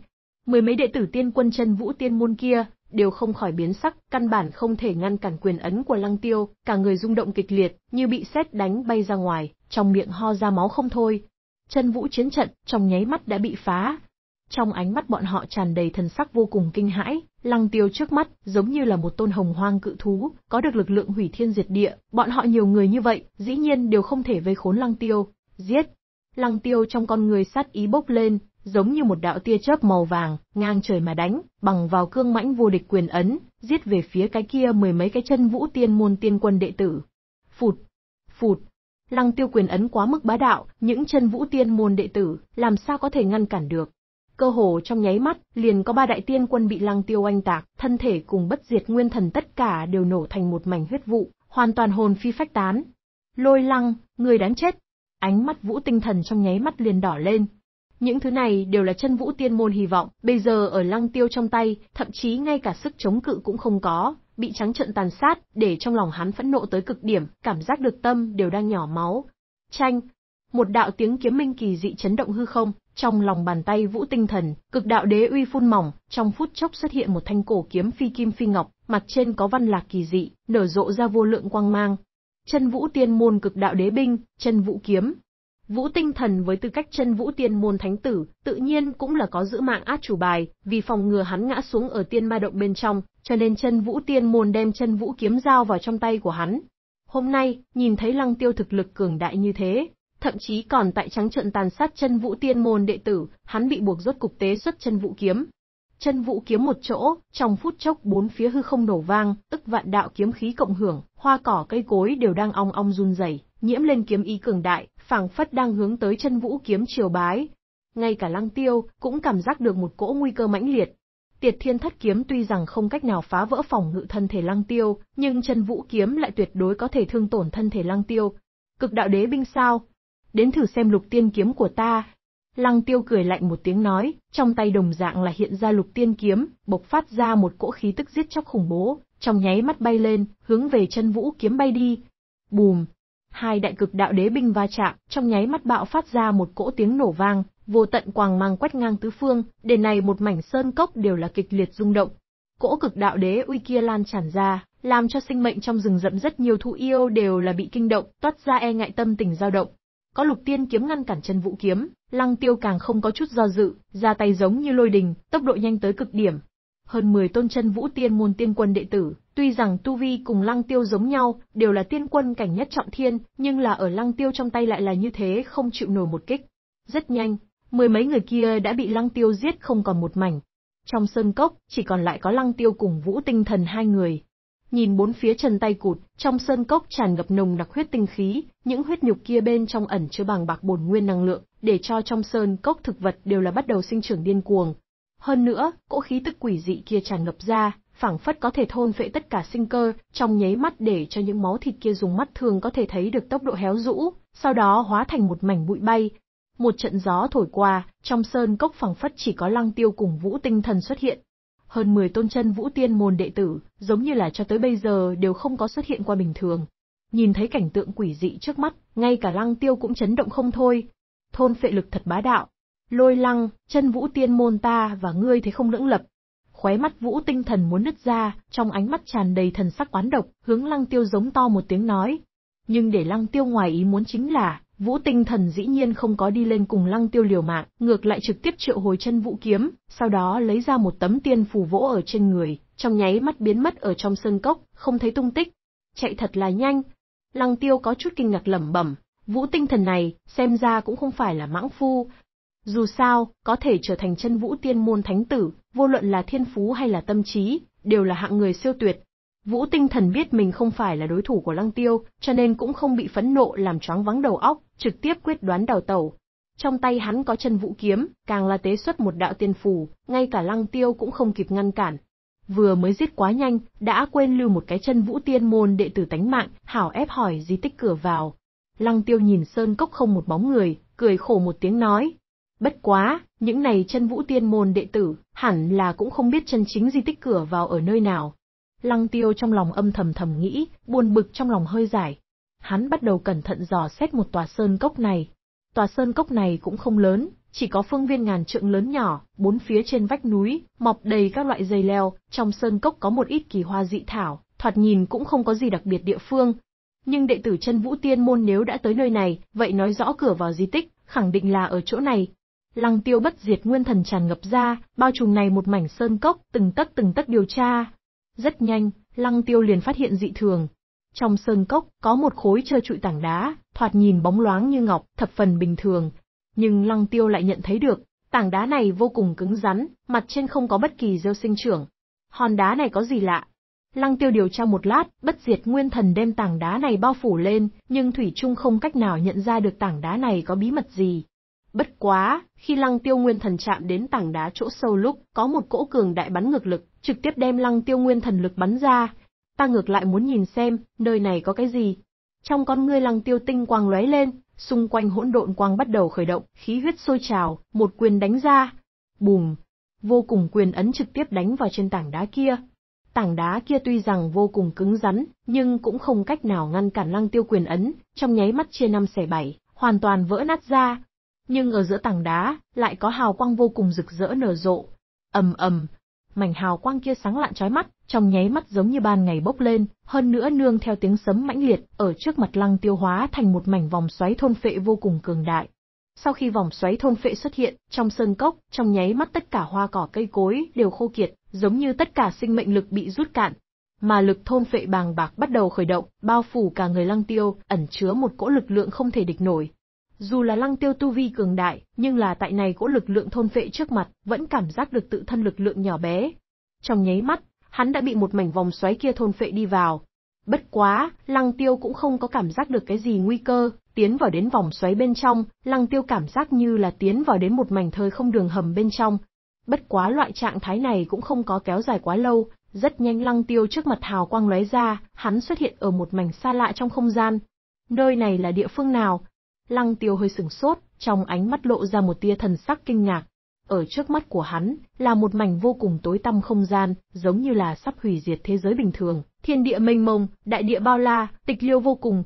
Mười mấy đệ tử tiên quân chân vũ tiên môn kia, đều không khỏi biến sắc, căn bản không thể ngăn cản quyền ấn của lăng tiêu, cả người rung động kịch liệt, như bị sét đánh bay ra ngoài, trong miệng ho ra máu không thôi. Chân vũ chiến trận, trong nháy mắt đã bị phá. Trong ánh mắt bọn họ tràn đầy thần sắc vô cùng kinh hãi, lăng tiêu trước mắt, giống như là một tôn hồng hoang cự thú, có được lực lượng hủy thiên diệt địa, bọn họ nhiều người như vậy, dĩ nhiên đều không thể vây khốn lăng tiêu, giết. Lăng tiêu trong con người sát ý bốc lên, giống như một đạo tia chớp màu vàng, ngang trời mà đánh, bằng vào cương mãnh vô địch quyền ấn, giết về phía cái kia mười mấy cái chân vũ tiên môn tiên quân đệ tử. Phụt, phụt, lăng tiêu quyền ấn quá mức bá đạo, những chân vũ tiên môn đệ tử, làm sao có thể ngăn cản được. Cơ hồ trong nháy mắt, liền có ba đại tiên quân bị lăng tiêu oanh tạc, thân thể cùng bất diệt nguyên thần tất cả đều nổ thành một mảnh huyết vụ, hoàn toàn hồn phi phách tán. Lôi lăng, người đáng chết. Ánh mắt vũ tinh thần trong nháy mắt liền đỏ lên, những thứ này đều là chân vũ tiên môn hy vọng, bây giờ ở lăng tiêu trong tay, thậm chí ngay cả sức chống cự cũng không có, bị trắng trận tàn sát, để trong lòng hắn phẫn nộ tới cực điểm, cảm giác được tâm đều đang nhỏ máu. tranh Một đạo tiếng kiếm minh kỳ dị chấn động hư không, trong lòng bàn tay vũ tinh thần, cực đạo đế uy phun mỏng, trong phút chốc xuất hiện một thanh cổ kiếm phi kim phi ngọc, mặt trên có văn lạc kỳ dị, nở rộ ra vô lượng quang mang. Chân vũ tiên môn cực đạo đế binh, chân vũ kiếm, Vũ Tinh Thần với tư cách chân vũ tiên môn thánh tử, tự nhiên cũng là có giữ mạng át chủ bài, vì phòng ngừa hắn ngã xuống ở tiên ma động bên trong, cho nên chân vũ tiên môn đem chân vũ kiếm giao vào trong tay của hắn. Hôm nay, nhìn thấy Lăng Tiêu thực lực cường đại như thế, thậm chí còn tại trắng trận tàn sát chân vũ tiên môn đệ tử, hắn bị buộc rốt cục tế xuất chân vũ kiếm. Chân vũ kiếm một chỗ, trong phút chốc bốn phía hư không đổ vang, tức vạn đạo kiếm khí cộng hưởng, hoa cỏ cây cối đều đang ong ong run rẩy, nhiễm lên kiếm ý cường đại, phảng phất đang hướng tới chân vũ kiếm triều bái. Ngay cả lăng tiêu, cũng cảm giác được một cỗ nguy cơ mãnh liệt. Tiệt thiên thất kiếm tuy rằng không cách nào phá vỡ phòng ngự thân thể lăng tiêu, nhưng chân vũ kiếm lại tuyệt đối có thể thương tổn thân thể lăng tiêu. Cực đạo đế binh sao? Đến thử xem lục tiên kiếm của ta. Lăng tiêu cười lạnh một tiếng nói, trong tay đồng dạng là hiện ra lục tiên kiếm, bộc phát ra một cỗ khí tức giết chóc khủng bố, trong nháy mắt bay lên, hướng về chân vũ kiếm bay đi. Bùm, hai đại cực đạo đế binh va chạm, trong nháy mắt bạo phát ra một cỗ tiếng nổ vang, vô tận quàng mang quét ngang tứ phương, để này một mảnh sơn cốc đều là kịch liệt rung động. Cỗ cực đạo đế uy kia lan tràn ra, làm cho sinh mệnh trong rừng rậm rất nhiều thú yêu đều là bị kinh động, toát ra e ngại tâm tình dao động. Có lục tiên kiếm ngăn cản chân vũ kiếm, lăng tiêu càng không có chút do dự, ra tay giống như lôi đình, tốc độ nhanh tới cực điểm, hơn 10 tôn chân vũ tiên môn tiên quân đệ tử, tuy rằng tu vi cùng Lăng Tiêu giống nhau, đều là tiên quân cảnh nhất trọng thiên, nhưng là ở Lăng Tiêu trong tay lại là như thế không chịu nổi một kích. Rất nhanh, mười mấy người kia đã bị Lăng Tiêu giết không còn một mảnh. Trong sơn cốc, chỉ còn lại có Lăng Tiêu cùng Vũ Tinh Thần hai người. Nhìn bốn phía chân tay cụt, trong sơn cốc tràn ngập nồng đặc huyết tinh khí, những huyết nhục kia bên trong ẩn chứa bằng bạc bổn nguyên năng lượng, để cho trong sơn cốc thực vật đều là bắt đầu sinh trưởng điên cuồng, hơn nữa, cỗ khí tức quỷ dị kia tràn ngập ra, phảng phất có thể thôn phệ tất cả sinh cơ, trong nháy mắt để cho những máu thịt kia dùng mắt thường có thể thấy được tốc độ héo rũ, sau đó hóa thành một mảnh bụi bay. Một trận gió thổi qua, trong sơn cốc phảng phất chỉ có lăng tiêu cùng vũ tinh thần xuất hiện. Hơn 10 tôn chân vũ tiên môn đệ tử, giống như là cho tới bây giờ đều không có xuất hiện qua bình thường. Nhìn thấy cảnh tượng quỷ dị trước mắt, ngay cả lăng tiêu cũng chấn động không thôi. Thôn phệ lực thật bá đạo, Lôi lăng, chân vũ tiên môn ta và ngươi thế không lưỡng lập. Khóe mắt vũ tinh thần muốn nứt ra, trong ánh mắt tràn đầy thần sắc oán độc, hướng lăng tiêu giống to một tiếng nói. Nhưng để lăng tiêu ngoài ý muốn chính là, Vũ tinh thần dĩ nhiên không có đi lên cùng lăng tiêu liều mạng, ngược lại trực tiếp triệu hồi chân vũ kiếm, sau đó lấy ra một tấm tiên phù vỗ ở trên người, trong nháy mắt biến mất ở trong sân cốc, không thấy tung tích. Chạy thật là nhanh. Lăng tiêu có chút kinh ngạc lẩm bẩm, vũ tinh thần này, xem ra cũng không phải là mãng phu, dù sao, có thể trở thành chân vũ tiên môn thánh tử, vô luận là thiên phú hay là tâm trí, đều là hạng người siêu tuyệt. Vũ tinh thần biết mình không phải là đối thủ của lăng tiêu, cho nên cũng không bị phẫn nộ làm choáng vắng đầu óc, trực tiếp quyết đoán đào tẩu. Trong tay hắn có chân vũ kiếm, càng là tế xuất một đạo tiên phù ngay cả lăng tiêu cũng không kịp ngăn cản. Vừa mới giết quá nhanh, đã quên lưu một cái chân vũ tiên môn đệ tử tánh mạng, hảo ép hỏi di tích cửa vào. Lăng tiêu nhìn sơn cốc không một bóng người, cười khổ một tiếng nói, Bất quá, những này chân vũ tiên môn đệ tử, hẳn là cũng không biết chân chính di tích cửa vào ở nơi nào. Lăng tiêu trong lòng âm thầm thầm nghĩ, buồn bực trong lòng hơi dài Hắn bắt đầu cẩn thận dò xét một tòa sơn cốc này. Tòa sơn cốc này cũng không lớn, chỉ có phương viên ngàn trượng lớn nhỏ, bốn phía trên vách núi, mọc đầy các loại dây leo, trong sơn cốc có một ít kỳ hoa dị thảo, thoạt nhìn cũng không có gì đặc biệt địa phương. Nhưng đệ tử chân vũ tiên môn nếu đã tới nơi này, vậy nói rõ cửa vào di tích, khẳng định là ở chỗ này, Lăng tiêu bất diệt nguyên thần tràn ngập ra, bao trùm này một mảnh sơn cốc, từng tấc từng tấc điều tra. Rất nhanh, lăng tiêu liền phát hiện dị thường. Trong sơn cốc, có một khối trơ trụi tảng đá, thoạt nhìn bóng loáng như ngọc, thập phần bình thường. Nhưng lăng tiêu lại nhận thấy được, tảng đá này vô cùng cứng rắn, mặt trên không có bất kỳ rêu sinh trưởng. Hòn đá này có gì lạ? Lăng tiêu điều tra một lát, bất diệt nguyên thần đem tảng đá này bao phủ lên, nhưng Thủy Trung không cách nào nhận ra được tảng đá này có bí mật gì. Bất quá, khi Lăng Tiêu Nguyên Thần chạm đến tảng đá chỗ sâu lúc, có một cỗ cường đại bắn ngược lực, trực tiếp đem Lăng Tiêu Nguyên Thần lực bắn ra. Ta ngược lại muốn nhìn xem, nơi này có cái gì. Trong con ngươi Lăng Tiêu tinh quang lóe lên, xung quanh hỗn độn quang bắt đầu khởi động, khí huyết sôi trào, một quyền đánh ra. Bùm! Vô cùng quyền ấn trực tiếp đánh vào trên tảng đá kia. Tảng đá kia tuy rằng vô cùng cứng rắn, nhưng cũng không cách nào ngăn cản Lăng Tiêu quyền ấn, trong nháy mắt chia năm xẻ bảy, hoàn toàn vỡ nát ra, nhưng ở giữa tảng đá lại có hào quang vô cùng rực rỡ nở rộ. Ầm ầm, mảnh hào quang kia sáng lạn chói mắt, trong nháy mắt giống như ban ngày bốc lên, hơn nữa nương theo tiếng sấm mãnh liệt, ở trước mặt Lăng Tiêu hóa thành một mảnh vòng xoáy thôn phệ vô cùng cường đại. Sau khi vòng xoáy thôn phệ xuất hiện, trong sơn cốc, trong nháy mắt tất cả hoa cỏ cây cối đều khô kiệt, giống như tất cả sinh mệnh lực bị rút cạn. Mà lực thôn phệ bàng bạc bắt đầu khởi động, bao phủ cả người Lăng Tiêu, ẩn chứa một cỗ lực lượng không thể địch nổi, dù là lăng tiêu tu vi cường đại, nhưng là tại này cỗ lực lượng thôn phệ trước mặt, vẫn cảm giác được tự thân lực lượng nhỏ bé. Trong nháy mắt, hắn đã bị một mảnh vòng xoáy kia thôn phệ đi vào. Bất quá, lăng tiêu cũng không có cảm giác được cái gì nguy cơ, tiến vào đến vòng xoáy bên trong, lăng tiêu cảm giác như là tiến vào đến một mảnh thời không đường hầm bên trong. Bất quá loại trạng thái này cũng không có kéo dài quá lâu, rất nhanh lăng tiêu trước mặt hào quang lóe ra, hắn xuất hiện ở một mảnh xa lạ trong không gian. Nơi này là địa phương nào, Lăng tiêu hơi sừng sốt, trong ánh mắt lộ ra một tia thần sắc kinh ngạc. Ở trước mắt của hắn, là một mảnh vô cùng tối tăm không gian, giống như là sắp hủy diệt thế giới bình thường, thiên địa mênh mông, đại địa bao la, tịch liêu vô cùng.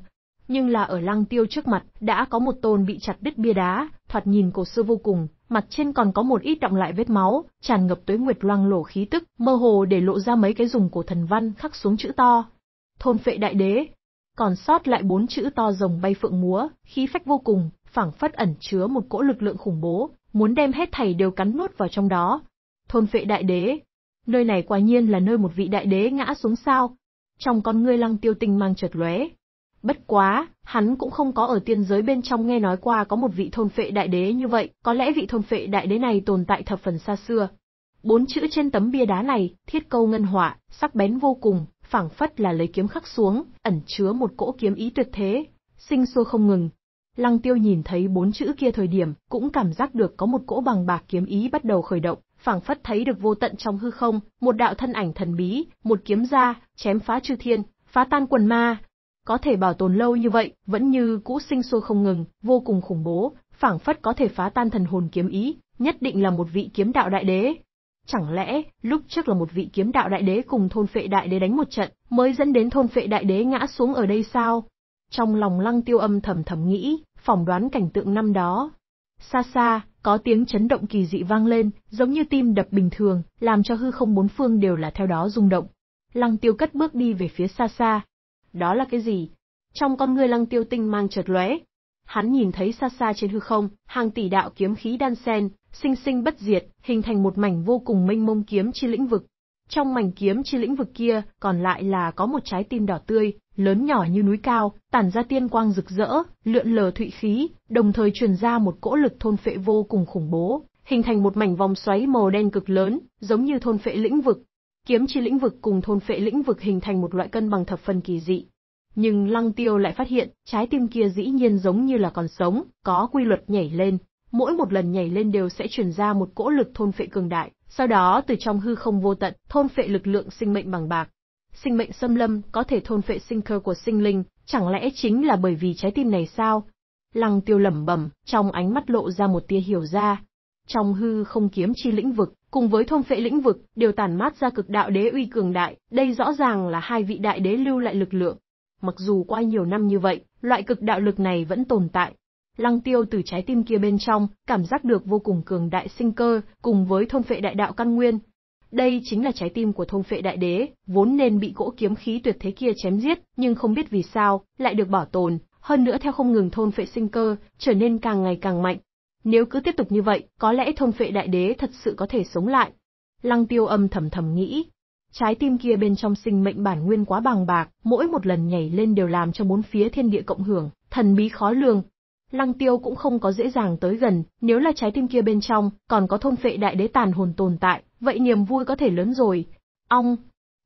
Nhưng là ở lăng tiêu trước mặt, đã có một tôn bị chặt đứt bia đá, thoạt nhìn cổ xưa vô cùng, mặt trên còn có một ít động lại vết máu, tràn ngập tuế nguyệt loang lổ khí tức, mơ hồ để lộ ra mấy cái dùng cổ thần văn khắc xuống chữ to. Thôn phệ đại đế, còn sót lại bốn chữ to rồng bay phượng múa, khí phách vô cùng, phảng phất ẩn chứa một cỗ lực lượng khủng bố, muốn đem hết thảy đều cắn nuốt vào trong đó. Thôn vệ đại đế. Nơi này quả nhiên là nơi một vị đại đế ngã xuống sao. Trong con ngươi lăng tiêu tinh mang chợt lóe. Bất quá, hắn cũng không có ở tiên giới bên trong nghe nói qua có một vị thôn phệ đại đế như vậy, có lẽ vị thôn phệ đại đế này tồn tại thập phần xa xưa. Bốn chữ trên tấm bia đá này, thiết câu ngân hỏa, sắc bén vô cùng, phảng phất là lấy kiếm khắc xuống, ẩn chứa một cỗ kiếm ý tuyệt thế, sinh sôi không ngừng. Lăng Tiêu nhìn thấy bốn chữ kia thời điểm, cũng cảm giác được có một cỗ bằng bạc kiếm ý bắt đầu khởi động, phảng phất thấy được vô tận trong hư không, một đạo thân ảnh thần bí, một kiếm ra, chém phá chư thiên, phá tan quần ma. Có thể bảo tồn lâu như vậy, vẫn như cũ sinh sôi không ngừng, vô cùng khủng bố, phảng phất có thể phá tan thần hồn kiếm ý, nhất định là một vị kiếm đạo đại đế. Chẳng lẽ, lúc trước là một vị kiếm đạo đại đế cùng thôn phệ đại đế đánh một trận, mới dẫn đến thôn phệ đại đế ngã xuống ở đây sao? Trong lòng lăng tiêu âm thầm thầm nghĩ, phỏng đoán cảnh tượng năm đó. Xa xa, có tiếng chấn động kỳ dị vang lên, giống như tim đập bình thường, làm cho hư không bốn phương đều là theo đó rung động. Lăng tiêu cất bước đi về phía xa xa. Đó là cái gì? Trong con người lăng tiêu tinh mang chợt lóe. Hắn nhìn thấy xa xa trên hư không, hàng tỷ đạo kiếm khí đan xen sinh sinh bất diệt, hình thành một mảnh vô cùng mênh mông kiếm chi lĩnh vực. Trong mảnh kiếm chi lĩnh vực kia, còn lại là có một trái tim đỏ tươi, lớn nhỏ như núi cao, tản ra tiên quang rực rỡ, lượn lờ thụy khí, đồng thời truyền ra một cỗ lực thôn phệ vô cùng khủng bố, hình thành một mảnh vòng xoáy màu đen cực lớn, giống như thôn phệ lĩnh vực. Kiếm chi lĩnh vực cùng thôn phệ lĩnh vực hình thành một loại cân bằng thập phần kỳ dị. Nhưng Lăng Tiêu lại phát hiện, trái tim kia dĩ nhiên giống như là còn sống, có quy luật nhảy lên, mỗi một lần nhảy lên đều sẽ truyền ra một cỗ lực thôn phệ cường đại, sau đó từ trong hư không vô tận, thôn phệ lực lượng sinh mệnh bằng bạc. Sinh mệnh xâm lâm có thể thôn phệ sinh cơ của sinh linh, chẳng lẽ chính là bởi vì trái tim này sao? Lăng tiêu lẩm bẩm, trong ánh mắt lộ ra một tia hiểu ra. Trong hư không kiếm chi lĩnh vực, cùng với thôn phệ lĩnh vực, đều tản mát ra cực đạo đế uy cường đại, đây rõ ràng là hai vị đại đế lưu lại lực lượng. Mặc dù qua nhiều năm như vậy, loại cực đạo lực này vẫn tồn tại, Lăng tiêu từ trái tim kia bên trong, cảm giác được vô cùng cường đại sinh cơ, cùng với thôn phệ đại đạo căn nguyên. Đây chính là trái tim của thôn phệ đại đế, vốn nên bị cỗ kiếm khí tuyệt thế kia chém giết, nhưng không biết vì sao, lại được bảo tồn, hơn nữa theo không ngừng thôn phệ sinh cơ, trở nên càng ngày càng mạnh. Nếu cứ tiếp tục như vậy, có lẽ thôn phệ đại đế thật sự có thể sống lại. Lăng tiêu âm thầm thầm nghĩ. Trái tim kia bên trong sinh mệnh bản nguyên quá bàng bạc, mỗi một lần nhảy lên đều làm cho bốn phía thiên địa cộng hưởng, thần bí khó lường, Lăng tiêu cũng không có dễ dàng tới gần, nếu là trái tim kia bên trong, còn có thôn phệ đại đế tàn hồn tồn tại, vậy niềm vui có thể lớn rồi. Ong!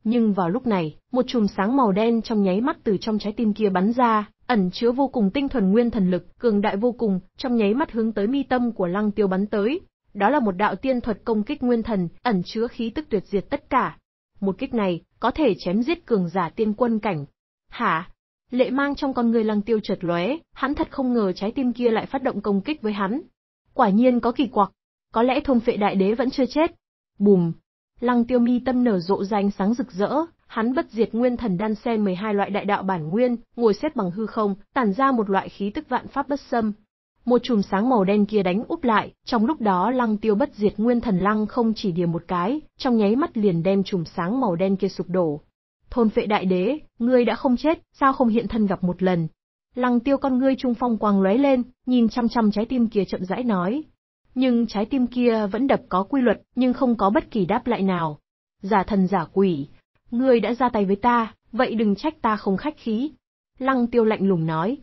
Nhưng vào lúc này, một chùm sáng màu đen trong nháy mắt từ trong trái tim kia bắn ra, ẩn chứa vô cùng tinh thuần nguyên thần lực, cường đại vô cùng, trong nháy mắt hướng tới mi tâm của Lăng Tiêu bắn tới. Đó là một đạo tiên thuật công kích nguyên thần, ẩn chứa khí tức tuyệt diệt tất cả. Một kích này, có thể chém giết cường giả tiên quân cảnh. Hả? Lệ mang trong con người lăng tiêu chợt lóe, hắn thật không ngờ trái tim kia lại phát động công kích với hắn. Quả nhiên có kỳ quặc, có lẽ thông phệ đại đế vẫn chưa chết. Bùm! Lăng tiêu mi tâm nở rộ ra sáng rực rỡ, hắn bất diệt nguyên thần đan xen 12 loại đại đạo bản nguyên, ngồi xếp bằng hư không, tản ra một loại khí tức vạn pháp bất xâm. Một chùm sáng màu đen kia đánh úp lại, trong lúc đó lăng tiêu bất diệt nguyên thần lăng không chỉ điểm một cái, trong nháy mắt liền đem chùm sáng màu đen kia sụp đổ, Thôn vệ đại đế, ngươi đã không chết, sao không hiện thân gặp một lần? Lăng tiêu con ngươi trung phong quang lóe lên, nhìn chăm chăm trái tim kia chậm rãi nói. Nhưng trái tim kia vẫn đập có quy luật, nhưng không có bất kỳ đáp lại nào. Giả thần giả quỷ, ngươi đã ra tay với ta, vậy đừng trách ta không khách khí. Lăng tiêu lạnh lùng nói.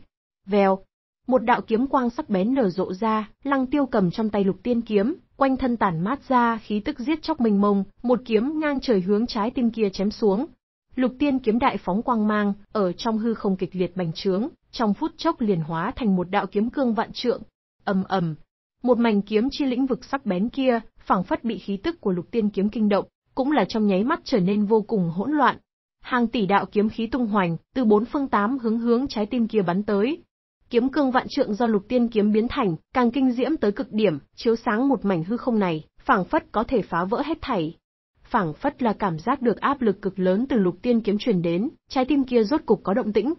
Vèo. Một đạo kiếm quang sắc bén nở rộ ra, lăng tiêu cầm trong tay lục tiên kiếm, quanh thân tản mát ra khí tức giết chóc mênh mông, một kiếm ngang trời hướng trái tim kia chém xuống, Lục tiên kiếm đại phóng quang mang, ở trong hư không kịch liệt bành trướng, trong phút chốc liền hóa thành một đạo kiếm cương vạn trượng. Ầm ầm, một mảnh kiếm chi lĩnh vực sắc bén kia, phảng phất bị khí tức của lục tiên kiếm kinh động, cũng là trong nháy mắt trở nên vô cùng hỗn loạn. Hàng tỷ đạo kiếm khí tung hoành, từ bốn phương tám hướng hướng trái tim kia bắn tới. Kiếm cương vạn trượng do lục tiên kiếm biến thành, càng kinh diễm tới cực điểm, chiếu sáng một mảnh hư không này, phảng phất có thể phá vỡ hết thảy phảng phất là cảm giác được áp lực cực lớn từ lục tiên kiếm truyền đến, trái tim kia rốt cục có động tĩnh.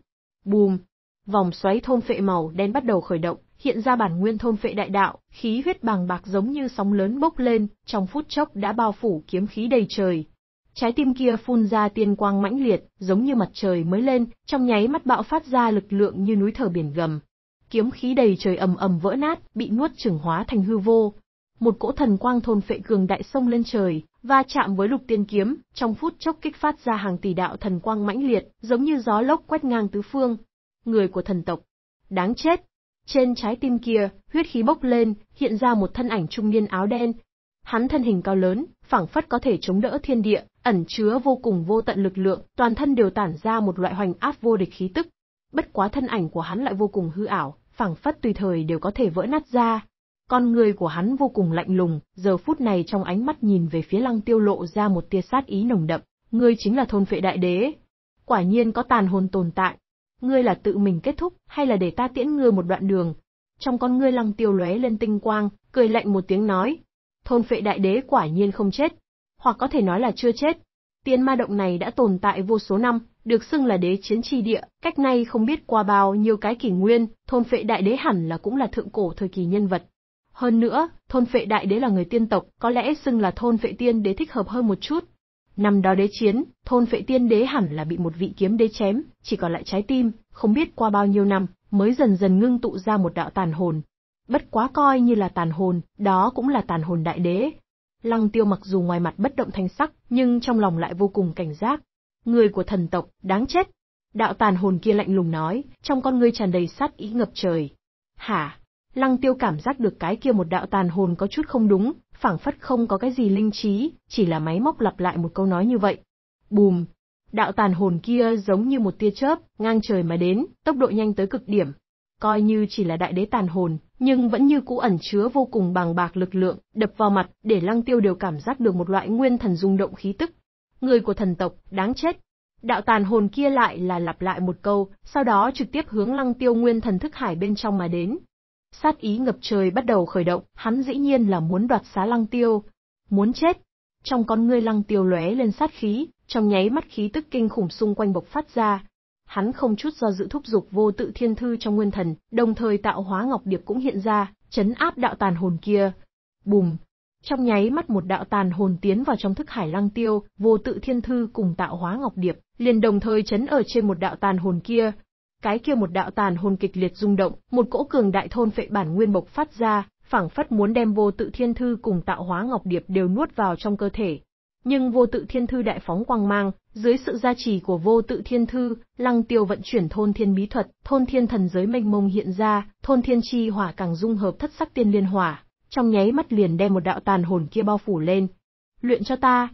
Bùm! Vòng xoáy thôn phệ màu đen bắt đầu khởi động, hiện ra bản nguyên thôn phệ đại đạo, khí huyết bàng bạc giống như sóng lớn bốc lên, trong phút chốc đã bao phủ kiếm khí đầy trời. Trái tim kia phun ra tiên quang mãnh liệt, giống như mặt trời mới lên, trong nháy mắt bạo phát ra lực lượng như núi thở biển gầm. Kiếm khí đầy trời ầm ầm vỡ nát, bị nuốt chửng hóa thành hư vô, một cỗ thần quang thôn phệ cường đại sông lên trời, va chạm với lục tiên kiếm, trong phút chốc kích phát ra hàng tỷ đạo thần quang mãnh liệt, giống như gió lốc quét ngang tứ phương. Người của thần tộc. Đáng chết. Trên trái tim kia, huyết khí bốc lên, hiện ra một thân ảnh trung niên áo đen. Hắn thân hình cao lớn, phảng phất có thể chống đỡ thiên địa, ẩn chứa vô cùng vô tận lực lượng, toàn thân đều tản ra một loại hoành áp vô địch khí tức. Bất quá thân ảnh của hắn lại vô cùng hư ảo, phảng phất tùy thời đều có thể vỡ nát ra, con người của hắn vô cùng lạnh lùng, giờ phút này trong ánh mắt nhìn về phía lăng tiêu lộ ra một tia sát ý nồng đậm, ngươi chính là thôn phệ đại đế. Quả nhiên có tàn hồn tồn tại. Ngươi là tự mình kết thúc, hay là để ta tiễn ngươi một đoạn đường? Trong con ngươi lăng tiêu lóe lên tinh quang, cười lạnh một tiếng nói. Thôn phệ đại đế quả nhiên không chết, hoặc có thể nói là chưa chết. Tiên ma động này đã tồn tại vô số năm, được xưng là đế chiến tri địa, cách nay không biết qua bao nhiêu cái kỷ nguyên, thôn phệ đại đế hẳn là cũng là thượng cổ thời kỳ nhân vật. Hơn nữa, thôn phệ đại đế là người tiên tộc, có lẽ xưng là thôn phệ tiên đế thích hợp hơn một chút. Năm đó đế chiến, thôn phệ tiên đế hẳn là bị một vị kiếm đế chém, chỉ còn lại trái tim, không biết qua bao nhiêu năm, mới dần dần ngưng tụ ra một đạo tàn hồn. Bất quá coi như là tàn hồn, đó cũng là tàn hồn đại đế. Lăng tiêu mặc dù ngoài mặt bất động thanh sắc, nhưng trong lòng lại vô cùng cảnh giác. Người của thần tộc, đáng chết. Đạo tàn hồn kia lạnh lùng nói, trong con ngươi tràn đầy sát ý ngập trời. Hả? Lăng tiêu cảm giác được cái kia một đạo tàn hồn có chút không đúng, phảng phất không có cái gì linh trí, chỉ là máy móc lặp lại một câu nói như vậy. Bùm! Đạo tàn hồn kia giống như một tia chớp, ngang trời mà đến, tốc độ nhanh tới cực điểm. Coi như chỉ là đại đế tàn hồn, nhưng vẫn như cũ ẩn chứa vô cùng bàng bạc lực lượng, đập vào mặt, để lăng tiêu đều cảm giác được một loại nguyên thần rung động khí tức. Người của thần tộc, đáng chết. Đạo tàn hồn kia lại là lặp lại một câu, sau đó trực tiếp hướng lăng tiêu nguyên thần thức hải bên trong mà đến, Sát ý ngập trời bắt đầu khởi động, hắn dĩ nhiên là muốn đoạt xá lăng tiêu. Muốn chết. Trong con ngươi lăng tiêu lóe lên sát khí, trong nháy mắt khí tức kinh khủng xung quanh bộc phát ra. Hắn không chút do dự thúc giục vô tự thiên thư trong nguyên thần, đồng thời tạo hóa ngọc điệp cũng hiện ra, chấn áp đạo tàn hồn kia. Bùm! Trong nháy mắt một đạo tàn hồn tiến vào trong thức hải lăng tiêu, vô tự thiên thư cùng tạo hóa ngọc điệp, liền đồng thời chấn ở trên một đạo tàn hồn kia, cái kia một đạo tàn hồn kịch liệt rung động, một cỗ cường đại thôn phệ bản nguyên bộc phát ra, phảng phất muốn đem vô tự thiên thư cùng tạo hóa ngọc điệp đều nuốt vào trong cơ thể. Nhưng vô tự thiên thư đại phóng quang mang, dưới sự gia trì của vô tự thiên thư, lăng tiêu vận chuyển thôn thiên bí thuật, thôn thiên thần giới mênh mông hiện ra, thôn thiên chi hỏa càng dung hợp thất sắc tiên liên hỏa, trong nháy mắt liền đem một đạo tàn hồn kia bao phủ lên. Luyện cho ta.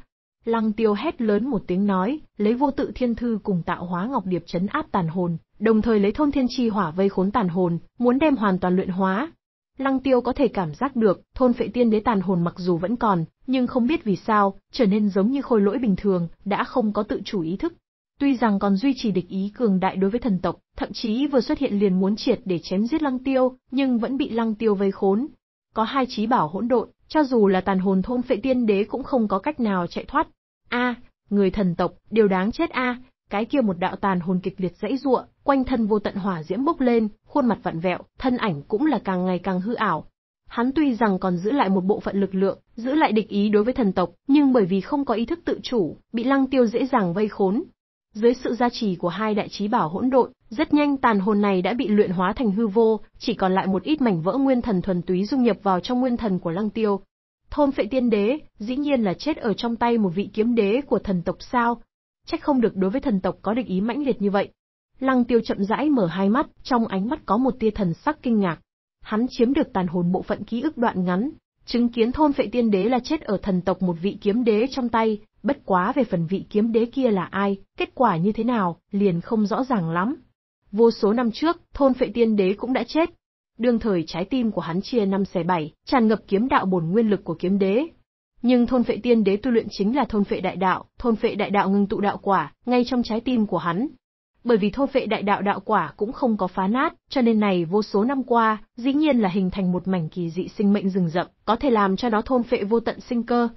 Lăng tiêu hét lớn một tiếng nói, lấy vô tự thiên thư cùng tạo hóa ngọc điệp chấn áp tàn hồn, đồng thời lấy thôn thiên chi hỏa vây khốn tàn hồn, muốn đem hoàn toàn luyện hóa. Lăng Tiêu có thể cảm giác được, thôn phệ tiên đế tàn hồn mặc dù vẫn còn, nhưng không biết vì sao, trở nên giống như khôi lỗi bình thường, đã không có tự chủ ý thức. Tuy rằng còn duy trì địch ý cường đại đối với thần tộc, thậm chí vừa xuất hiện liền muốn triệt để chém giết Lăng Tiêu, nhưng vẫn bị Lăng Tiêu vây khốn. Có hai trí bảo hỗn độn, cho dù là tàn hồn thôn phệ tiên đế cũng không có cách nào chạy thoát. A, người thần tộc, điều đáng chết a, cái kia một đạo tàn hồn kịch liệt dãy giụa, quanh thân vô tận hỏa diễm bốc lên, khuôn mặt vặn vẹo, thân ảnh cũng là càng ngày càng hư ảo. Hắn tuy rằng còn giữ lại một bộ phận lực lượng, giữ lại địch ý đối với thần tộc, nhưng bởi vì không có ý thức tự chủ, bị Lăng Tiêu dễ dàng vây khốn. Dưới sự gia trì của hai đại trí bảo hỗn độn, rất nhanh tàn hồn này đã bị luyện hóa thành hư vô, chỉ còn lại một ít mảnh vỡ nguyên thần thuần túy dung nhập vào trong nguyên thần của Lăng Tiêu. Thôn Phệ Tiên Đế, dĩ nhiên là chết ở trong tay một vị kiếm đế của thần tộc sao? trách không được đối với thần tộc có định ý mãnh liệt như vậy. Lăng tiêu chậm rãi mở hai mắt, trong ánh mắt có một tia thần sắc kinh ngạc. Hắn chiếm được tàn hồn bộ phận ký ức đoạn ngắn, chứng kiến thôn phệ tiên đế là chết ở thần tộc một vị kiếm đế trong tay, bất quá về phần vị kiếm đế kia là ai, kết quả như thế nào, liền không rõ ràng lắm. Vô số năm trước, thôn phệ tiên đế cũng đã chết. Đương thời trái tim của hắn chia năm xẻ bảy, tràn ngập kiếm đạo bổn nguyên lực của kiếm đế, nhưng thôn phệ tiên đế tu luyện chính là thôn phệ đại đạo, thôn phệ đại đạo ngưng tụ đạo quả, ngay trong trái tim của hắn. Bởi vì thôn phệ đại đạo đạo quả cũng không có phá nát, cho nên này vô số năm qua, dĩ nhiên là hình thành một mảnh kỳ dị sinh mệnh rừng rậm, có thể làm cho nó thôn phệ vô tận sinh cơ.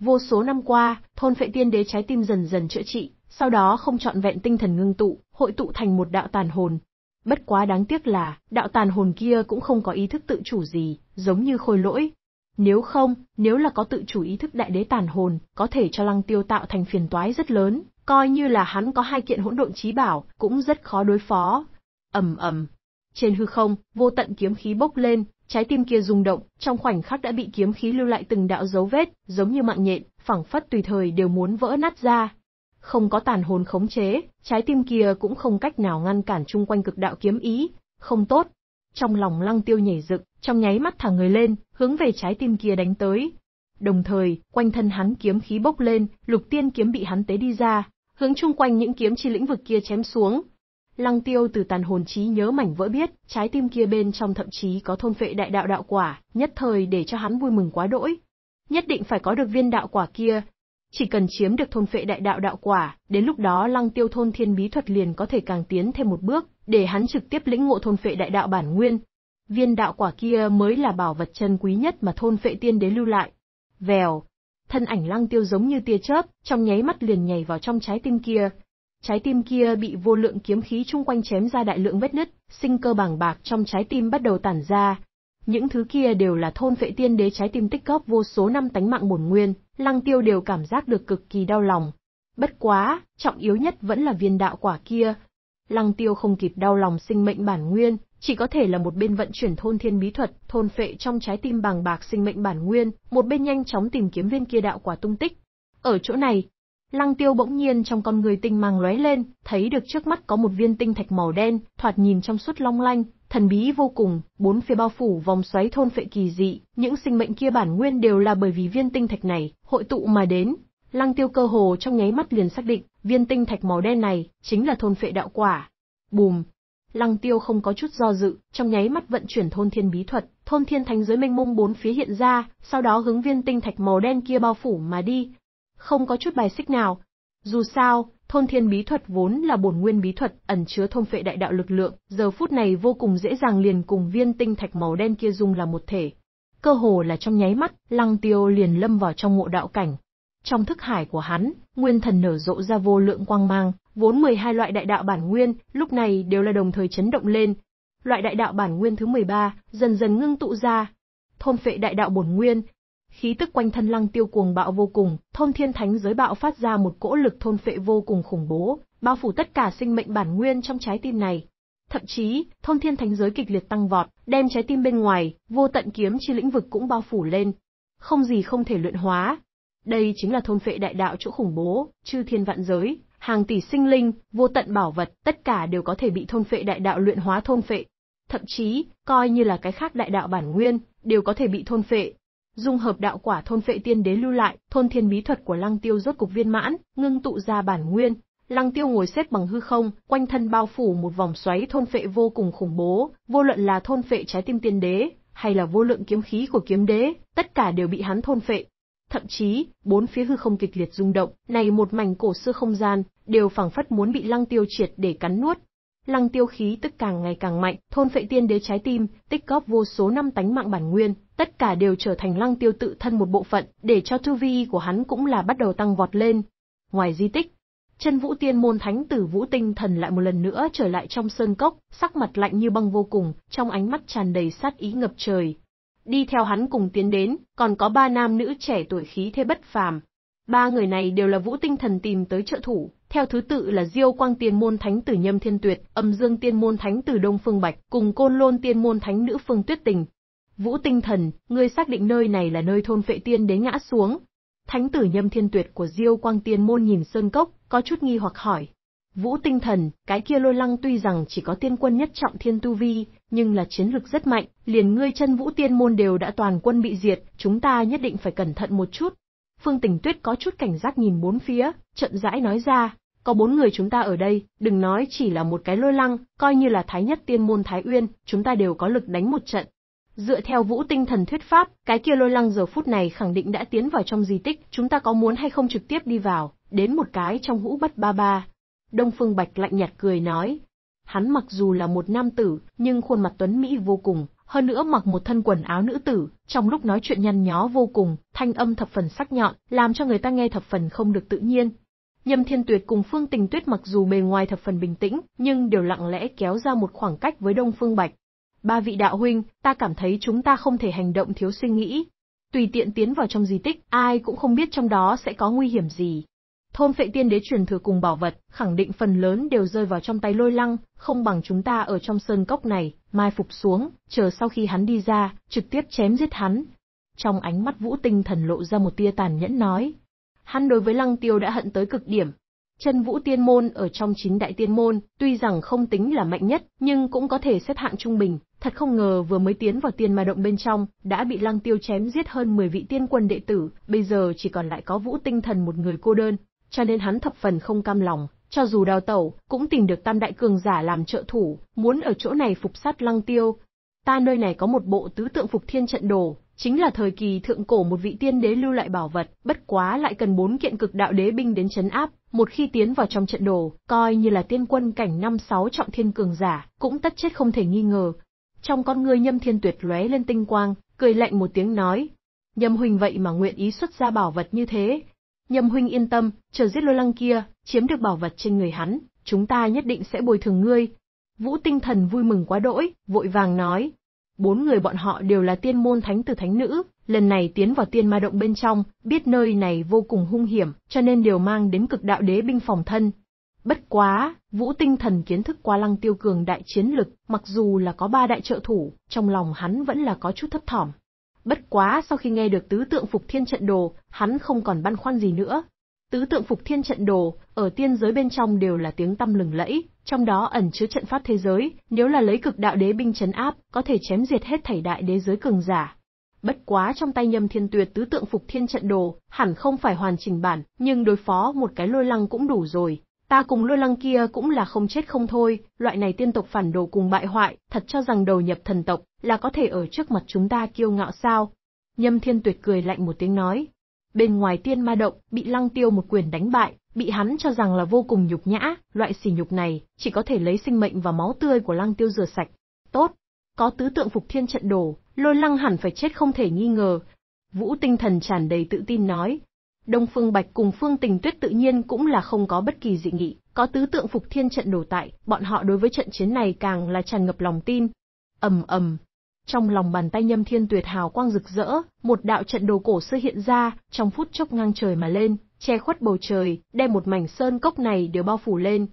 Vô số năm qua, thôn phệ tiên đế trái tim dần dần chữa trị, sau đó không chọn vẹn tinh thần ngưng tụ, hội tụ thành một đạo tàn hồn. Bất quá đáng tiếc là, đạo tàn hồn kia cũng không có ý thức tự chủ gì, giống như khôi lỗi, nếu không, nếu là có tự chủ ý thức đại đế tàn hồn, có thể cho lăng tiêu tạo thành phiền toái rất lớn, coi như là hắn có hai kiện hỗn độn trí bảo, cũng rất khó đối phó. ầm ầm Trên hư không, vô tận kiếm khí bốc lên, trái tim kia rung động, trong khoảnh khắc đã bị kiếm khí lưu lại từng đạo dấu vết, giống như mạng nhện, phẳng phất tùy thời đều muốn vỡ nát ra. Không có tàn hồn khống chế, trái tim kia cũng không cách nào ngăn cản chung quanh cực đạo kiếm ý, không tốt. Trong lòng lăng tiêu nhảy dựng, trong nháy mắt thẳng người lên, hướng về trái tim kia đánh tới. Đồng thời, quanh thân hắn kiếm khí bốc lên, lục tiên kiếm bị hắn tế đi ra, hướng chung quanh những kiếm chi lĩnh vực kia chém xuống. Lăng tiêu từ tàn hồn trí nhớ mảnh vỡ biết, trái tim kia bên trong thậm chí có thôn phệ đại đạo đạo quả, nhất thời để cho hắn vui mừng quá đỗi. Nhất định phải có được viên đạo quả kia. Chỉ cần chiếm được thôn phệ đại đạo đạo quả, đến lúc đó lăng tiêu thôn thiên bí thuật liền có thể càng tiến thêm một bước, để hắn trực tiếp lĩnh ngộ thôn phệ đại đạo bản nguyên, Viên đạo quả kia mới là bảo vật chân quý nhất mà thôn phệ tiên đế lưu lại. Vèo, thân ảnh lăng tiêu giống như tia chớp, trong nháy mắt liền nhảy vào trong trái tim kia. Trái tim kia bị vô lượng kiếm khí chung quanh chém ra đại lượng vết nứt, sinh cơ bàng bạc trong trái tim bắt đầu tản ra. Những thứ kia đều là thôn phệ tiên đế trái tim tích góp vô số năm tánh mạng bổn nguyên, lăng tiêu đều cảm giác được cực kỳ đau lòng. Bất quá, trọng yếu nhất vẫn là viên đạo quả kia. Lăng tiêu không kịp đau lòng sinh mệnh bản nguyên, chỉ có thể là một bên vận chuyển thôn thiên bí thuật, thôn phệ trong trái tim bằng bạc sinh mệnh bản nguyên, một bên nhanh chóng tìm kiếm viên kia đạo quả tung tích. Ở chỗ này, Lăng Tiêu bỗng nhiên trong con người tinh mang lóe lên, thấy được trước mắt có một viên tinh thạch màu đen, thoạt nhìn trong suốt long lanh, thần bí vô cùng, bốn phía bao phủ vòng xoáy thôn phệ kỳ dị, những sinh mệnh kia bản nguyên đều là bởi vì viên tinh thạch này hội tụ mà đến. Lăng Tiêu cơ hồ trong nháy mắt liền xác định, viên tinh thạch màu đen này chính là thôn phệ đạo quả. Bùm, Lăng Tiêu không có chút do dự, trong nháy mắt vận chuyển thôn thiên bí thuật, thôn thiên thánh giới mênh mông bốn phía hiện ra, sau đó hướng viên tinh thạch màu đen kia bao phủ mà đi. Không có chút bài xích nào. Dù sao, thôn thiên bí thuật vốn là bổn nguyên bí thuật, ẩn chứa thông phệ đại đạo lực lượng, giờ phút này vô cùng dễ dàng liền cùng viên tinh thạch màu đen kia dung là một thể. Cơ hồ là trong nháy mắt, Lăng Tiêu liền lâm vào trong ngộ đạo cảnh. Trong thức hải của hắn, nguyên thần nở rộ ra vô lượng quang mang, vốn 12 loại đại đạo bản nguyên, lúc này đều là đồng thời chấn động lên. Loại đại đạo bản nguyên thứ 13 dần dần ngưng tụ ra. Thôn phệ đại đạo bổn nguyên, khí tức quanh thân Lăng Tiêu cuồng bạo vô cùng, thôn thiên thánh giới bạo phát ra một cỗ lực thôn phệ vô cùng khủng bố, bao phủ tất cả sinh mệnh bản nguyên trong trái tim này. Thậm chí, thôn thiên thánh giới kịch liệt tăng vọt, đem trái tim bên ngoài, vô tận kiếm chi lĩnh vực cũng bao phủ lên. Không gì không thể luyện hóa, đây chính là thôn phệ đại đạo chỗ khủng bố, chư thiên vạn giới, hàng tỷ sinh linh, vô tận bảo vật, tất cả đều có thể bị thôn phệ đại đạo luyện hóa thôn phệ. Thậm chí, coi như là cái khác đại đạo bản nguyên, đều có thể bị thôn phệ. Dung hợp đạo quả thôn phệ tiên đế lưu lại, thôn thiên bí thuật của Lăng Tiêu rốt cục viên mãn, ngưng tụ ra bản nguyên. Lăng Tiêu ngồi xếp bằng hư không, quanh thân bao phủ một vòng xoáy thôn phệ vô cùng khủng bố, vô luận là thôn phệ trái tim tiên đế, hay là vô lượng kiếm khí của kiếm đế, tất cả đều bị hắn thôn phệ. Thậm chí, bốn phía hư không kịch liệt rung động, này một mảnh cổ xưa không gian, đều phảng phất muốn bị lăng tiêu triệt để cắn nuốt. Lăng tiêu khí tức càng ngày càng mạnh, thôn phệ tiên đế trái tim, tích góp vô số năm tánh mạng bản nguyên, tất cả đều trở thành lăng tiêu tự thân một bộ phận, để cho tu vi của hắn cũng là bắt đầu tăng vọt lên. Ngoài di tích, chân vũ tiên môn thánh tử vũ tinh thần lại một lần nữa trở lại trong sơn cốc, sắc mặt lạnh như băng vô cùng, trong ánh mắt tràn đầy sát ý ngập trời, đi theo hắn cùng tiến đến, còn có ba nam nữ trẻ tuổi khí thế bất phàm. Ba người này đều là vũ tinh thần tìm tới trợ thủ, theo thứ tự là Diêu Quang Tiên Môn Thánh Tử Nhâm Thiên Tuyệt, Âm Dương Tiên Môn Thánh Tử Đông Phương Bạch, cùng Côn Lôn Tiên Môn Thánh Nữ Phương Tuyết Tình. Vũ tinh thần, ngươi xác định nơi này là nơi thôn vệ tiên đến ngã xuống. Thánh tử Nhâm Thiên Tuyệt của Diêu Quang Tiên Môn nhìn Sơn Cốc, có chút nghi hoặc hỏi. Vũ tinh thần, cái kia lôi lăng tuy rằng chỉ có tiên quân nhất trọng thiên tu vi, nhưng là chiến lực rất mạnh, liền ngươi chân vũ tiên môn đều đã toàn quân bị diệt, chúng ta nhất định phải cẩn thận một chút. Phương Tỉnh Tuyết có chút cảnh giác nhìn bốn phía, chậm rãi nói ra, có bốn người chúng ta ở đây, đừng nói chỉ là một cái lôi lăng, coi như là thái nhất tiên môn thái uyên, chúng ta đều có lực đánh một trận. Dựa theo vũ tinh thần thuyết pháp, cái kia lôi lăng giờ phút này khẳng định đã tiến vào trong di tích, chúng ta có muốn hay không trực tiếp đi vào, đến một cái trong hũ bất ba ba. Đông Phương Bạch lạnh nhạt cười nói, Hắn mặc dù là một nam tử, nhưng khuôn mặt tuấn Mỹ vô cùng, hơn nữa mặc một thân quần áo nữ tử, trong lúc nói chuyện nhăn nhó vô cùng, thanh âm thập phần sắc nhọn, làm cho người ta nghe thập phần không được tự nhiên. Nhâm Thiên Tuyệt cùng Phương Tình Tuyết mặc dù bề ngoài thập phần bình tĩnh, nhưng đều lặng lẽ kéo ra một khoảng cách với Đông Phương Bạch. Ba vị đạo huynh, ta cảm thấy chúng ta không thể hành động thiếu suy nghĩ. Tùy tiện tiến vào trong di tích, ai cũng không biết trong đó sẽ có nguy hiểm gì, Thôn phệ tiên đế truyền thừa cùng bảo vật, khẳng định phần lớn đều rơi vào trong tay lôi lăng, không bằng chúng ta ở trong sơn cốc này, mai phục xuống, chờ sau khi hắn đi ra, trực tiếp chém giết hắn. Trong ánh mắt vũ tinh thần lộ ra một tia tàn nhẫn nói. Hắn đối với lăng tiêu đã hận tới cực điểm. Chân vũ tiên môn ở trong chín đại tiên môn, tuy rằng không tính là mạnh nhất, nhưng cũng có thể xếp hạng trung bình, thật không ngờ vừa mới tiến vào tiên ma động bên trong, đã bị Lăng Tiêu chém giết hơn 10 vị tiên quân đệ tử, bây giờ chỉ còn lại có Vũ Tinh Thần một người cô đơn, cho nên hắn thập phần không cam lòng, cho dù đào tẩu, cũng tìm được tam đại cường giả làm trợ thủ, muốn ở chỗ này phục sát lăng tiêu. Ta nơi này có một bộ tứ tượng phục thiên trận đồ, chính là thời kỳ thượng cổ một vị tiên đế lưu lại bảo vật, bất quá lại cần bốn kiện cực đạo đế binh đến chấn áp, một khi tiến vào trong trận đồ, coi như là tiên quân cảnh năm sáu trọng thiên cường giả, cũng tất chết không thể nghi ngờ. Trong con ngươi nhâm thiên tuyệt lóe lên tinh quang, cười lạnh một tiếng nói. Nhâm huỳnh vậy mà nguyện ý xuất ra bảo vật như thế, Nhâm huynh yên tâm, chờ giết lôi lăng kia, chiếm được bảo vật trên người hắn, chúng ta nhất định sẽ bồi thường ngươi. Vũ tinh thần vui mừng quá đỗi, vội vàng nói. Bốn người bọn họ đều là tiên môn thánh tử thánh nữ, lần này tiến vào tiên ma động bên trong, biết nơi này vô cùng hung hiểm, cho nên đều mang đến cực đạo đế binh phòng thân. Bất quá, vũ tinh thần kiến thức qua lăng tiêu cường đại chiến lực, mặc dù là có ba đại trợ thủ, trong lòng hắn vẫn là có chút thấp thỏm, Bất quá sau khi nghe được tứ tượng phục thiên trận đồ, hắn không còn băn khoăn gì nữa. Tứ tượng phục thiên trận đồ, ở tiên giới bên trong đều là tiếng tâm lừng lẫy, trong đó ẩn chứa trận pháp thế giới, nếu là lấy cực đạo đế binh chấn áp, có thể chém diệt hết thảy đại đế giới cường giả. Bất quá trong tay nhâm thiên tuyệt tứ tượng phục thiên trận đồ, hẳn không phải hoàn chỉnh bản, nhưng đối phó một cái lôi lăng cũng đủ rồi, Ta cùng lôi lăng kia cũng là không chết không thôi, loại này tiên tộc phản đồ cùng bại hoại, thật cho rằng đầu nhập thần tộc, là có thể ở trước mặt chúng ta kiêu ngạo sao. Nhâm thiên tuyệt cười lạnh một tiếng nói. Bên ngoài tiên ma động, bị lăng tiêu một quyền đánh bại, bị hắn cho rằng là vô cùng nhục nhã, loại xỉ nhục này, chỉ có thể lấy sinh mệnh và máu tươi của lăng tiêu rửa sạch. Tốt, có tứ tượng phục thiên trận đổ, lôi lăng hẳn phải chết không thể nghi ngờ. Vũ tinh thần tràn đầy tự tin nói, Đông Phương Bạch cùng Phương Tình Tuyết tự nhiên cũng là không có bất kỳ dị nghị, có tứ tượng phục thiên trận đồ tại, bọn họ đối với trận chiến này càng là tràn ngập lòng tin. Ầm ầm. Trong lòng bàn tay Nhâm Thiên Tuyệt hào quang rực rỡ, một đạo trận đồ cổ xưa hiện ra, trong phút chốc ngang trời mà lên, che khuất bầu trời, đem một mảnh sơn cốc này đều bao phủ lên.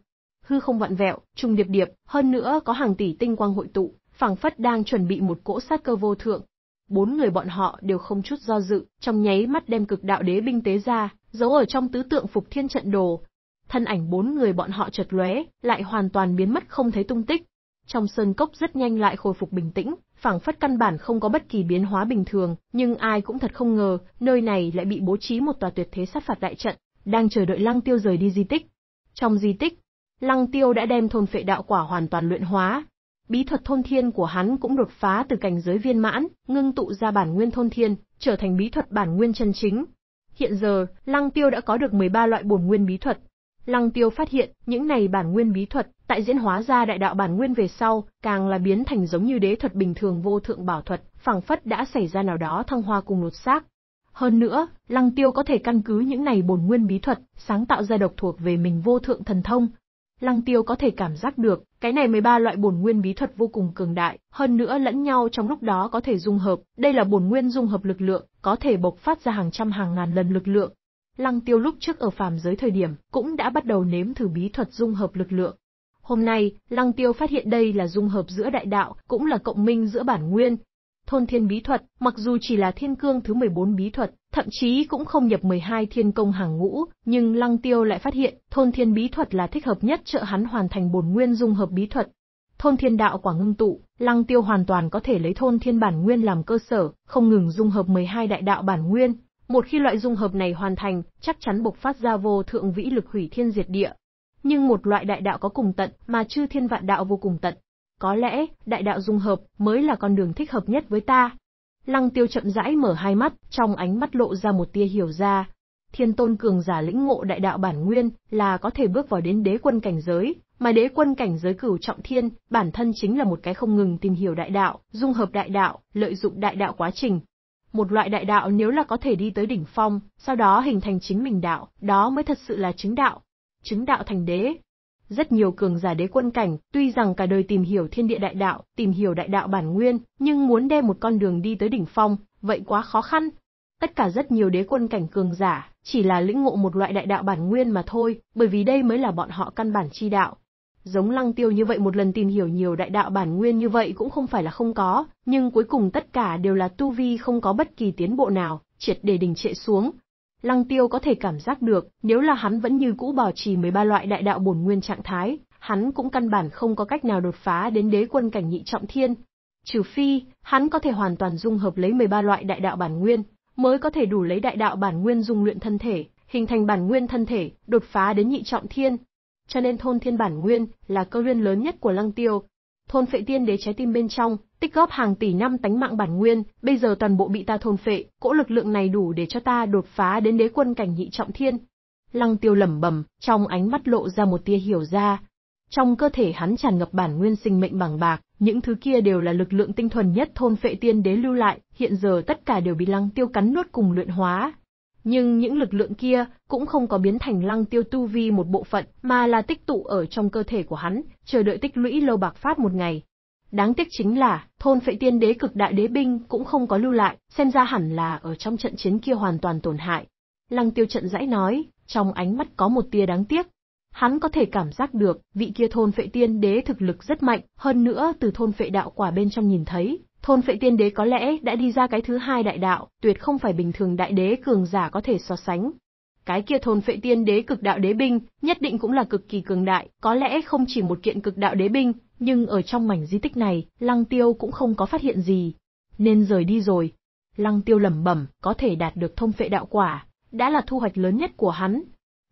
Hư không vặn vẹo, trùng điệp điệp, hơn nữa có hàng tỷ tinh quang hội tụ, phảng phất đang chuẩn bị một cỗ sát cơ vô thượng, bốn người bọn họ đều không chút do dự, trong nháy mắt đem cực đạo đế binh tế ra, giấu ở trong tứ tượng phục thiên trận đồ. Thân ảnh bốn người bọn họ chợt lóe, lại hoàn toàn biến mất không thấy tung tích. Trong sơn cốc rất nhanh lại khôi phục bình tĩnh, phảng phất căn bản không có bất kỳ biến hóa bình thường, nhưng ai cũng thật không ngờ, nơi này lại bị bố trí một tòa tuyệt thế sát phạt đại trận, đang chờ đợi Lăng Tiêu rời đi di tích. Trong di tích, Lăng Tiêu đã đem thôn phệ đạo quả hoàn toàn luyện hóa, bí thuật thôn thiên của hắn cũng đột phá từ cảnh giới viên mãn, ngưng tụ ra bản nguyên thôn thiên, trở thành bí thuật bản nguyên chân chính. Hiện giờ, Lăng Tiêu đã có được 13 loại bổn nguyên bí thuật. Lăng Tiêu phát hiện, những này bản nguyên bí thuật, tại diễn hóa ra đại đạo bản nguyên về sau, càng là biến thành giống như đế thuật bình thường vô thượng bảo thuật, phảng phất đã xảy ra nào đó thăng hoa cùng lột xác. Hơn nữa, Lăng Tiêu có thể căn cứ những này bổn nguyên bí thuật, sáng tạo ra độc thuộc về mình vô thượng thần thông, Lăng Tiêu có thể cảm giác được, cái này 13 loại bổn nguyên bí thuật vô cùng cường đại, hơn nữa lẫn nhau trong lúc đó có thể dung hợp, đây là bổn nguyên dung hợp lực lượng, có thể bộc phát ra hàng trăm hàng ngàn lần lực lượng. Lăng Tiêu lúc trước ở phàm giới thời điểm, cũng đã bắt đầu nếm thử bí thuật dung hợp lực lượng. Hôm nay, Lăng Tiêu phát hiện đây là dung hợp giữa đại đạo, cũng là cộng minh giữa bản nguyên, Thôn thiên bí thuật, mặc dù chỉ là thiên cương thứ 14 bí thuật, thậm chí cũng không nhập 12 thiên công hàng ngũ, nhưng Lăng Tiêu lại phát hiện, thôn thiên bí thuật là thích hợp nhất trợ hắn hoàn thành bổn nguyên dung hợp bí thuật. Thôn thiên đạo quả ngưng tụ, Lăng Tiêu hoàn toàn có thể lấy thôn thiên bản nguyên làm cơ sở, không ngừng dung hợp 12 đại đạo bản nguyên. Một khi loại dung hợp này hoàn thành, chắc chắn bộc phát ra vô thượng vĩ lực hủy thiên diệt địa. Nhưng một loại đại đạo có cùng tận, mà chư thiên vạn đạo vô cùng tận, có lẽ, đại đạo dung hợp mới là con đường thích hợp nhất với ta. Lăng tiêu chậm rãi mở hai mắt, trong ánh mắt lộ ra một tia hiểu ra. Thiên tôn cường giả lĩnh ngộ đại đạo bản nguyên là có thể bước vào đến đế quân cảnh giới, mà đế quân cảnh giới cửu trọng thiên, bản thân chính là một cái không ngừng tìm hiểu đại đạo, dung hợp đại đạo, lợi dụng đại đạo quá trình. Một loại đại đạo nếu là có thể đi tới đỉnh phong, sau đó hình thành chính mình đạo, đó mới thật sự là chứng đạo. Chứng đạo thành đế, rất nhiều cường giả đế quân cảnh, tuy rằng cả đời tìm hiểu thiên địa đại đạo, tìm hiểu đại đạo bản nguyên, nhưng muốn đem một con đường đi tới đỉnh phong, vậy quá khó khăn. Tất cả rất nhiều đế quân cảnh cường giả, chỉ là lĩnh ngộ một loại đại đạo bản nguyên mà thôi, bởi vì đây mới là bọn họ căn bản chi đạo. Giống lăng tiêu như vậy một lần tìm hiểu nhiều đại đạo bản nguyên như vậy cũng không phải là không có, nhưng cuối cùng tất cả đều là tu vi không có bất kỳ tiến bộ nào, triệt để đình trệ xuống, Lăng tiêu có thể cảm giác được, nếu là hắn vẫn như cũ bảo trì 13 loại đại đạo bổn nguyên trạng thái, hắn cũng căn bản không có cách nào đột phá đến đế quân cảnh nhị trọng thiên. Trừ phi, hắn có thể hoàn toàn dung hợp lấy 13 loại đại đạo bản nguyên, mới có thể đủ lấy đại đạo bản nguyên dung luyện thân thể, hình thành bản nguyên thân thể, đột phá đến nhị trọng thiên. Cho nên thôn thiên bản nguyên là cơ duyên lớn nhất của Lăng Tiêu, thôn phệ tiên đế trái tim bên trong, tích góp hàng tỷ năm tánh mạng bản nguyên, bây giờ toàn bộ bị ta thôn phệ, cỗ lực lượng này đủ để cho ta đột phá đến đế quân cảnh nhị trọng thiên. Lăng tiêu lẩm bẩm, trong ánh mắt lộ ra một tia hiểu ra. Trong cơ thể hắn tràn ngập bản nguyên sinh mệnh bằng bạc, những thứ kia đều là lực lượng tinh thuần nhất thôn phệ tiên đế lưu lại, hiện giờ tất cả đều bị lăng tiêu cắn nuốt cùng luyện hóa, nhưng những lực lượng kia cũng không có biến thành lăng tiêu tu vi một bộ phận, mà là tích tụ ở trong cơ thể của hắn, chờ đợi tích lũy lâu bạc phát một ngày. Đáng tiếc chính là, thôn phệ tiên đế cực đại đế binh cũng không có lưu lại, xem ra hẳn là ở trong trận chiến kia hoàn toàn tổn hại. Lăng tiêu trận rãi nói, trong ánh mắt có một tia đáng tiếc. Hắn có thể cảm giác được, vị kia thôn phệ tiên đế thực lực rất mạnh, hơn nữa từ thôn phệ đạo quả bên trong nhìn thấy, Thôn Phệ Tiên Đế có lẽ đã đi ra cái thứ hai đại đạo, tuyệt không phải bình thường đại đế cường giả có thể so sánh. Cái kia thôn Phệ Tiên Đế cực đạo đế binh, nhất định cũng là cực kỳ cường đại, có lẽ không chỉ một kiện cực đạo đế binh, nhưng ở trong mảnh di tích này, Lăng Tiêu cũng không có phát hiện gì, nên rời đi rồi. Lăng Tiêu lẩm bẩm, có thể đạt được thông phệ đạo quả, đã là thu hoạch lớn nhất của hắn.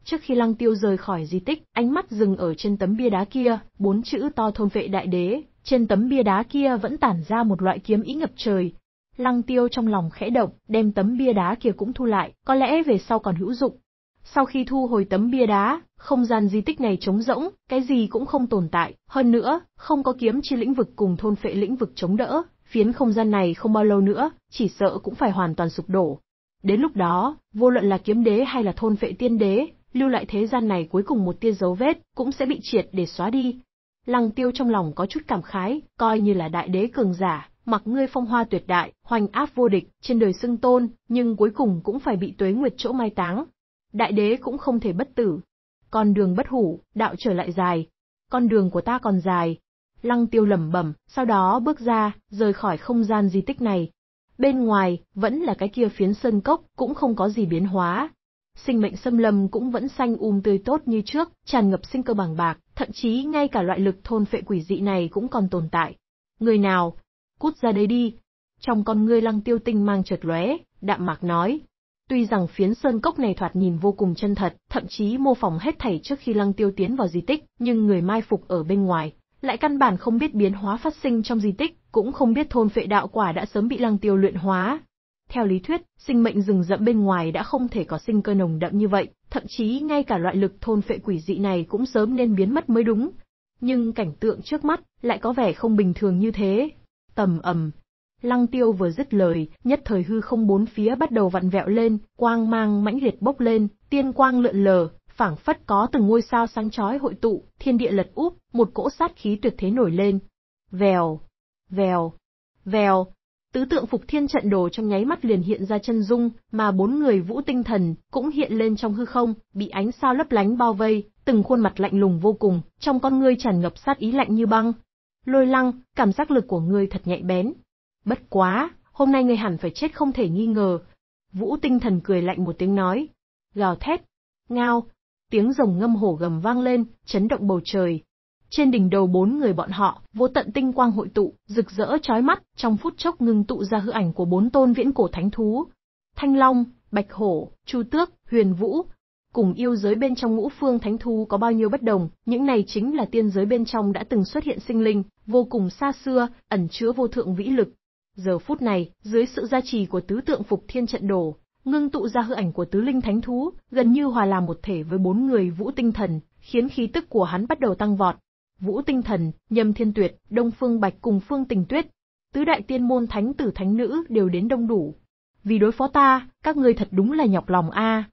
Trước khi Lăng Tiêu rời khỏi di tích, ánh mắt dừng ở trên tấm bia đá kia, bốn chữ to thôn phệ đại đế, trên tấm bia đá kia vẫn tản ra một loại kiếm ý ngập trời. Lăng tiêu trong lòng khẽ động, đem tấm bia đá kia cũng thu lại, có lẽ về sau còn hữu dụng. Sau khi thu hồi tấm bia đá, không gian di tích này trống rỗng, cái gì cũng không tồn tại, hơn nữa, không có kiếm chi lĩnh vực cùng thôn phệ lĩnh vực chống đỡ, phiến không gian này không bao lâu nữa, chỉ sợ cũng phải hoàn toàn sụp đổ. Đến lúc đó, vô luận là kiếm đế hay là thôn phệ tiên đế, lưu lại thế gian này cuối cùng một tia dấu vết, cũng sẽ bị triệt để xóa đi, Lăng tiêu trong lòng có chút cảm khái, coi như là đại đế cường giả, mặc ngươi phong hoa tuyệt đại, hoành áp vô địch, trên đời xưng tôn, nhưng cuối cùng cũng phải bị tuế nguyệt chỗ mai táng. Đại đế cũng không thể bất tử. Con đường bất hủ, đạo trở lại dài. Con đường của ta còn dài. Lăng tiêu lẩm bẩm, sau đó bước ra, rời khỏi không gian di tích này. Bên ngoài, vẫn là cái kia phiến sơn cốc, cũng không có gì biến hóa, sinh mệnh xâm lâm cũng vẫn xanh um tươi tốt như trước, tràn ngập sinh cơ bằng bạc, thậm chí ngay cả loại lực thôn phệ quỷ dị này cũng còn tồn tại. Người nào? Cút ra đây đi. Trong con ngươi lăng tiêu tinh mang chợt lóe, đạm mạc nói. Tuy rằng phiến sơn cốc này thoạt nhìn vô cùng chân thật, thậm chí mô phỏng hết thảy trước khi lăng tiêu tiến vào di tích, nhưng người mai phục ở bên ngoài, lại căn bản không biết biến hóa phát sinh trong di tích, cũng không biết thôn phệ đạo quả đã sớm bị lăng tiêu luyện hóa, theo lý thuyết, sinh mệnh rừng rậm bên ngoài đã không thể có sinh cơ nồng đậm như vậy, thậm chí ngay cả loại lực thôn phệ quỷ dị này cũng sớm nên biến mất mới đúng. Nhưng cảnh tượng trước mắt lại có vẻ không bình thường như thế. Tầm ầm. Lăng tiêu vừa dứt lời, nhất thời hư không bốn phía bắt đầu vặn vẹo lên, quang mang mãnh liệt bốc lên, tiên quang lượn lờ, phảng phất có từng ngôi sao sáng chói hội tụ, thiên địa lật úp, một cỗ sát khí tuyệt thế nổi lên. Vèo, vèo, vèo, Tứ tượng phục thiên trận đồ trong nháy mắt liền hiện ra chân dung, mà bốn người vũ tinh thần cũng hiện lên trong hư không, bị ánh sao lấp lánh bao vây, từng khuôn mặt lạnh lùng vô cùng, trong con ngươi tràn ngập sát ý lạnh như băng. Lôi lăng, cảm giác lực của ngươi thật nhạy bén. Bất quá, hôm nay ngươi hẳn phải chết không thể nghi ngờ. Vũ tinh thần cười lạnh một tiếng nói. Gào thét. Ngao. Tiếng rồng ngâm hổ gầm vang lên, chấn động bầu trời, trên đỉnh đầu bốn người bọn họ, vô tận tinh quang hội tụ, rực rỡ chói mắt, trong phút chốc ngưng tụ ra hư ảnh của bốn tôn viễn cổ thánh thú. Thanh Long, Bạch Hổ, Chu Tước, Huyền Vũ. Cùng yêu giới bên trong ngũ phương thánh thú có bao nhiêu bất đồng, những này chính là tiên giới bên trong đã từng xuất hiện sinh linh, vô cùng xa xưa, ẩn chứa vô thượng vĩ lực. Giờ phút này, dưới sự gia trì của tứ tượng phục thiên trận đổ, ngưng tụ ra hư ảnh của tứ linh thánh thú, gần như hòa làm một thể với bốn người vũ tinh thần, khiến khí tức của hắn bắt đầu tăng vọt, Vũ Tinh Thần, Nhâm Thiên Tuyệt, Đông Phương Bạch cùng Phương Tình Tuyết, tứ đại tiên môn thánh tử thánh nữ đều đến đông đủ. Vì đối phó ta, các ngươi thật đúng là nhọc lòng a.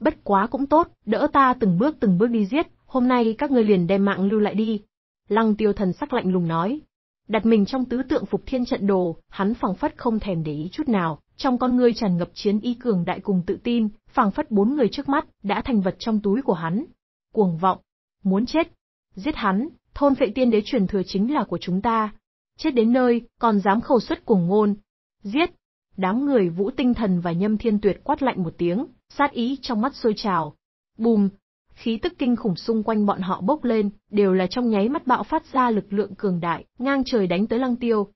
Bất quá cũng tốt, đỡ ta từng bước từng bước đi giết, hôm nay các ngươi liền đem mạng lưu lại đi. Lăng tiêu thần sắc lạnh lùng nói. Đặt mình trong tứ tượng phục thiên trận đồ, hắn phảng phất không thèm để ý chút nào, trong con ngươi tràn ngập chiến y cường đại cùng tự tin, phảng phất bốn người trước mắt, đã thành vật trong túi của hắn. Cuồng vọng, muốn chết, giết hắn, thôn phệ tiên đế truyền thừa chính là của chúng ta. Chết đến nơi, còn dám khẩu xuất cùng ngôn. Giết! Đám người vũ tinh thần và nhâm thiên tuyệt quát lạnh một tiếng, sát ý trong mắt sôi trào. Bùm! Khí tức kinh khủng xung quanh bọn họ bốc lên, đều là trong nháy mắt bạo phát ra lực lượng cường đại, ngang trời đánh tới lăng tiêu.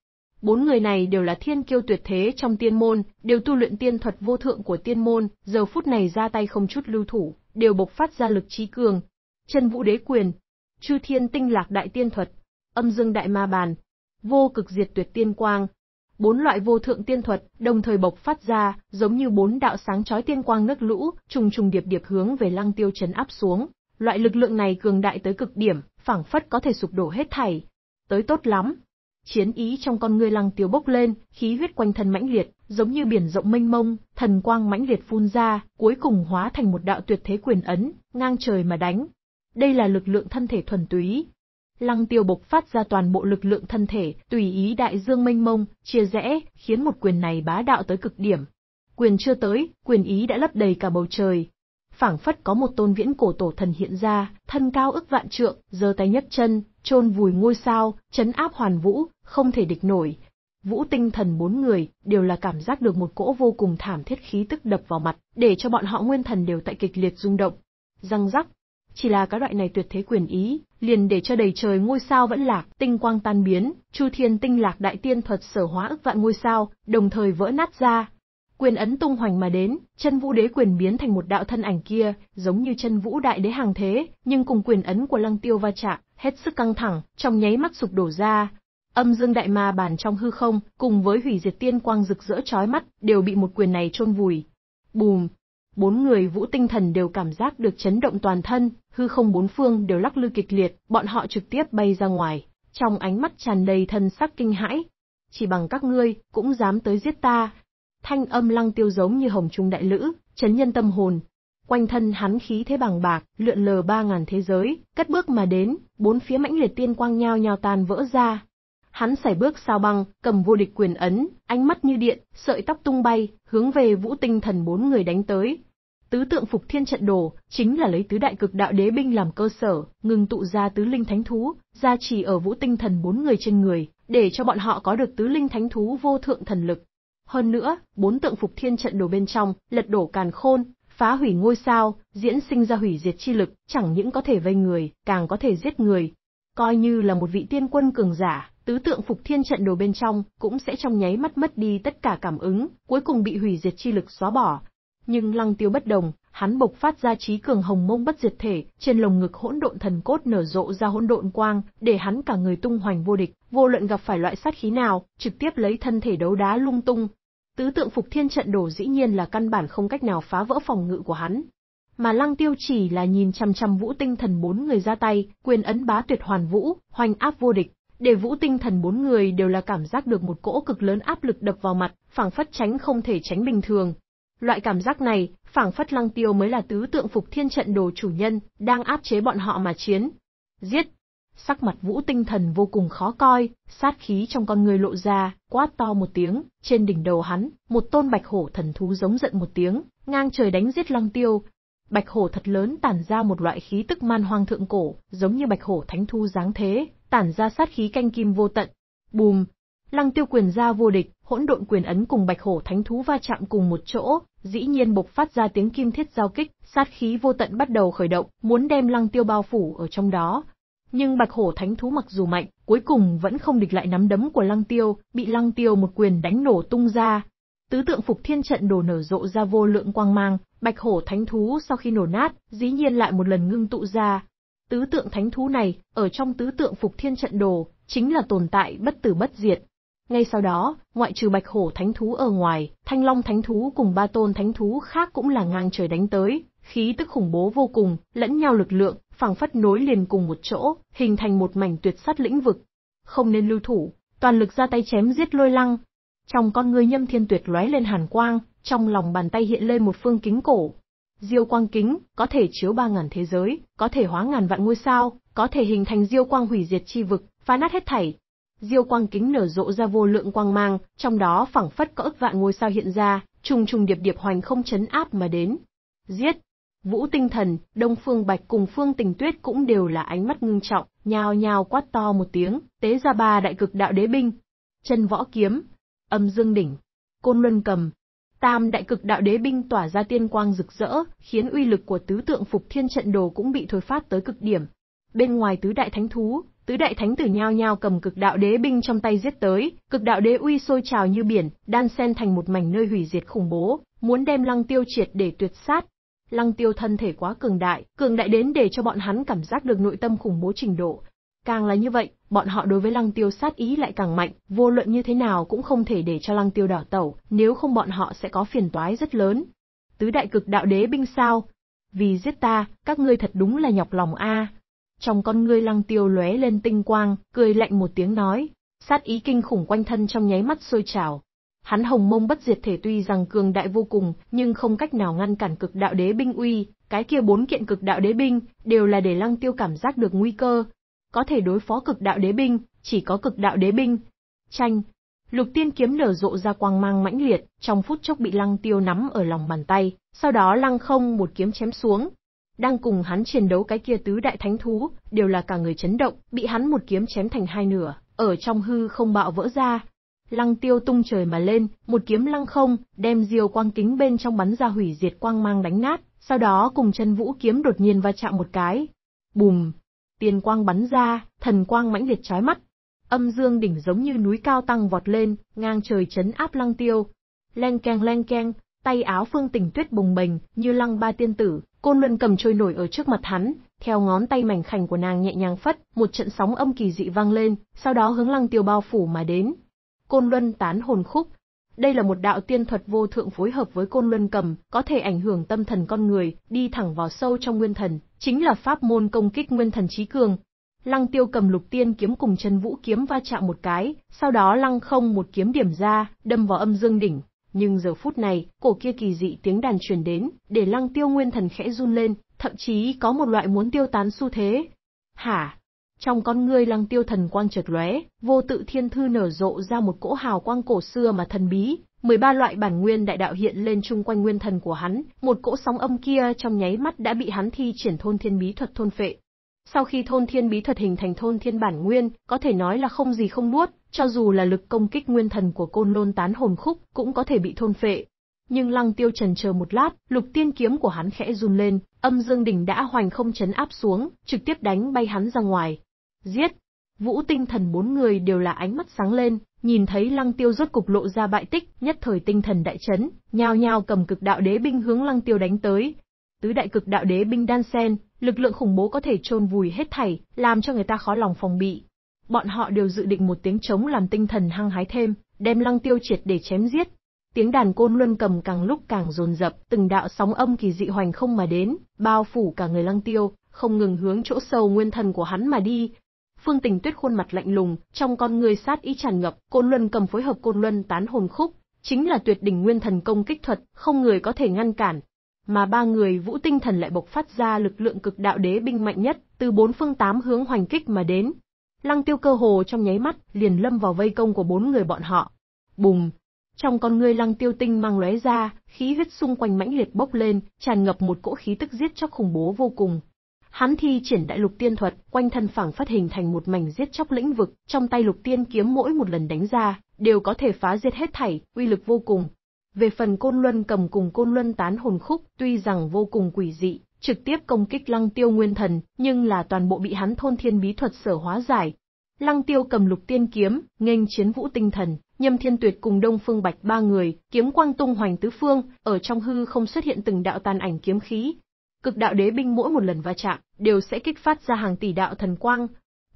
Bốn người này đều là thiên kiêu tuyệt thế trong tiên môn, đều tu luyện tiên thuật vô thượng của tiên môn, giờ phút này ra tay không chút lưu thủ, đều bộc phát ra lực trí cường. Chân vũ đế quyền, Chư Thiên Tinh Lạc Đại Tiên Thuật, Âm Dương Đại Ma Bàn, Vô Cực Diệt Tuyệt Tiên Quang. Bốn loại vô thượng tiên thuật đồng thời bộc phát ra, giống như bốn đạo sáng chói tiên quang nước lũ, trùng trùng điệp điệp hướng về Lăng Tiêu chấn áp xuống. Loại lực lượng này cường đại tới cực điểm, phảng phất có thể sụp đổ hết thảy. Tới tốt lắm. Chiến ý trong con ngươi Lăng Tiêu bốc lên, khí huyết quanh thân mãnh liệt, giống như biển rộng mênh mông, thần quang mãnh liệt phun ra, cuối cùng hóa thành một đạo tuyệt thế quyền ấn, ngang trời mà đánh, đây là lực lượng thân thể thuần túy. Lăng tiêu bộc phát ra toàn bộ lực lượng thân thể, tùy ý đại dương mênh mông, chia rẽ, khiến một quyền này bá đạo tới cực điểm. Quyền chưa tới, quyền ý đã lấp đầy cả bầu trời. phảng phất có một tôn viễn cổ tổ thần hiện ra, thân cao ức vạn trượng, giơ tay nhấc chân, trôn vùi ngôi sao, chấn áp hoàn vũ, không thể địch nổi, Vũ tinh thần bốn người đều là cảm giác được một cỗ vô cùng thảm thiết khí tức đập vào mặt, để cho bọn họ nguyên thần đều tại kịch liệt rung động. Răng rắc, chỉ là cái loại này tuyệt thế quyền ý, liền để cho đầy trời ngôi sao vẫn lạc, tinh quang tan biến, Chu Thiên Tinh Lạc Đại Tiên thuật sở hóa ức vạn ngôi sao, đồng thời vỡ nát ra. Quyền ấn tung hoành mà đến, chân vũ đế quyền biến thành một đạo thân ảnh kia, giống như chân vũ đại đế hàng thế, nhưng cùng quyền ấn của lăng tiêu va chạm, hết sức căng thẳng, trong nháy mắt sụp đổ ra. Âm dương đại ma bản trong hư không, cùng với hủy diệt tiên quang rực rỡ chói mắt, đều bị một quyền này chôn vùi. Bùm, Bốn người vũ tinh thần đều cảm giác được chấn động toàn thân, hư không bốn phương đều lắc lư kịch liệt, bọn họ trực tiếp bay ra ngoài, trong ánh mắt tràn đầy thân sắc kinh hãi. Chỉ bằng các ngươi, cũng dám tới giết ta. Thanh âm lăng tiêu giống như hồng trung đại lữ, chấn nhân tâm hồn. Quanh thân hắn khí thế bằng bạc, lượn lờ ba ngàn thế giới, cất bước mà đến, bốn phía mãnh liệt tiên quang nhao nhao tàn vỡ ra, Hắn sải bước sao băng, cầm vô địch quyền ấn, ánh mắt như điện, sợi tóc tung bay, hướng về Vũ Tinh Thần bốn người đánh tới. Tứ tượng phục thiên trận đồ, chính là lấy tứ đại cực đạo đế binh làm cơ sở, ngừng tụ ra tứ linh thánh thú, ra chỉ ở Vũ Tinh Thần bốn người trên người, để cho bọn họ có được tứ linh thánh thú vô thượng thần lực. Hơn nữa, bốn tượng phục thiên trận đồ bên trong, lật đổ càn khôn, phá hủy ngôi sao, diễn sinh ra hủy diệt chi lực, chẳng những có thể vây người, càng có thể giết người. Coi như là một vị tiên quân cường giả, Tứ tượng phục thiên trận đồ bên trong cũng sẽ trong nháy mắt mất đi tất cả cảm ứng, cuối cùng bị hủy diệt chi lực xóa bỏ. Nhưng Lăng Tiêu bất đồng, hắn bộc phát ra trí cường hồng mông bất diệt thể, trên lồng ngực hỗn độn thần cốt nở rộ ra hỗn độn quang, để hắn cả người tung hoành vô địch, vô luận gặp phải loại sát khí nào, trực tiếp lấy thân thể đấu đá lung tung. Tứ tượng phục thiên trận đồ dĩ nhiên là căn bản không cách nào phá vỡ phòng ngự của hắn. Mà Lăng Tiêu chỉ là nhìn chằm chằm Vũ Tinh Thần bốn người ra tay, quyền ấn bá tuyệt hoàn vũ, hoành áp vô địch để vũ tinh thần bốn người đều là cảm giác được một cỗ cực lớn áp lực đập vào mặt, phảng phất tránh không thể tránh bình thường. Loại cảm giác này, phảng phất lăng tiêu mới là tứ tượng phục thiên trận đồ chủ nhân, đang áp chế bọn họ mà chiến. Giết! Sắc mặt vũ tinh thần vô cùng khó coi, sát khí trong con người lộ ra, quát to một tiếng, trên đỉnh đầu hắn, một tôn bạch hổ thần thú giống giận một tiếng, ngang trời đánh giết lăng tiêu. Bạch hổ thật lớn tản ra một loại khí tức man hoang thượng cổ, giống như bạch hổ thánh thu dáng thế, tản ra sát khí canh kim vô tận. Bùm! Lăng tiêu quyền ra vô địch, hỗn độn quyền ấn cùng bạch hổ thánh thú va chạm cùng một chỗ, dĩ nhiên bộc phát ra tiếng kim thiết giao kích, sát khí vô tận bắt đầu khởi động, muốn đem lăng tiêu bao phủ ở trong đó. Nhưng bạch hổ thánh thú mặc dù mạnh, cuối cùng vẫn không địch lại nắm đấm của lăng tiêu, bị lăng tiêu một quyền đánh nổ tung ra. Tứ tượng phục thiên trận đổ nở rộ ra vô lượng quang mang, bạch hổ thánh thú sau khi nổ nát, dĩ nhiên lại một lần ngưng tụ ra, Tứ tượng thánh thú này, ở trong tứ tượng phục thiên trận đồ, chính là tồn tại bất tử bất diệt. Ngay sau đó, ngoại trừ bạch hổ thánh thú ở ngoài, thanh long thánh thú cùng ba tôn thánh thú khác cũng là ngang trời đánh tới, khí tức khủng bố vô cùng, lẫn nhau lực lượng, phảng phất nối liền cùng một chỗ, hình thành một mảnh tuyệt sát lĩnh vực. Không nên lưu thủ, toàn lực ra tay chém giết lôi lăng. Trong con ngươi nhâm thiên tuyệt lóe lên hàn quang, trong lòng bàn tay hiện lên một phương kính cổ, Diêu quang kính, có thể chiếu ba ngàn thế giới, có thể hóa ngàn vạn ngôi sao, có thể hình thành diêu quang hủy diệt chi vực, phá nát hết thảy. Diêu quang kính nở rộ ra vô lượng quang mang, trong đó phẳng phất có ức vạn ngôi sao hiện ra, trùng trùng điệp điệp hoành không chấn áp mà đến. Giết! Vũ tinh thần, Đông Phương Bạch cùng Phương Tình Tuyết cũng đều là ánh mắt ngưng trọng, nhao nhao quát to một tiếng, tế ra ba đại cực đạo đế binh. Chân võ kiếm, âm dương đỉnh, côn luân cầm, Tam đại cực đạo đế binh tỏa ra tiên quang rực rỡ, khiến uy lực của tứ tượng phục thiên trận đồ cũng bị thổi phát tới cực điểm. Bên ngoài tứ đại thánh thú, tứ đại thánh tử nhao nhao cầm cực đạo đế binh trong tay giết tới, cực đạo đế uy sôi trào như biển, đan xen thành một mảnh nơi hủy diệt khủng bố, muốn đem Lăng Tiêu triệt để tuyệt sát. Lăng Tiêu thân thể quá cường đại, cường đại đến để cho bọn hắn cảm giác được nội tâm khủng bố trình độ, Càng là như vậy, bọn họ đối với lăng tiêu sát ý lại càng mạnh, vô luận như thế nào cũng không thể để cho lăng tiêu đảo tẩu, nếu không bọn họ sẽ có phiền toái rất lớn. Tứ đại cực đạo đế binh sao? Vì giết ta, các ngươi thật đúng là nhọc lòng a. Trong con ngươi lăng tiêu lóe lên tinh quang, cười lạnh một tiếng nói, sát ý kinh khủng quanh thân trong nháy mắt sôi trào. Hắn hồng mông bất diệt thể tuy rằng cường đại vô cùng, nhưng không cách nào ngăn cản cực đạo đế binh uy, cái kia bốn kiện cực đạo đế binh, đều là để lăng tiêu cảm giác được nguy cơ, có thể đối phó cực đạo đế binh, chỉ có cực đạo đế binh. Tranh, lục tiên kiếm nở rộ ra quang mang mãnh liệt, trong phút chốc bị lăng tiêu nắm ở lòng bàn tay, sau đó lăng không một kiếm chém xuống. Đang cùng hắn chiến đấu cái kia tứ đại thánh thú, đều là cả người chấn động, bị hắn một kiếm chém thành hai nửa, ở trong hư không bạo vỡ ra. Lăng tiêu tung trời mà lên, một kiếm lăng không, đem diều quang kính bên trong bắn ra hủy diệt quang mang đánh nát, sau đó cùng chân vũ kiếm đột nhiên va chạm một cái. Bùm, tiền quang bắn ra, thần quang mãnh liệt chói mắt. Âm dương đỉnh giống như núi cao tăng vọt lên, ngang trời chấn áp lăng tiêu. Leng keng leng keng, tay áo phương tình tuyết bùng bềnh, như lăng ba tiên tử, côn luân cầm trôi nổi ở trước mặt hắn, theo ngón tay mảnh khảnh của nàng nhẹ nhàng phất, một trận sóng âm kỳ dị vang lên, sau đó hướng lăng tiêu bao phủ mà đến. Côn luân tán hồn khúc, đây là một đạo tiên thuật vô thượng phối hợp với côn luân cầm, có thể ảnh hưởng tâm thần con người, đi thẳng vào sâu trong nguyên thần, chính là pháp môn công kích nguyên thần trí cường. Lăng tiêu cầm lục tiên kiếm cùng chân vũ kiếm va chạm một cái, sau đó lăng không một kiếm điểm ra, đâm vào âm dương đỉnh. Nhưng giờ phút này, cổ kia kỳ dị tiếng đàn truyền đến, để lăng tiêu nguyên thần khẽ run lên, thậm chí có một loại muốn tiêu tán xu thế. Hả, trong con ngươi lăng tiêu thần quang chợt lóe, vô tự thiên thư nở rộ ra một cỗ hào quang cổ xưa mà thần bí, 13 loại bản nguyên đại đạo hiện lên chung quanh nguyên thần của hắn, một cỗ sóng âm kia trong nháy mắt đã bị hắn thi triển thôn thiên bí thuật thôn phệ. Sau khi thôn thiên bí thuật hình thành thôn thiên bản nguyên, có thể nói là không gì không nuốt, cho dù là lực công kích nguyên thần của côn lôn tán hồn khúc cũng có thể bị thôn phệ. Nhưng lăng tiêu trần chờ một lát, lục tiên kiếm của hắn khẽ run lên, âm dương đỉnh đã hoành không chấn áp xuống, trực tiếp đánh bay hắn ra ngoài, Giết! Vũ tinh thần bốn người đều là ánh mắt sáng lên, nhìn thấy lăng tiêu rốt cục lộ ra bại tích, nhất thời tinh thần đại chấn, nhao nhao cầm cực đạo đế binh hướng lăng tiêu đánh tới. Tứ đại cực đạo đế binh đan sen, lực lượng khủng bố có thể chôn vùi hết thảy, làm cho người ta khó lòng phòng bị. Bọn họ đều dự định một tiếng trống làm tinh thần hăng hái thêm, đem lăng tiêu triệt để chém giết. Tiếng đàn côn luân cầm càng lúc càng dồn dập, từng đạo sóng âm kỳ dị hoành không mà đến, bao phủ cả người lăng tiêu, không ngừng hướng chỗ sâu nguyên thần của hắn mà đi, Phương Tình Tuyết khuôn mặt lạnh lùng, trong con người sát ý tràn ngập, Côn Luân cầm phối hợp Côn Luân tán hồn khúc, chính là tuyệt đỉnh nguyên thần công kích thuật, không người có thể ngăn cản. Mà ba người Vũ Tinh Thần lại bộc phát ra lực lượng cực đạo đế binh mạnh nhất, từ bốn phương tám hướng hoành kích mà đến. Lăng Tiêu cơ hồ trong nháy mắt liền lâm vào vây công của bốn người bọn họ. Bùng! Trong con người Lăng Tiêu tinh mang lóe ra, khí huyết xung quanh mãnh liệt bốc lên, tràn ngập một cỗ khí tức giết chóc khủng bố vô cùng hắn thi triển đại lục tiên thuật, quanh thân phảng phát hình thành một mảnh giết chóc lĩnh vực, trong tay lục tiên kiếm mỗi một lần đánh ra, đều có thể phá diệt hết thảy, uy lực vô cùng. Về phần côn luân cầm cùng côn luân tán hồn khúc, tuy rằng vô cùng quỷ dị, trực tiếp công kích lăng tiêu nguyên thần, nhưng là toàn bộ bị hắn thôn thiên bí thuật sở hóa giải. Lăng tiêu cầm lục tiên kiếm, nghênh chiến vũ tinh thần, nhâm thiên tuyệt cùng đông phương bạch ba người, kiếm quang tung hoành tứ phương, ở trong hư không xuất hiện từng đạo tàn ảnh kiếm khí, Cực đạo đế binh mỗi một lần va chạm, đều sẽ kích phát ra hàng tỷ đạo thần quang.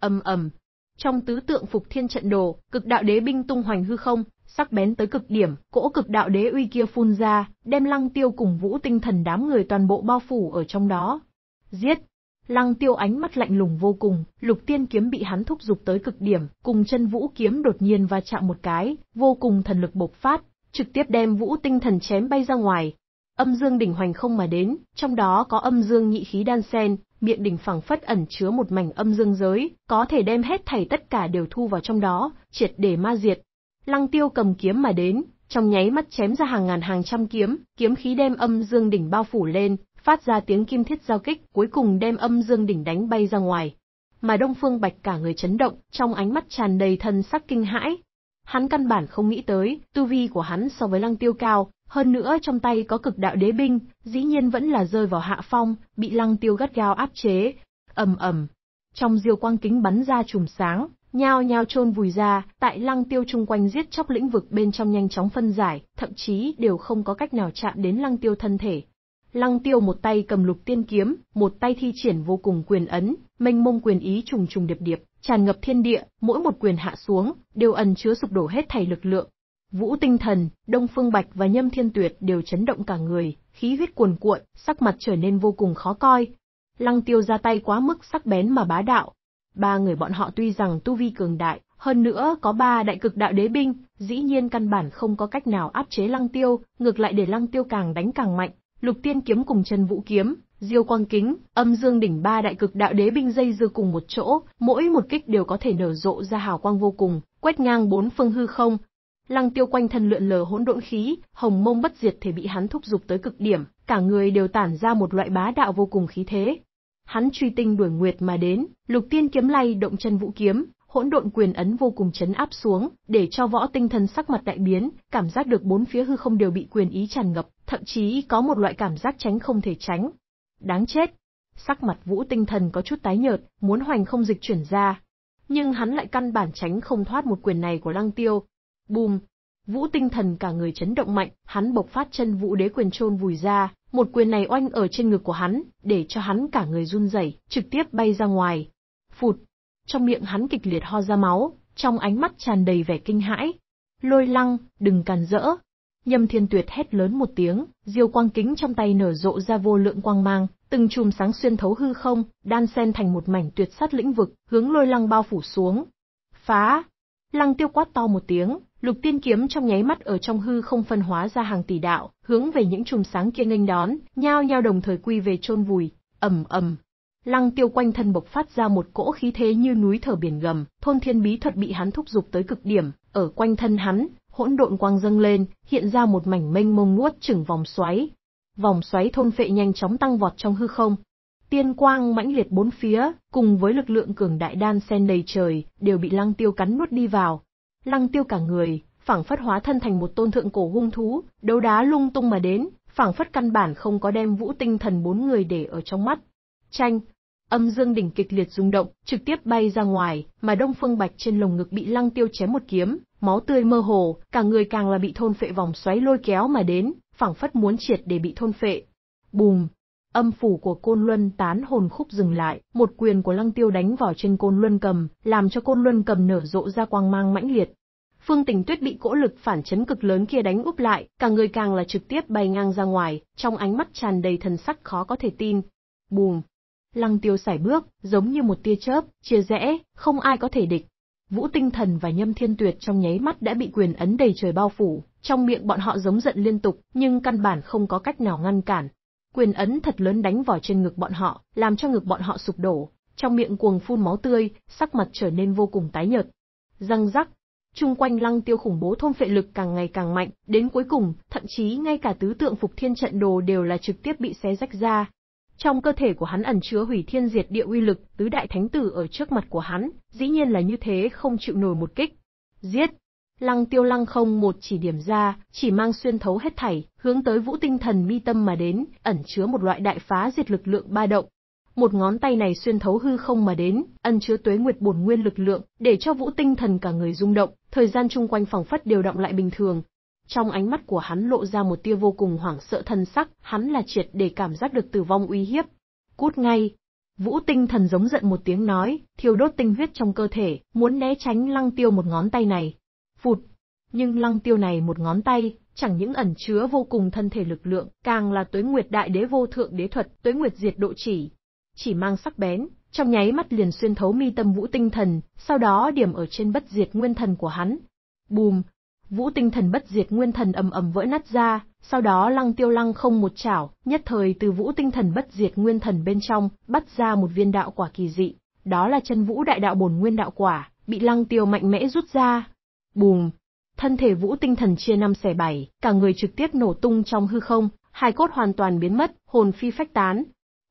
Ầm ầm. Trong tứ tượng phục thiên trận đồ, cực đạo đế binh tung hoành hư không, sắc bén tới cực điểm, cỗ cực đạo đế uy kia phun ra, đem Lăng Tiêu cùng Vũ Tinh Thần đám người toàn bộ bao phủ ở trong đó. Giết! Lăng Tiêu ánh mắt lạnh lùng vô cùng, Lục Tiên kiếm bị hắn thúc giục tới cực điểm, cùng chân Vũ kiếm đột nhiên va chạm một cái, vô cùng thần lực bộc phát, trực tiếp đem Vũ Tinh Thần chém bay ra ngoài, âm dương đỉnh hoành không mà đến, trong đó có âm dương nhị khí đan sen, miệng đỉnh phẳng phất ẩn chứa một mảnh âm dương giới, có thể đem hết thảy tất cả đều thu vào trong đó, triệt để ma diệt. Lăng Tiêu cầm kiếm mà đến, trong nháy mắt chém ra hàng ngàn hàng trăm kiếm, kiếm khí đem âm dương đỉnh bao phủ lên, phát ra tiếng kim thiết giao kích, cuối cùng đem âm dương đỉnh đánh bay ra ngoài. Mà Đông Phương Bạch cả người chấn động, trong ánh mắt tràn đầy thân sắc kinh hãi. Hắn căn bản không nghĩ tới, tu vi của hắn so với Lăng Tiêu cao, hơn nữa trong tay có cực đạo đế binh, dĩ nhiên vẫn là rơi vào hạ phong, bị lăng tiêu gắt gao áp chế. ầm ầm Trong diều quang kính bắn ra chùm sáng, nhao nhao chôn vùi ra, tại lăng tiêu chung quanh giết chóc lĩnh vực bên trong nhanh chóng phân giải, thậm chí đều không có cách nào chạm đến lăng tiêu thân thể. Lăng tiêu một tay cầm lục tiên kiếm, một tay thi triển vô cùng quyền ấn, mênh mông quyền ý trùng trùng điệp điệp, tràn ngập thiên địa, mỗi một quyền hạ xuống, đều ẩn chứa sụp đổ hết thảy lực lượng, Vũ Tinh Thần, Đông Phương Bạch và Nhâm Thiên Tuyệt đều chấn động cả người, khí huyết cuồn cuộn, sắc mặt trở nên vô cùng khó coi. Lăng tiêu ra tay quá mức sắc bén mà bá đạo. Ba người bọn họ tuy rằng tu vi cường đại, hơn nữa có ba đại cực đạo đế binh, dĩ nhiên căn bản không có cách nào áp chế lăng tiêu, ngược lại để lăng tiêu càng đánh càng mạnh. Lục tiên kiếm cùng chân vũ kiếm, diêu quang kính, âm dương đỉnh ba đại cực đạo đế binh dây dưa cùng một chỗ, mỗi một kích đều có thể nở rộ ra hào quang vô cùng, quét ngang bốn phương hư không, Lăng Tiêu quanh thân lượn lờ hỗn độn khí, hồng mông bất diệt thể bị hắn thúc giục tới cực điểm, cả người đều tản ra một loại bá đạo vô cùng khí thế. Hắn truy tinh đuổi nguyệt mà đến, lục tiên kiếm lay động chân vũ kiếm, hỗn độn quyền ấn vô cùng chấn áp xuống, để cho võ tinh thần sắc mặt đại biến, cảm giác được bốn phía hư không đều bị quyền ý tràn ngập, thậm chí có một loại cảm giác tránh không thể tránh. Đáng chết! Sắc mặt vũ tinh thần có chút tái nhợt, muốn hoành không dịch chuyển ra. Nhưng hắn lại căn bản tránh không thoát một quyền này của lăng tiêu, Bùm! Vũ tinh thần cả người chấn động mạnh, hắn bộc phát chân vũ đế quyền trôn vùi ra, một quyền này oanh ở trên ngực của hắn, để cho hắn cả người run rẩy, trực tiếp bay ra ngoài. Phụt! Trong miệng hắn kịch liệt ho ra máu, trong ánh mắt tràn đầy vẻ kinh hãi. Lôi lăng, đừng càn rỡ. Nhâm thiên tuyệt hét lớn một tiếng, diêu quang kính trong tay nở rộ ra vô lượng quang mang, từng chùm sáng xuyên thấu hư không, đan xen thành một mảnh tuyệt sát lĩnh vực, hướng lôi lăng bao phủ xuống. Phá! Lăng tiêu quát to một tiếng, Lục tiên kiếm trong nháy mắt ở trong hư không phân hóa ra hàng tỷ đạo, hướng về những chùm sáng kia nghênh đón, nhao nhao đồng thời quy về chôn vùi, ầm ầm. Lăng tiêu quanh thân bộc phát ra một cỗ khí thế như núi thở biển gầm, thôn thiên bí thuật bị hắn thúc giục tới cực điểm, ở quanh thân hắn, hỗn độn quang dâng lên, hiện ra một mảnh mênh mông nuốt chửng vòng xoáy. Vòng xoáy thôn phệ nhanh chóng tăng vọt trong hư không. Tiên quang mãnh liệt bốn phía, cùng với lực lượng cường đại đan sen đầy trời, đều bị lăng tiêu cắn nuốt đi vào, Lăng tiêu cả người, phảng phất hóa thân thành một tôn thượng cổ hung thú, đấu đá lung tung mà đến, phảng phất căn bản không có đem vũ tinh thần bốn người để ở trong mắt. Tranh, âm dương đỉnh kịch liệt rung động, trực tiếp bay ra ngoài, mà Đông Phương Bạch trên lồng ngực bị Lăng Tiêu chém một kiếm, máu tươi mơ hồ, cả người càng là bị thôn phệ vòng xoáy lôi kéo mà đến, phảng phất muốn triệt để bị thôn phệ. Bùm, âm phủ của côn luân tán hồn khúc dừng lại, một quyền của lăng tiêu đánh vào trên côn luân cầm, làm cho côn luân cầm nở rộ ra quang mang mãnh liệt. Phương Tình Tuyết bị cỗ lực phản chấn cực lớn kia đánh úp lại, cả người càng là trực tiếp bay ngang ra ngoài, trong ánh mắt tràn đầy thần sắc khó có thể tin. Bùm! Lăng tiêu sải bước, giống như một tia chớp, chia rẽ, không ai có thể địch. Vũ Tinh Thần và Nhâm Thiên Tuyệt trong nháy mắt đã bị quyền ấn đầy trời bao phủ, trong miệng bọn họ giống giận liên tục, nhưng căn bản không có cách nào ngăn cản, quyền ấn thật lớn đánh vào trên ngực bọn họ, làm cho ngực bọn họ sụp đổ, trong miệng cuồng phun máu tươi, sắc mặt trở nên vô cùng tái nhợt. Răng rắc, chung quanh lăng tiêu khủng bố thôn phệ lực càng ngày càng mạnh, đến cuối cùng, thậm chí ngay cả tứ tượng phục thiên trận đồ đều là trực tiếp bị xé rách ra. Trong cơ thể của hắn ẩn chứa hủy thiên diệt địa uy lực, tứ đại thánh tử ở trước mặt của hắn, dĩ nhiên là như thế không chịu nổi một kích. Giết! Lăng tiêu lăng không một chỉ điểm ra, chỉ mang xuyên thấu hết thảy, hướng tới vũ tinh thần mi tâm mà đến, ẩn chứa một loại đại phá diệt lực lượng ba động. Một ngón tay này xuyên thấu hư không mà đến, ẩn chứa tuế nguyệt bổn nguyên lực lượng, để cho vũ tinh thần cả người rung động, thời gian chung quanh phòng phất đều động lại bình thường. Trong ánh mắt của hắn lộ ra một tia vô cùng hoảng sợ thân sắc, hắn là triệt để cảm giác được tử vong uy hiếp. Cút ngay, Vũ tinh thần giống giận một tiếng nói, thiêu đốt tinh huyết trong cơ thể, muốn né tránh lăng tiêu một ngón tay này, Phụt! Nhưng lăng tiêu này một ngón tay, chẳng những ẩn chứa vô cùng thân thể lực lượng, càng là tuế nguyệt đại đế vô thượng đế thuật, tuế nguyệt diệt độ chỉ. Chỉ mang sắc bén, trong nháy mắt liền xuyên thấu mi tâm vũ tinh thần, sau đó điểm ở trên bất diệt nguyên thần của hắn. Bùm! Vũ tinh thần bất diệt nguyên thần ầm ầm vỡ nát ra, sau đó lăng tiêu lăng không một chảo, nhất thời từ vũ tinh thần bất diệt nguyên thần bên trong, bắt ra một viên đạo quả kỳ dị. Đó là chân vũ đại đạo bổn nguyên đạo quả, bị lăng tiêu mạnh mẽ rút ra, Bùm! Thân thể vũ tinh thần chia năm xẻ bảy, cả người trực tiếp nổ tung trong hư không, hai cốt hoàn toàn biến mất, hồn phi phách tán.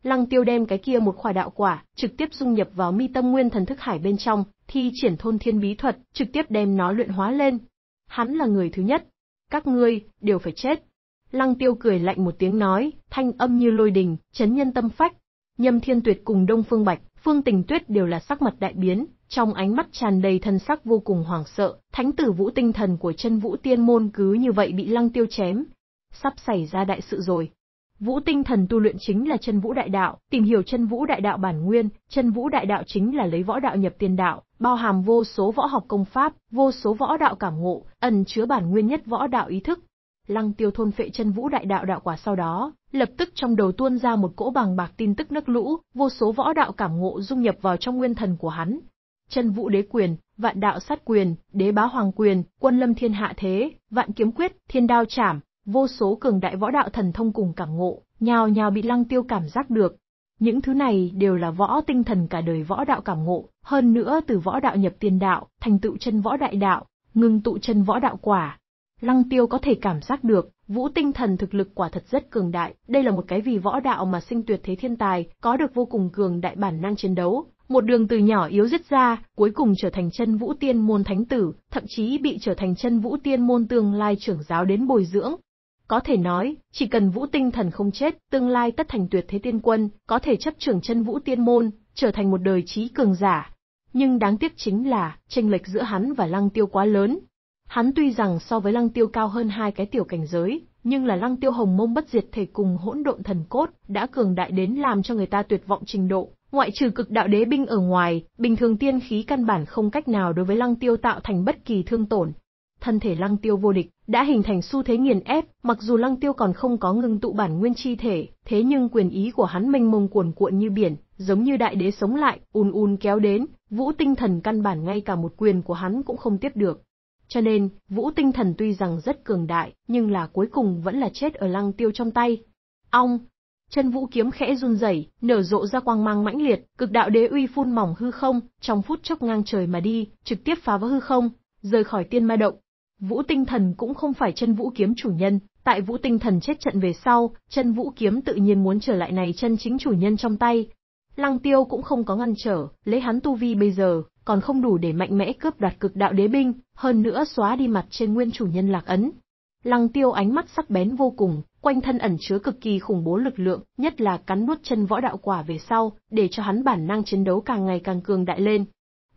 Lăng tiêu đem cái kia một khỏa đạo quả, trực tiếp dung nhập vào mi tâm nguyên thần thức hải bên trong, thi triển thôn thiên bí thuật, trực tiếp đem nó luyện hóa lên. Hắn là người thứ nhất. Các ngươi, đều phải chết. Lăng tiêu cười lạnh một tiếng nói, thanh âm như lôi đình, chấn nhân tâm phách. Nhâm thiên tuyệt cùng Đông Phương Bạch, Phương Tình Tuyết đều là sắc mặt đại biến, trong ánh mắt tràn đầy thân sắc vô cùng hoảng sợ, thánh tử vũ tinh thần của chân vũ tiên môn cứ như vậy bị lăng tiêu chém. Sắp xảy ra đại sự rồi. Vũ tinh thần tu luyện chính là chân vũ đại đạo, tìm hiểu chân vũ đại đạo bản nguyên, chân vũ đại đạo chính là lấy võ đạo nhập tiên đạo, bao hàm vô số võ học công pháp, vô số võ đạo cảm ngộ, ẩn chứa bản nguyên nhất võ đạo ý thức, Lăng tiêu thôn phệ chân vũ đại đạo đạo quả sau đó, lập tức trong đầu tuôn ra một cỗ bằng bạc tin tức nước lũ, vô số võ đạo cảm ngộ dung nhập vào trong nguyên thần của hắn. Chân vũ đế quyền, vạn đạo sát quyền, đế bá hoàng quyền, quân lâm thiên hạ thế, vạn kiếm quyết, thiên đao chảm, vô số cường đại võ đạo thần thông cùng cảm ngộ, nhào nhào bị lăng tiêu cảm giác được. Những thứ này đều là võ tinh thần cả đời võ đạo cảm ngộ, hơn nữa từ võ đạo nhập tiên đạo, thành tựu chân võ đại đạo, ngưng tụ chân võ đạo quả, Lăng Tiêu có thể cảm giác được, Vũ Tinh Thần thực lực quả thật rất cường đại, đây là một cái vì võ đạo mà sinh tuyệt thế thiên tài, có được vô cùng cường đại bản năng chiến đấu, một đường từ nhỏ yếu dứt ra, cuối cùng trở thành chân Vũ Tiên môn thánh tử, thậm chí bị trở thành chân Vũ Tiên môn tương lai trưởng giáo đến bồi dưỡng. Có thể nói, chỉ cần Vũ Tinh Thần không chết, tương lai tất thành tuyệt thế tiên quân, có thể chấp trưởng chân Vũ Tiên môn, trở thành một đời trí cường giả. Nhưng đáng tiếc chính là, chênh lệch giữa hắn và Lăng Tiêu quá lớn, Hắn tuy rằng so với lăng tiêu cao hơn hai cái tiểu cảnh giới, nhưng là lăng tiêu hồng mông bất diệt thể cùng hỗn độn thần cốt, đã cường đại đến làm cho người ta tuyệt vọng trình độ. Ngoại trừ cực đạo đế binh ở ngoài, bình thường tiên khí căn bản không cách nào đối với lăng tiêu tạo thành bất kỳ thương tổn. Thân thể lăng tiêu vô địch, đã hình thành xu thế nghiền ép, mặc dù lăng tiêu còn không có ngưng tụ bản nguyên chi thể, thế nhưng quyền ý của hắn mênh mông cuồn cuộn như biển, giống như đại đế sống lại, un un kéo đến, vũ tinh thần căn bản ngay cả một quyền của hắn cũng không tiếp được. Cho nên, vũ tinh thần tuy rằng rất cường đại, nhưng là cuối cùng vẫn là chết ở lăng tiêu trong tay. Ong! Chân vũ kiếm khẽ run rẩy, nở rộ ra quang mang mãnh liệt, cực đạo đế uy phun mỏng hư không, trong phút chốc ngang trời mà đi, trực tiếp phá vỡ hư không, rời khỏi tiên ma động. Vũ tinh thần cũng không phải chân vũ kiếm chủ nhân, tại vũ tinh thần chết trận về sau, chân vũ kiếm tự nhiên muốn trở lại này chân chính chủ nhân trong tay. Lăng tiêu cũng không có ngăn trở, lấy hắn tu vi bây giờ, còn không đủ để mạnh mẽ cướp đoạt cực đạo đế binh, hơn nữa xóa đi mặt trên nguyên chủ nhân lạc ấn. Lăng tiêu ánh mắt sắc bén vô cùng, quanh thân ẩn chứa cực kỳ khủng bố lực lượng, nhất là cắn nuốt chân võ đạo quả về sau, để cho hắn bản năng chiến đấu càng ngày càng cường đại lên.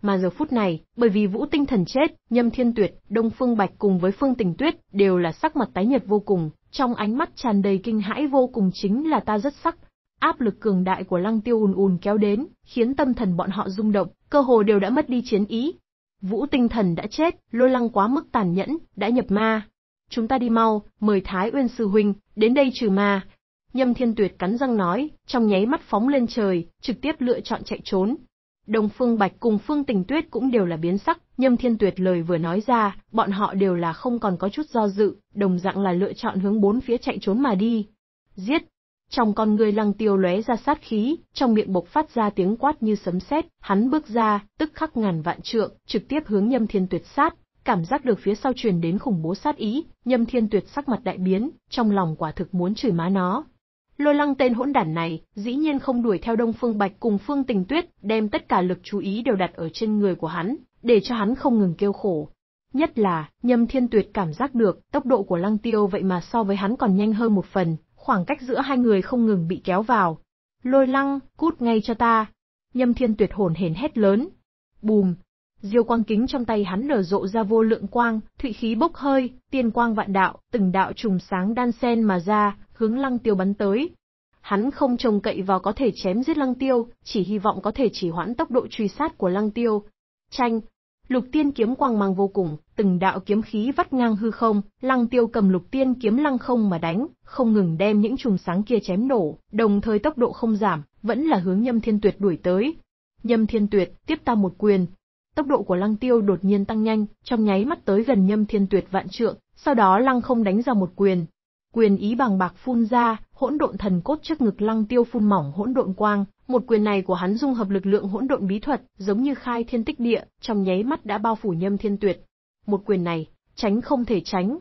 Mà giờ phút này, bởi vì vũ tinh thần chết, nhâm thiên tuyệt, đông phương bạch cùng với phương tình tuyết đều là sắc mặt tái nhật vô cùng, trong ánh mắt tràn đầy kinh hãi vô cùng chính là ta rất sắc, Áp lực cường đại của lăng tiêu ùn ùn kéo đến, khiến tâm thần bọn họ rung động, cơ hồ đều đã mất đi chiến ý. Vũ tinh thần đã chết, lôi lăng quá mức tàn nhẫn, đã nhập ma. Chúng ta đi mau, mời Thái Uyên Sư Huynh, đến đây trừ ma. Nhâm Thiên Tuyệt cắn răng nói, trong nháy mắt phóng lên trời, trực tiếp lựa chọn chạy trốn. Đồng Phương Bạch cùng Phương Tình Tuyết cũng đều là biến sắc, Nhâm Thiên Tuyệt lời vừa nói ra, bọn họ đều là không còn có chút do dự, đồng dạng là lựa chọn hướng bốn phía chạy trốn mà đi. Giết, trong con người lăng tiêu lóe ra sát khí, trong miệng bộc phát ra tiếng quát như sấm sét, hắn bước ra, tức khắc ngàn vạn trượng, trực tiếp hướng nhâm thiên tuyệt sát, cảm giác được phía sau truyền đến khủng bố sát ý, nhâm thiên tuyệt sắc mặt đại biến, trong lòng quả thực muốn chửi má nó. Lôi lăng tên hỗn đản này, dĩ nhiên không đuổi theo Đông Phương Bạch cùng Phương Tình Tuyết, đem tất cả lực chú ý đều đặt ở trên người của hắn, để cho hắn không ngừng kêu khổ. Nhất là, nhâm thiên tuyệt cảm giác được, tốc độ của lăng tiêu vậy mà so với hắn còn nhanh hơn một phần, khoảng cách giữa hai người không ngừng bị kéo vào. Lôi lăng, cút ngay cho ta. Nhâm thiên tuyệt hồn hển hét lớn. Bùm. Diêu quang kính trong tay hắn nở rộ ra vô lượng quang, thụy khí bốc hơi, tiên quang vạn đạo, từng đạo trùng sáng đan sen mà ra, hướng lăng tiêu bắn tới. Hắn không trông cậy vào có thể chém giết lăng tiêu, chỉ hy vọng có thể chỉ hoãn tốc độ truy sát của lăng tiêu. Tranh, Lục tiên kiếm quang mang vô cùng, từng đạo kiếm khí vắt ngang hư không, lăng tiêu cầm lục tiên kiếm lăng không mà đánh, không ngừng đem những chùm sáng kia chém nổ, đồng thời tốc độ không giảm, vẫn là hướng nhâm thiên tuyệt đuổi tới. Nhâm thiên tuyệt, tiếp ta một quyền. Tốc độ của lăng tiêu đột nhiên tăng nhanh, trong nháy mắt tới gần nhâm thiên tuyệt vạn trượng, sau đó lăng không đánh ra một quyền. Quyền ý bằng bạc phun ra, hỗn độn thần cốt trước ngực lăng tiêu phun mỏng hỗn độn quang, một quyền này của hắn dung hợp lực lượng hỗn độn bí thuật, giống như khai thiên tích địa, trong nháy mắt đã bao phủ Nhâm Thiên Tuyệt. Một quyền này, tránh không thể tránh.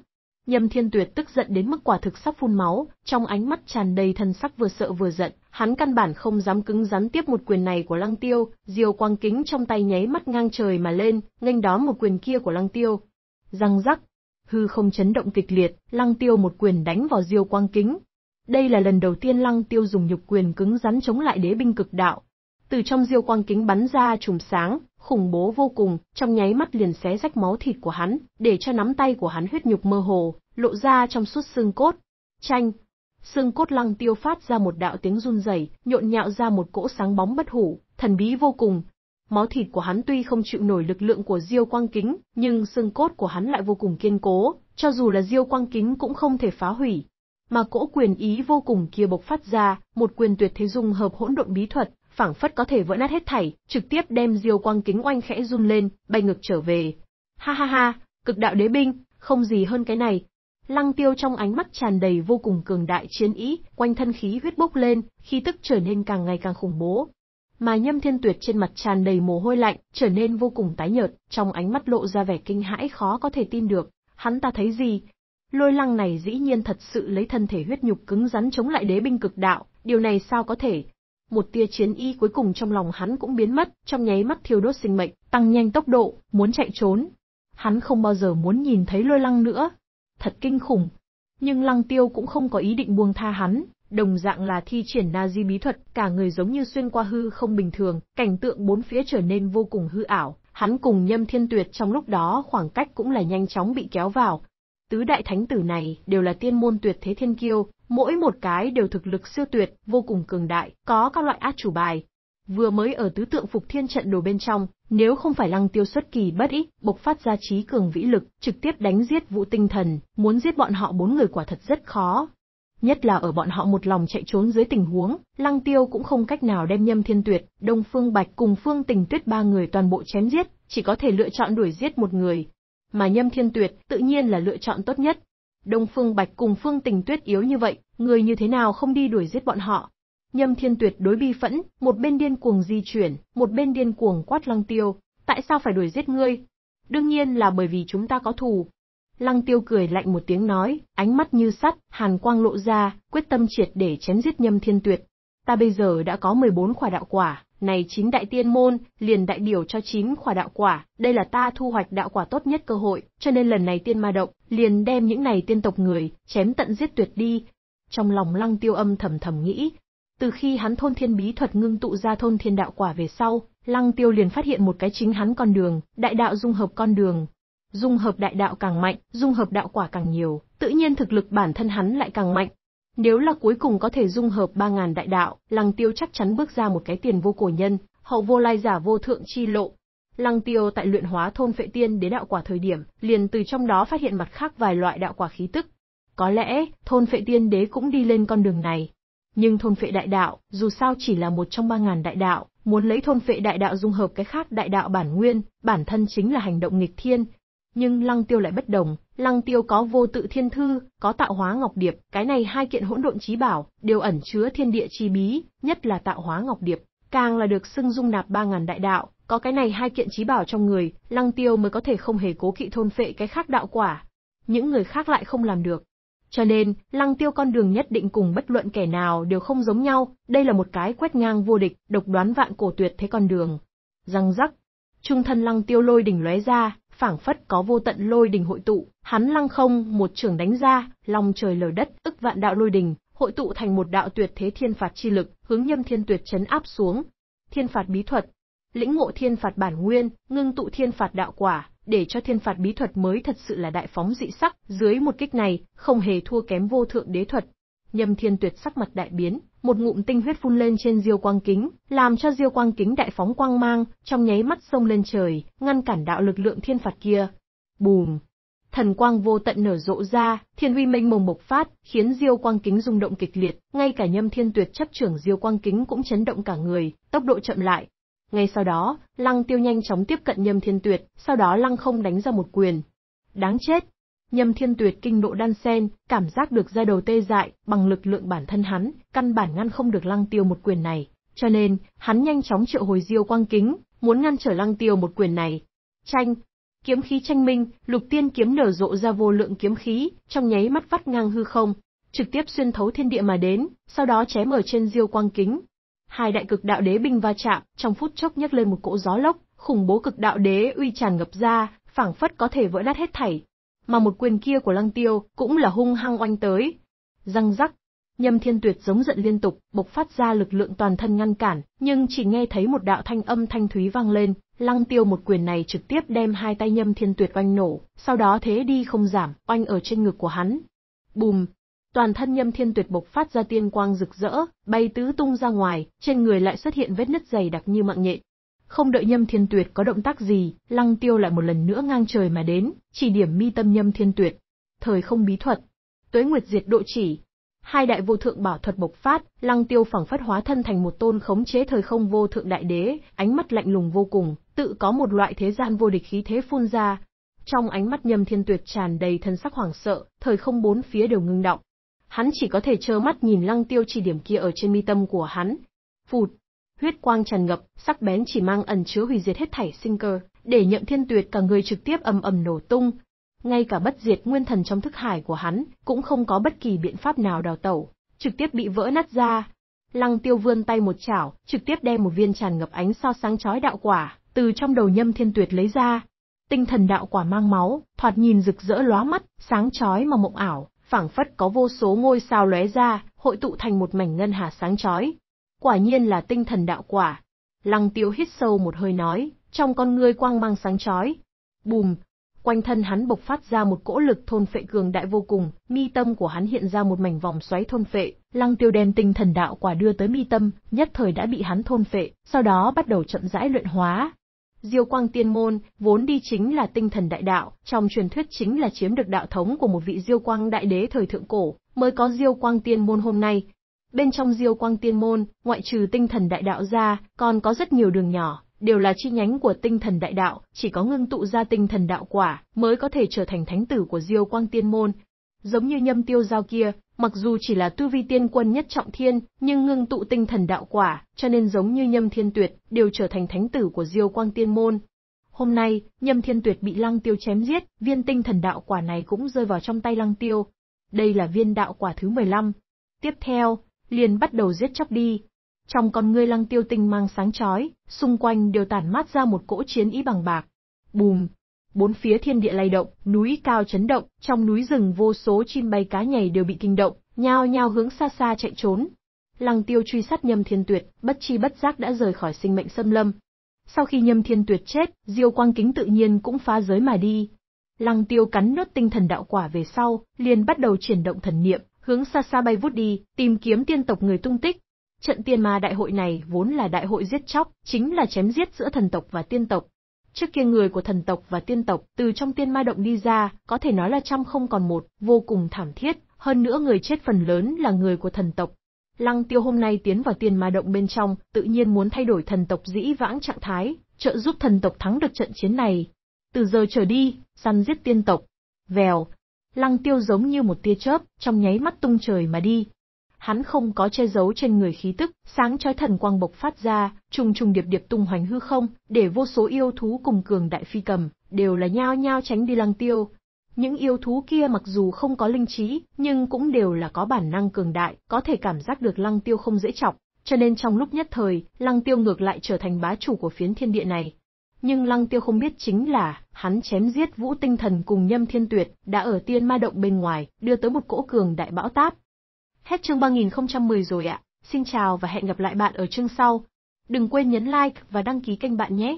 Nhâm Thiên Tuyệt tức giận đến mức quả thực sắp phun máu, trong ánh mắt tràn đầy thân sắc vừa sợ vừa giận, hắn căn bản không dám cứng rắn tiếp một quyền này của Lăng Tiêu, diều quang kính trong tay nháy mắt ngang trời mà lên, nghênh đón một quyền kia của Lăng Tiêu. Răng rắc, hư không chấn động kịch liệt, Lăng Tiêu một quyền đánh vào diều quang kính, đây là lần đầu tiên Lăng Tiêu dùng nhục quyền cứng rắn chống lại đế binh cực đạo. Từ trong diêu quang kính bắn ra chùm sáng, khủng bố vô cùng, trong nháy mắt liền xé rách máu thịt của hắn, để cho nắm tay của hắn huyết nhục mơ hồ, lộ ra trong suốt xương cốt. Chanh, xương cốt lăng tiêu phát ra một đạo tiếng run rẩy, nhộn nhạo ra một cỗ sáng bóng bất hủ, thần bí vô cùng. Máu thịt của hắn tuy không chịu nổi lực lượng của Diêu Quang Kính, nhưng xương cốt của hắn lại vô cùng kiên cố, cho dù là Diêu Quang Kính cũng không thể phá hủy, mà cỗ quyền ý vô cùng kia bộc phát ra, một quyền tuyệt thế dung hợp hỗn độn bí thuật, phảng phất có thể vỡ nát hết thảy, trực tiếp đem Diêu Quang Kính oanh khẽ run lên, bay ngược trở về. Ha ha ha, cực đạo đế binh, không gì hơn cái này. Lăng Tiêu trong ánh mắt tràn đầy vô cùng cường đại chiến ý, quanh thân khí huyết bốc lên, khi tức trở nên càng ngày càng khủng bố. Mà Nhâm Thiên Tuyệt trên mặt tràn đầy mồ hôi lạnh, trở nên vô cùng tái nhợt, trong ánh mắt lộ ra vẻ kinh hãi khó có thể tin được. Hắn ta thấy gì, Lôi lăng này dĩ nhiên thật sự lấy thân thể huyết nhục cứng rắn chống lại đế binh cực đạo, điều này sao có thể? Một tia chiến y cuối cùng trong lòng hắn cũng biến mất, trong nháy mắt thiêu đốt sinh mệnh, tăng nhanh tốc độ, muốn chạy trốn. Hắn không bao giờ muốn nhìn thấy lôi lăng nữa. Thật kinh khủng. Nhưng lăng tiêu cũng không có ý định buông tha hắn, đồng dạng là thi triển na di bí thuật, cả người giống như xuyên qua hư không bình thường, cảnh tượng bốn phía trở nên vô cùng hư ảo, hắn cùng Nhâm Thiên Tuyệt trong lúc đó khoảng cách cũng là nhanh chóng bị kéo vào, Tứ đại thánh tử này đều là tiên môn tuyệt thế thiên kiêu, mỗi một cái đều thực lực siêu tuyệt, vô cùng cường đại, có các loại át chủ bài. Vừa mới ở tứ tượng phục thiên trận đồ bên trong, nếu không phải lăng tiêu xuất kỳ bất ý, bộc phát ra trí cường vĩ lực, trực tiếp đánh giết vũ tinh thần, muốn giết bọn họ bốn người quả thật rất khó. Nhất là ở bọn họ một lòng chạy trốn dưới tình huống, lăng tiêu cũng không cách nào đem nhâm thiên tuyệt, đông phương bạch cùng phương tình tuyết ba người toàn bộ chém giết, chỉ có thể lựa chọn đuổi giết một người, mà Nhâm Thiên Tuyệt tự nhiên là lựa chọn tốt nhất. Đông Phương Bạch cùng Phương Tình Tuyết yếu như vậy, người như thế nào không đi đuổi giết bọn họ? Nhâm Thiên Tuyệt đối bi phẫn, một bên điên cuồng di chuyển, một bên điên cuồng quát Lăng Tiêu, tại sao phải đuổi giết ngươi? Đương nhiên là bởi vì chúng ta có thù. Lăng Tiêu cười lạnh một tiếng nói, ánh mắt như sắt, hàn quang lộ ra, quyết tâm triệt để chém giết Nhâm Thiên Tuyệt. Ta bây giờ đã có 14 quả đạo quả, này chín đại tiên môn, liền đại biểu cho chín quả đạo quả, đây là ta thu hoạch đạo quả tốt nhất cơ hội, cho nên lần này tiên ma động, liền đem những này tiên tộc người, chém tận giết tuyệt đi. Trong lòng lăng tiêu âm thầm thầm nghĩ, từ khi hắn thôn thiên bí thuật ngưng tụ ra thôn thiên đạo quả về sau, lăng tiêu liền phát hiện một cái chính hắn con đường, đại đạo dung hợp con đường. Dung hợp đại đạo càng mạnh, dung hợp đạo quả càng nhiều, tự nhiên thực lực bản thân hắn lại càng mạnh, nếu là cuối cùng có thể dung hợp 3.000 đại đạo, Lăng Tiêu chắc chắn bước ra một cái tiền vô cổ nhân, hậu vô lai giả vô thượng chi lộ. Lăng Tiêu tại luyện hóa thôn phệ tiên đế đạo quả thời điểm, liền từ trong đó phát hiện mặt khác vài loại đạo quả khí tức. Có lẽ, thôn phệ tiên đế cũng đi lên con đường này. Nhưng thôn phệ đại đạo, dù sao chỉ là một trong 3.000 đại đạo, muốn lấy thôn phệ đại đạo dung hợp cái khác đại đạo bản nguyên, bản thân chính là hành động nghịch thiên, nhưng Lăng Tiêu lại bất đồng, Lăng Tiêu có vô tự thiên thư, có tạo hóa ngọc điệp, cái này hai kiện hỗn độn trí bảo, đều ẩn chứa thiên địa chi bí, nhất là tạo hóa ngọc điệp, càng là được xưng dung nạp ba ngàn đại đạo, có cái này hai kiện trí bảo trong người, Lăng Tiêu mới có thể không hề cố kỵ thôn phệ cái khác đạo quả. Những người khác lại không làm được. Cho nên, Lăng Tiêu con đường nhất định cùng bất luận kẻ nào đều không giống nhau, đây là một cái quét ngang vô địch, độc đoán vạn cổ tuyệt thế con đường. Răng rắc, trung thân Lăng Tiêu lôi đỉnh lóe ra, phảng phất có vô tận lôi đình hội tụ, hắn lăng không một trường đánh ra, long trời lở đất, ức vạn đạo lôi đình, hội tụ thành một đạo tuyệt thế thiên phạt chi lực, hướng Nhâm Thiên Tuyệt chấn áp xuống. Thiên phạt bí thuật, lĩnh ngộ thiên phạt bản nguyên, ngưng tụ thiên phạt đạo quả, để cho thiên phạt bí thuật mới thật sự là đại phóng dị sắc, dưới một kích này, không hề thua kém vô thượng đế thuật, Nhâm Thiên Tuyệt sắc mặt đại biến, một ngụm tinh huyết phun lên trên diêu quang kính, làm cho diêu quang kính đại phóng quang mang, trong nháy mắt sông lên trời, ngăn cản đạo lực lượng thiên phạt kia. Bùm! Thần quang vô tận nở rộ ra, thiên uy mênh mông bộc phát, khiến diêu quang kính rung động kịch liệt, ngay cả Nhâm Thiên Tuyệt chấp trưởng diêu quang kính cũng chấn động cả người, tốc độ chậm lại. Ngay sau đó, Lăng Tiêu nhanh chóng tiếp cận Nhâm Thiên Tuyệt, sau đó Lăng không đánh ra một quyền. Đáng chết, Nhâm Thiên Tuyệt kinh độ đan sen, cảm giác được ra đầu tê dại, bằng lực lượng bản thân hắn, căn bản ngăn không được Lăng Tiêu một quyền này, cho nên, hắn nhanh chóng triệu hồi Diêu Quang Kính, muốn ngăn trở Lăng Tiêu một quyền này. Tranh, kiếm khí tranh minh, Lục Tiên kiếm nở rộ ra vô lượng kiếm khí, trong nháy mắt vắt ngang hư không, trực tiếp xuyên thấu thiên địa mà đến, sau đó chém ở trên Diêu Quang Kính. Hai đại cực đạo đế binh va chạm, trong phút chốc nhấc lên một cỗ gió lốc, khủng bố cực đạo đế uy tràn ngập ra, phảng phất có thể vỡ nát hết thảy, mà một quyền kia của Lăng Tiêu cũng là hung hăng oanh tới. Răng rắc, Nhâm Thiên Tuyệt giống giận liên tục, bộc phát ra lực lượng toàn thân ngăn cản, nhưng chỉ nghe thấy một đạo thanh âm thanh thúy vang lên, Lăng Tiêu một quyền này trực tiếp đem hai tay Nhâm Thiên Tuyệt oanh nổ, sau đó thế đi không giảm, oanh ở trên ngực của hắn. Bùm! Toàn thân Nhâm Thiên Tuyệt bộc phát ra tiên quang rực rỡ, bay tứ tung ra ngoài, trên người lại xuất hiện vết nứt dày đặc như mạng nhện, không đợi Nhâm Thiên Tuyệt có động tác gì, Lăng Tiêu lại một lần nữa ngang trời mà đến, chỉ điểm mi tâm Nhâm Thiên Tuyệt. Thời không bí thuật, Tuế Nguyệt Diệt Độ chỉ. Hai đại vô thượng bảo thuật bộc phát, Lăng Tiêu phảng phất hóa thân thành một tôn khống chế thời không vô thượng đại đế, ánh mắt lạnh lùng vô cùng, tự có một loại thế gian vô địch khí thế phun ra. Trong ánh mắt Nhâm Thiên Tuyệt tràn đầy thân sắc hoảng sợ, thời không bốn phía đều ngưng động. Hắn chỉ có thể trơ mắt nhìn Lăng Tiêu chỉ điểm kia ở trên mi tâm của hắn. Phụt, Huyết quang tràn ngập, sắc bén chỉ mang ẩn chứa hủy diệt hết thảy sinh cơ, để Nhậm Thiên Tuyệt cả người trực tiếp ầm ầm nổ tung. Ngay cả bất diệt nguyên thần trong thức hải của hắn cũng không có bất kỳ biện pháp nào đào tẩu, trực tiếp bị vỡ nát ra. Lăng Tiêu vươn tay một chảo, trực tiếp đem một viên tràn ngập ánh sao sáng chói đạo quả từ trong đầu Nhâm Thiên Tuyệt lấy ra. Tinh thần đạo quả mang máu, thoạt nhìn rực rỡ lóa mắt, sáng chói mà mộng ảo, phảng phất có vô số ngôi sao lóe ra, hội tụ thành một mảnh ngân hà sáng chói, Quả nhiên là tinh thần đạo quả. Lăng tiêu hít sâu một hơi nói, trong con ngươi quang mang sáng chói. Bùm! Quanh thân hắn bộc phát ra một cỗ lực thôn phệ cường đại vô cùng, mi tâm của hắn hiện ra một mảnh vòng xoáy thôn phệ, lăng tiêu đem tinh thần đạo quả đưa tới mi tâm, nhất thời đã bị hắn thôn phệ, sau đó bắt đầu chậm rãi luyện hóa, Diêu Quang Tiên Môn, vốn đi chính là tinh thần đại đạo, trong truyền thuyết chính là chiếm được đạo thống của một vị Diêu Quang Đại Đế thời thượng cổ, mới có Diêu Quang Tiên Môn hôm nay, Bên trong Diêu Quang Tiên Môn, ngoại trừ tinh thần đại đạo ra, còn có rất nhiều đường nhỏ, đều là chi nhánh của tinh thần đại đạo, chỉ có ngưng tụ ra tinh thần đạo quả mới có thể trở thành thánh tử của Diêu Quang Tiên Môn. Giống như nhâm tiêu giao kia, mặc dù chỉ là tu vi tiên quân nhất trọng thiên, nhưng ngưng tụ tinh thần đạo quả, cho nên giống như nhâm thiên tuyệt, đều trở thành thánh tử của Diêu Quang Tiên Môn. Hôm nay, nhâm thiên tuyệt bị lăng tiêu chém giết, viên tinh thần đạo quả này cũng rơi vào trong tay lăng tiêu. Đây là viên đạo quả thứ 15. Tiếp theo, liền bắt đầu giết chóc đi. Trong con ngươi lăng tiêu tinh mang sáng chói, xung quanh đều tản mát ra một cỗ chiến ý bằng bạc. Bùm! Bốn phía thiên địa lay động, núi cao chấn động, trong núi rừng vô số chim bay cá nhảy đều bị kinh động, nhao nhao hướng xa xa chạy trốn. Lăng tiêu truy sát nhâm thiên tuyệt, bất chi bất giác đã rời khỏi sinh mệnh xâm lâm. Sau khi nhâm thiên tuyệt chết, diêu quang kính tự nhiên cũng phá giới mà đi. Lăng tiêu cắn nốt tinh thần đạo quả về sau, liền bắt đầu chuyển động thần niệm, hướng xa xa bay vút đi, tìm kiếm tiên tộc người tung tích. Trận tiên ma đại hội này vốn là đại hội giết chóc, chính là chém giết giữa thần tộc và tiên tộc. Trước kia người của thần tộc và tiên tộc từ trong tiên ma động đi ra, có thể nói là trăm không còn một, vô cùng thảm thiết, hơn nữa người chết phần lớn là người của thần tộc. Lăng tiêu hôm nay tiến vào tiên ma động bên trong, tự nhiên muốn thay đổi thần tộc dĩ vãng trạng thái, trợ giúp thần tộc thắng được trận chiến này. Từ giờ trở đi, săn giết tiên tộc. Vèo, Lăng tiêu giống như một tia chớp, trong nháy mắt tung trời mà đi. Hắn không có che giấu trên người khí tức, sáng chói thần quang bộc phát ra, trùng trùng điệp điệp tung hoành hư không, để vô số yêu thú cùng cường đại phi cầm, đều là nhao nhao tránh đi lăng tiêu. Những yêu thú kia mặc dù không có linh trí, nhưng cũng đều là có bản năng cường đại, có thể cảm giác được lăng tiêu không dễ chọc, cho nên trong lúc nhất thời, lăng tiêu ngược lại trở thành bá chủ của phiến thiên địa này. Nhưng Lăng Tiêu không biết chính là, hắn chém giết Vũ Tinh Thần cùng Nhâm Thiên Tuyệt, đã ở Tiên Ma Động bên ngoài, đưa tới một cỗ cường đại bão táp. Hết chương 3010 rồi ạ, xin chào và hẹn gặp lại bạn ở chương sau. Đừng quên nhấn like và đăng ký kênh bạn nhé.